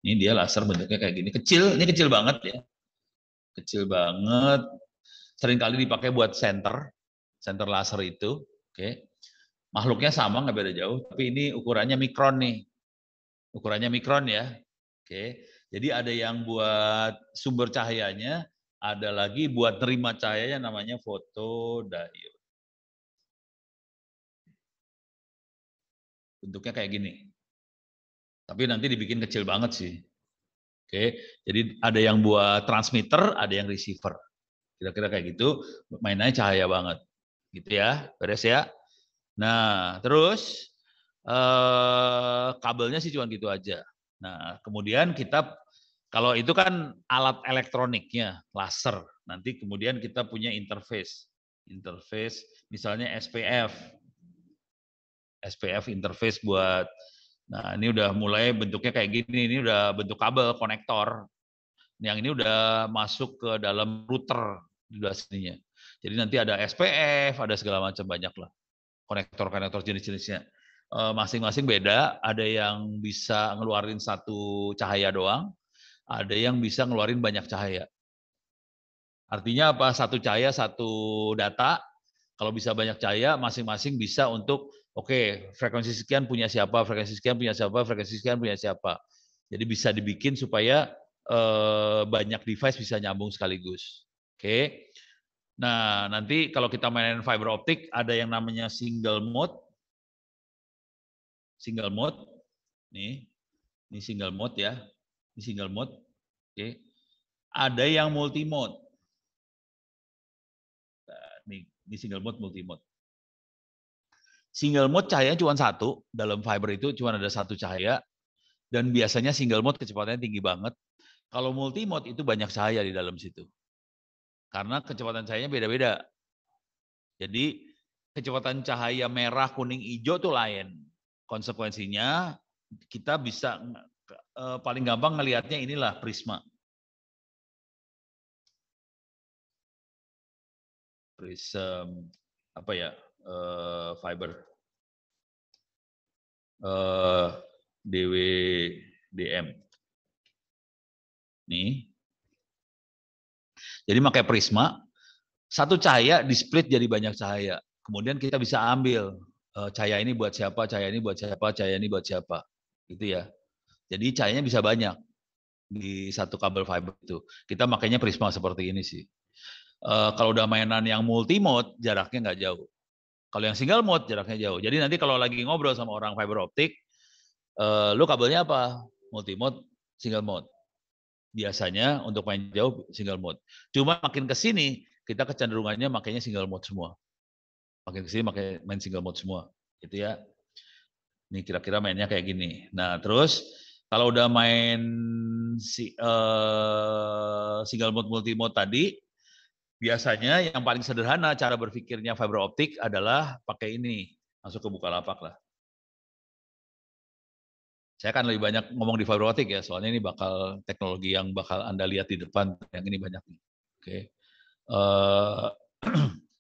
Ini dia laser bentuknya kayak gini, kecil, ini kecil banget ya. Kecil banget. Seringkali dipakai buat center, center laser itu, oke. Okay. Makhluknya sama nggak beda jauh, tapi ini ukurannya mikron nih ukurannya mikron ya. Oke. Jadi ada yang buat sumber cahayanya, ada lagi buat terima cahayanya namanya fotodiode. Bentuknya kayak gini. Tapi nanti dibikin kecil banget sih. Oke, jadi ada yang buat transmitter, ada yang receiver. Kira-kira kayak gitu, mainannya cahaya banget. Gitu ya, beres ya. Nah, terus eh, kabelnya sih cuma gitu aja. Nah, kemudian kita kalau itu kan alat elektroniknya, laser. Nanti kemudian kita punya interface. Interface misalnya SPF. SPF interface buat Nah, ini udah mulai bentuknya kayak gini. Ini udah bentuk kabel konektor. Yang ini udah masuk ke dalam router di sininya. Jadi nanti ada SPF, ada segala macam banyak lah konektor-konektor jenis-jenisnya. Eh, masing-masing beda. Ada yang bisa ngeluarin satu cahaya doang, ada yang bisa ngeluarin banyak cahaya. Artinya apa? Satu cahaya, satu data. Kalau bisa banyak cahaya, masing-masing bisa untuk oke, okay, frekuensi sekian punya siapa, frekuensi sekian punya siapa, frekuensi sekian punya siapa. Jadi bisa dibikin supaya eh, banyak device bisa nyambung sekaligus. Oke. Okay. Nah, nanti kalau kita mainin fiber optik ada yang namanya single mode single mode. Nih, ini single mode ya. Ini single mode. Oke. Ada yang multi mode. nih, ini single mode, multi mode. Single mode cahaya cuma satu, dalam fiber itu cuma ada satu cahaya, dan biasanya single mode kecepatannya tinggi banget. Kalau multi mode itu banyak cahaya di dalam situ. Karena kecepatan cahayanya beda-beda. Jadi kecepatan cahaya merah, kuning, hijau tuh lain. Konsekuensinya kita bisa eh, paling gampang ngelihatnya inilah prisma. Prism apa ya? Eh, fiber. Eh, DM. Nih. Jadi pakai prisma, satu cahaya di split jadi banyak cahaya. Kemudian kita bisa ambil Eh, cahaya ini buat siapa, cahaya ini buat siapa, cahaya ini buat siapa. Gitu ya. Jadi cahayanya bisa banyak di satu kabel fiber itu. Kita makanya prisma seperti ini sih. E, kalau udah mainan yang multi mode, jaraknya nggak jauh. Kalau yang single mode, jaraknya jauh. Jadi nanti kalau lagi ngobrol sama orang fiber optik, e, lu kabelnya apa? Multi mode, single mode. Biasanya untuk main jauh single mode. Cuma makin ke sini, kita kecenderungannya makanya single mode semua. Makin kesini pakai main single mode semua. Gitu ya. Ini kira-kira mainnya kayak gini. Nah terus kalau udah main si, uh, single mode multi mode tadi, biasanya yang paling sederhana cara berpikirnya fiber optik adalah pakai ini masuk ke bukalapak lah. Saya kan lebih banyak ngomong di fiber optik ya, soalnya ini bakal teknologi yang bakal anda lihat di depan yang ini banyak nih. Oke, okay. uh, eh,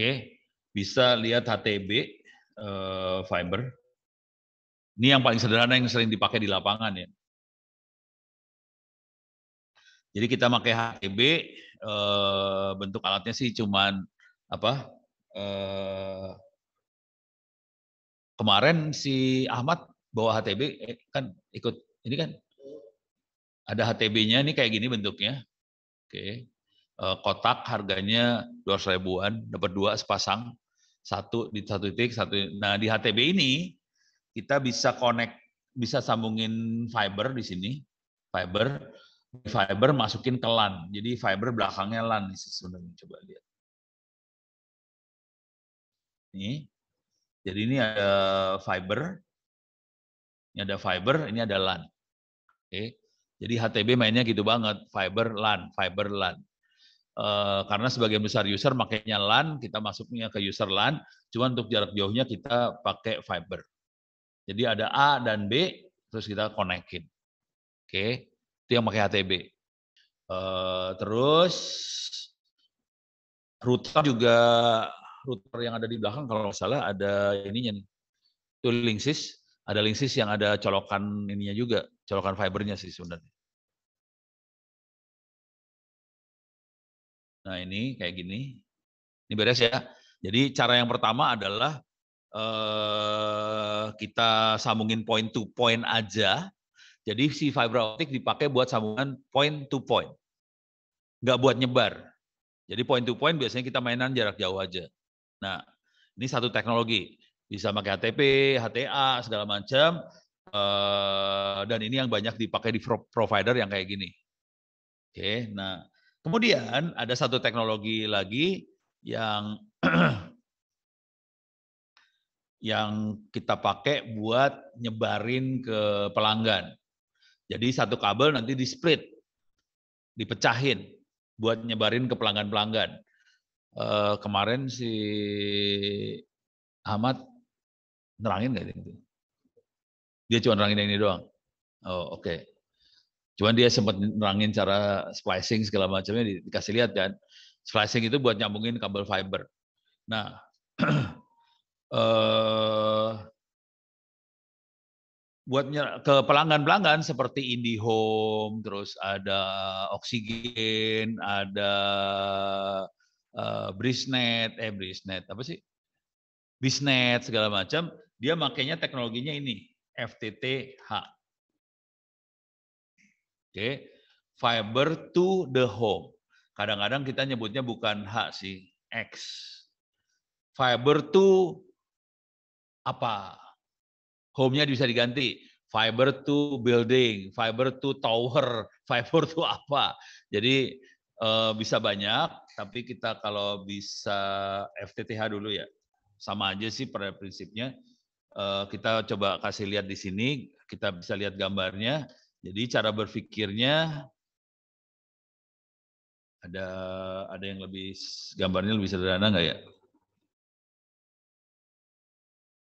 Oke, bisa lihat HTB uh, eh, fiber. Ini yang paling sederhana yang sering dipakai di lapangan ya. Jadi kita pakai HTB uh, eh, bentuk alatnya sih cuman apa? Uh, kemarin si Ahmad bawa HTB eh, kan ikut ini kan ada HTB-nya ini kayak gini bentuknya. Oke. Eh, kotak harganya dua ribuan dapat dua sepasang satu di satu titik satu nah di HTB ini kita bisa connect bisa sambungin fiber di sini fiber fiber masukin ke LAN jadi fiber belakangnya LAN sebenarnya coba lihat ini jadi ini ada fiber ini ada fiber ini ada LAN oke jadi HTB mainnya gitu banget fiber LAN fiber LAN Eh, karena sebagian besar user makanya LAN, kita masuknya ke user LAN, cuma untuk jarak jauhnya kita pakai fiber. Jadi ada A dan B, terus kita konekin. Oke, okay. itu yang pakai ATB. Uh, eh, terus router juga router yang ada di belakang kalau nggak salah ada ininya nih. Itu Linksys, ada Linksys yang ada colokan ininya juga, colokan fibernya sih sebenarnya. Nah ini kayak gini. Ini beres ya. Jadi cara yang pertama adalah eh, kita sambungin point to point aja. Jadi si fiber optik dipakai buat sambungan point to point. Nggak buat nyebar. Jadi point to point biasanya kita mainan jarak jauh aja. Nah, ini satu teknologi. Bisa pakai HTP, HTA, segala macam. Eh, dan ini yang banyak dipakai di provider yang kayak gini. Oke, nah Kemudian ada satu teknologi lagi yang yang kita pakai buat nyebarin ke pelanggan. Jadi satu kabel nanti di split, dipecahin buat nyebarin ke pelanggan-pelanggan. Uh, kemarin si Ahmad nerangin nggak itu? Dia cuma nerangin yang ini doang. Oh oke. Okay. Cuman dia sempat nerangin cara splicing segala macamnya dikasih lihat kan. Splicing itu buat nyambungin kabel fiber. Nah, eh buat ke pelanggan-pelanggan seperti IndiHome, terus ada Oksigen, ada uh, Brisnet, eh Brisnet apa sih? Bisnet segala macam, dia makainya teknologinya ini FTTH Oke, okay? fiber to the home. Kadang-kadang kita nyebutnya bukan H sih, X. Fiber to apa? Home-nya bisa diganti. Fiber to building, fiber to tower, fiber to apa. Jadi eh, bisa banyak, tapi kita kalau bisa FTTH dulu ya. Sama aja sih pada prinsipnya. Eh, kita coba kasih lihat di sini, kita bisa lihat gambarnya jadi cara berpikirnya ada ada yang lebih gambarnya lebih sederhana nggak ya?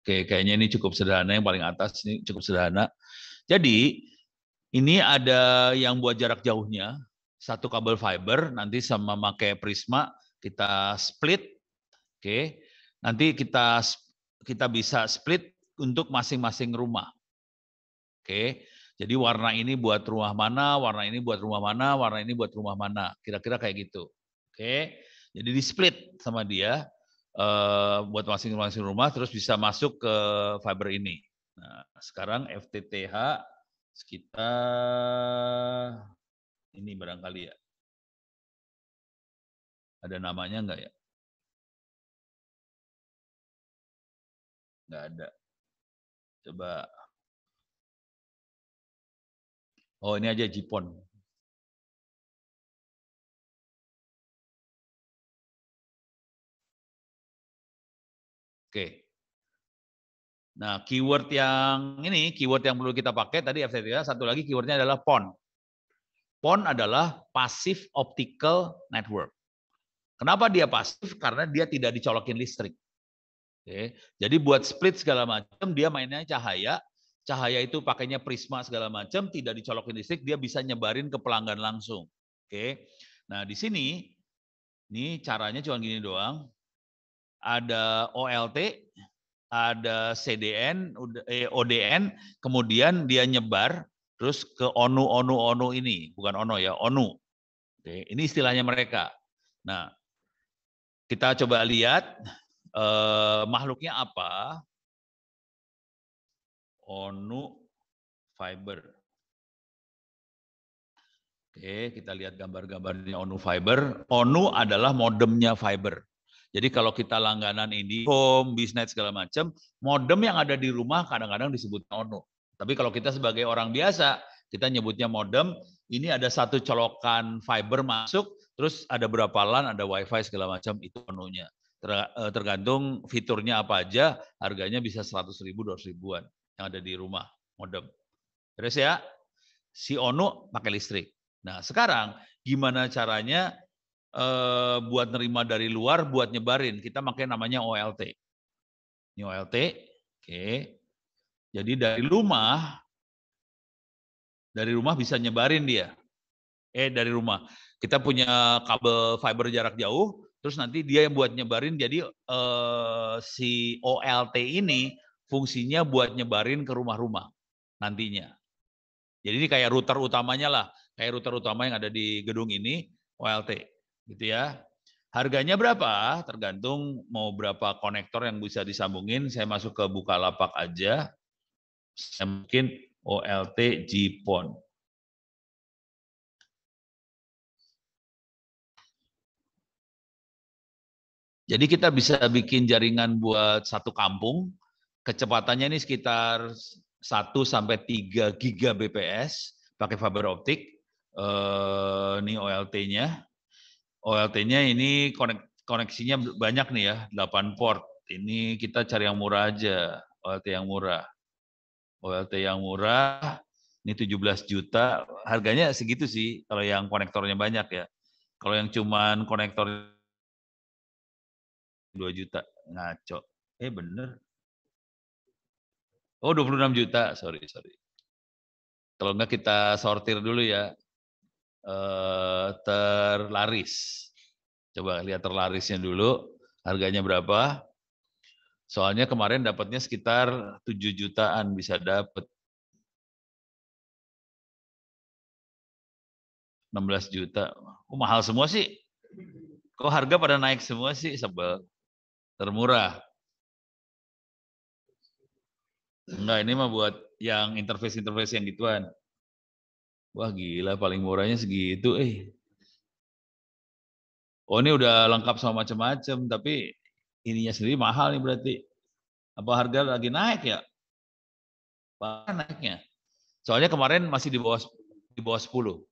Oke, kayaknya ini cukup sederhana yang paling atas ini cukup sederhana. Jadi ini ada yang buat jarak jauhnya satu kabel fiber nanti sama pakai prisma kita split, oke? Nanti kita kita bisa split untuk masing-masing rumah, oke? Jadi warna ini buat rumah mana, warna ini buat rumah mana, warna ini buat rumah mana. Kira-kira kayak gitu. Oke. Okay? Jadi di split sama dia uh, buat masing-masing rumah terus bisa masuk ke fiber ini. Nah, sekarang FTTH kita ini barangkali ya. Ada namanya enggak ya? Enggak ada. Coba Oh ini aja jipon. Oke. Nah, keyword yang ini, keyword yang perlu kita pakai tadi FTTH, satu lagi keywordnya adalah PON. PON adalah Passive Optical Network. Kenapa dia pasif? Karena dia tidak dicolokin listrik. Oke. Jadi buat split segala macam, dia mainnya cahaya, cahaya itu pakainya prisma segala macam, tidak dicolokin listrik, dia bisa nyebarin ke pelanggan langsung. Oke. Nah, di sini ini caranya cuma gini doang. Ada OLT, ada CDN, eh, ODN, kemudian dia nyebar terus ke ONU ONU ONU ini, bukan ONO ya, ONU. Oke, ini istilahnya mereka. Nah, kita coba lihat eh, makhluknya apa, onu fiber. Oke, kita lihat gambar-gambarnya onu fiber. Onu adalah modemnya fiber. Jadi kalau kita langganan ini home, bisnis segala macam, modem yang ada di rumah kadang-kadang disebut onu. Tapi kalau kita sebagai orang biasa, kita nyebutnya modem, ini ada satu colokan fiber masuk, terus ada berapa LAN, ada wifi segala macam, itu ONU-nya. Eh, tergantung fiturnya apa aja, harganya bisa 100 ribu, 200 ribuan yang ada di rumah modem. Terus ya, si Ono pakai listrik. Nah sekarang gimana caranya eh, buat nerima dari luar, buat nyebarin? Kita pakai namanya OLT. Ini OLT, oke. Jadi dari rumah, dari rumah bisa nyebarin dia. Eh dari rumah, kita punya kabel fiber jarak jauh, terus nanti dia yang buat nyebarin. Jadi eh, si OLT ini fungsinya buat nyebarin ke rumah-rumah nantinya. Jadi ini kayak router utamanya lah, kayak router utama yang ada di gedung ini OLT gitu ya. Harganya berapa? Tergantung mau berapa konektor yang bisa disambungin. Saya masuk ke buka lapak aja. Saya mungkin OLT GPON. Jadi kita bisa bikin jaringan buat satu kampung, Kecepatannya ini sekitar 1 sampai 3 giga BPS pakai fiber optik. Eh, ini OLT-nya. OLT-nya ini koneksinya banyak nih ya, 8 port. Ini kita cari yang murah aja, OLT yang murah. OLT yang murah ini 17 juta, harganya segitu sih kalau yang konektornya banyak ya. Kalau yang cuman konektor 2 juta, ngaco. Eh bener, Oh, 26 juta. Sorry, sorry. Kalau enggak kita sortir dulu ya. Eh, terlaris. Coba lihat terlarisnya dulu. Harganya berapa? Soalnya kemarin dapatnya sekitar 7 jutaan bisa dapat. 16 juta. Oh, mahal semua sih. Kok harga pada naik semua sih? Sebel. Termurah. Enggak, ini mah buat yang interface-interface yang gituan. Wah gila, paling murahnya segitu. Eh, oh ini udah lengkap sama macam-macam, tapi ininya sendiri mahal nih berarti. Apa harga lagi naik ya? Apa naiknya. Soalnya kemarin masih di bawah di bawah 10.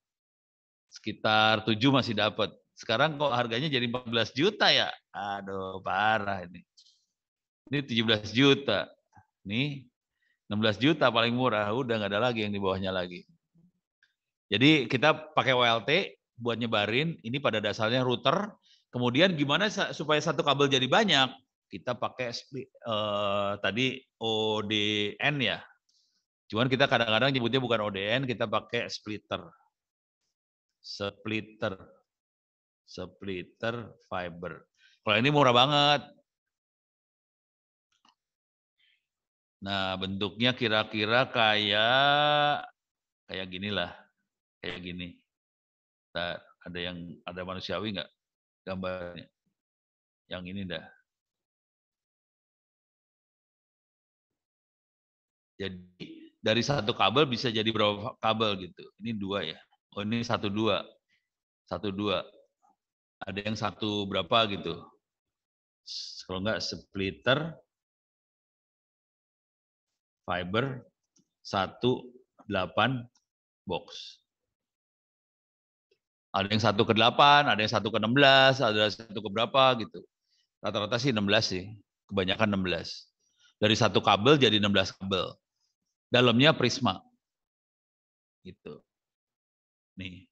Sekitar 7 masih dapat. Sekarang kok harganya jadi 14 juta ya? Aduh, parah ini. Ini 17 juta. Nih, 16 juta paling murah, udah nggak ada lagi yang di bawahnya lagi. Jadi kita pakai WLT buat nyebarin, ini pada dasarnya router. Kemudian gimana supaya satu kabel jadi banyak? Kita pakai uh, tadi ODN ya. Cuman kita kadang-kadang nyebutnya bukan ODN, kita pakai splitter. Splitter. Splitter fiber. Kalau ini murah banget, Nah, bentuknya kira-kira kayak kayak gini lah Kayak gini. Nah, ada yang ada manusiawi nggak gambarnya? Yang ini dah. Jadi dari satu kabel bisa jadi berapa kabel gitu. Ini dua ya. Oh ini satu dua. Satu dua. Ada yang satu berapa gitu. Kalau enggak splitter, fiber 1, 8 box. Ada yang 1 ke 8, ada yang 1 ke 16, ada yang 1 ke berapa gitu. Rata-rata sih 16 sih, kebanyakan 16. Dari satu kabel jadi 16 kabel. Dalamnya prisma. Gitu. Nih.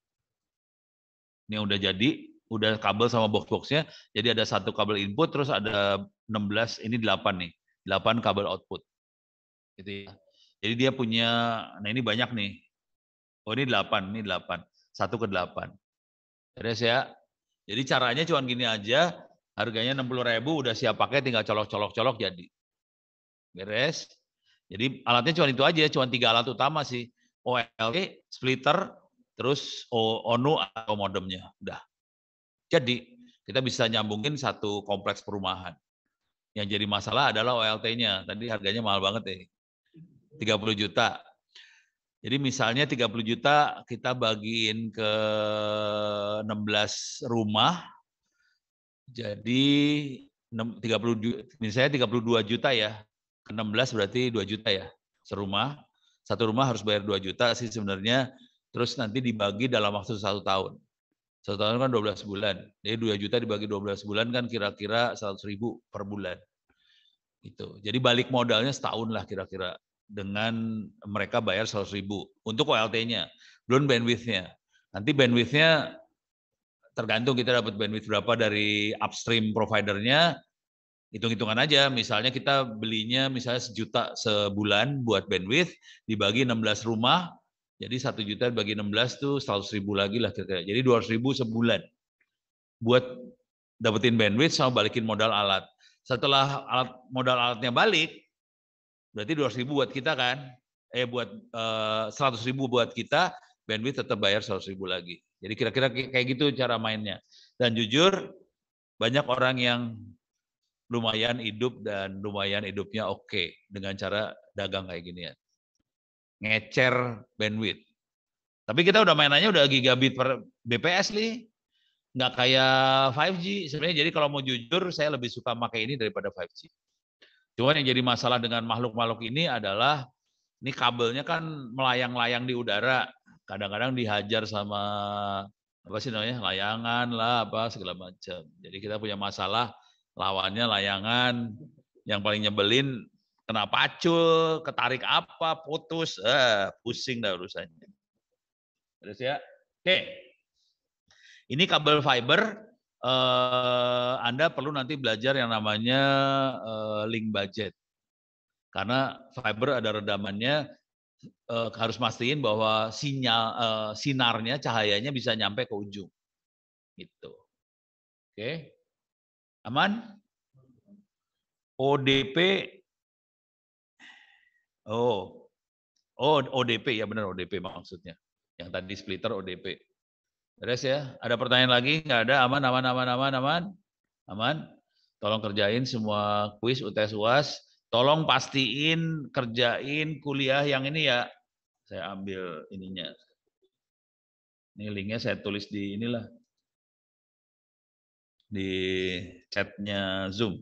Ini udah jadi, udah kabel sama box-boxnya. Jadi ada satu kabel input, terus ada 16, ini 8 nih. 8 kabel output gitu ya. Jadi dia punya, nah ini banyak nih. Oh ini delapan, ini delapan, satu ke delapan. Terus ya. Jadi caranya cuma gini aja, harganya enam puluh ribu udah siap pakai, tinggal colok-colok-colok jadi. Beres. Jadi alatnya cuma itu aja, cuma tiga alat utama sih. olt splitter, terus ONU atau modemnya. Udah. Jadi kita bisa nyambungin satu kompleks perumahan. Yang jadi masalah adalah OLT-nya. Tadi harganya mahal banget Eh. 30 juta. Jadi misalnya 30 juta kita bagiin ke 16 rumah. Jadi 30 misalnya 32 juta ya. 16 berarti 2 juta ya serumah. Satu rumah harus bayar 2 juta sih sebenarnya. Terus nanti dibagi dalam waktu satu tahun. Satu tahun kan 12 bulan. Jadi 2 juta dibagi 12 bulan kan kira-kira 100 ribu per bulan. Gitu. Jadi balik modalnya setahun lah kira-kira dengan mereka bayar 100 ribu untuk OLT-nya, belum bandwidth-nya. Nanti bandwidth-nya tergantung kita dapat bandwidth berapa dari upstream providernya, hitung-hitungan aja. Misalnya kita belinya misalnya sejuta sebulan buat bandwidth, dibagi 16 rumah, jadi satu juta bagi 16 tuh 100 ribu lagi lah kira-kira. Jadi 200 ribu sebulan buat dapetin bandwidth sama balikin modal alat. Setelah alat modal alatnya balik, Berarti 200 ribu buat kita kan? Eh buat eh, seratus 100 ribu buat kita, bandwidth tetap bayar seratus ribu lagi. Jadi kira-kira kayak gitu cara mainnya. Dan jujur, banyak orang yang lumayan hidup dan lumayan hidupnya oke okay dengan cara dagang kayak gini ya. Ngecer bandwidth. Tapi kita udah mainannya udah gigabit per BPS nih. Nggak kayak 5G. Sebenarnya jadi kalau mau jujur, saya lebih suka pakai ini daripada 5G. Cuman yang jadi masalah dengan makhluk-makhluk ini adalah ini kabelnya kan melayang-layang di udara, kadang-kadang dihajar sama apa sih namanya layangan lah apa segala macam. Jadi kita punya masalah lawannya layangan yang paling nyebelin kena pacul, ketarik apa, putus, eh, pusing dah urusannya. Terus ya, oke. Ini kabel fiber eh, Anda perlu nanti belajar yang namanya eh, link budget. Karena fiber ada redamannya, eh, harus mastiin bahwa sinyal eh, sinarnya, cahayanya bisa nyampe ke ujung. Gitu. Oke. Okay. Aman? ODP Oh. Oh, ODP ya benar ODP maksudnya. Yang tadi splitter ODP. Beres ya? Ada pertanyaan lagi? Nggak ada? Aman, aman, aman, aman, aman? Aman? Tolong kerjain semua kuis UTS UAS. Tolong pastiin kerjain kuliah yang ini ya. Saya ambil ininya. Ini linknya saya tulis di inilah. Di chatnya Zoom.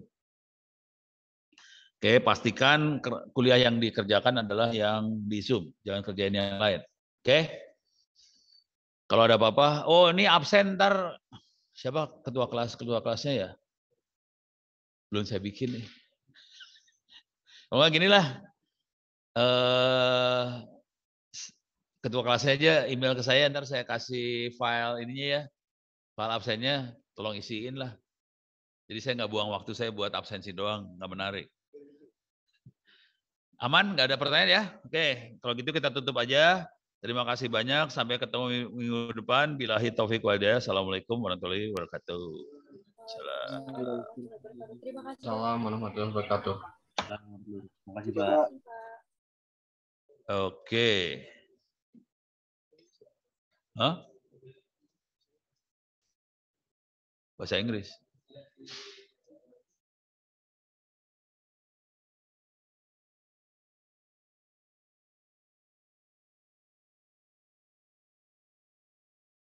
Oke, pastikan kuliah yang dikerjakan adalah yang di Zoom. Jangan kerjain yang lain. Oke? Kalau ada apa-apa, oh ini absen ntar siapa ketua kelas ketua kelasnya ya? Belum saya bikin nih. Kalau gini lah, eh, ketua kelasnya aja email ke saya ntar saya kasih file ininya ya, file absennya, tolong isiin lah. Jadi saya nggak buang waktu saya buat absensi doang, nggak menarik. Aman, nggak ada pertanyaan ya? Oke, kalau gitu kita tutup aja. Terima kasih banyak. Sampai ketemu minggu depan. Bilahi Taufik Walidaya. Assalamualaikum warahmatullahi wabarakatuh. Assalamualaikum warahmatullahi wabarakatuh. Terima kasih, Pak. Oke. Hah? Bahasa Inggris.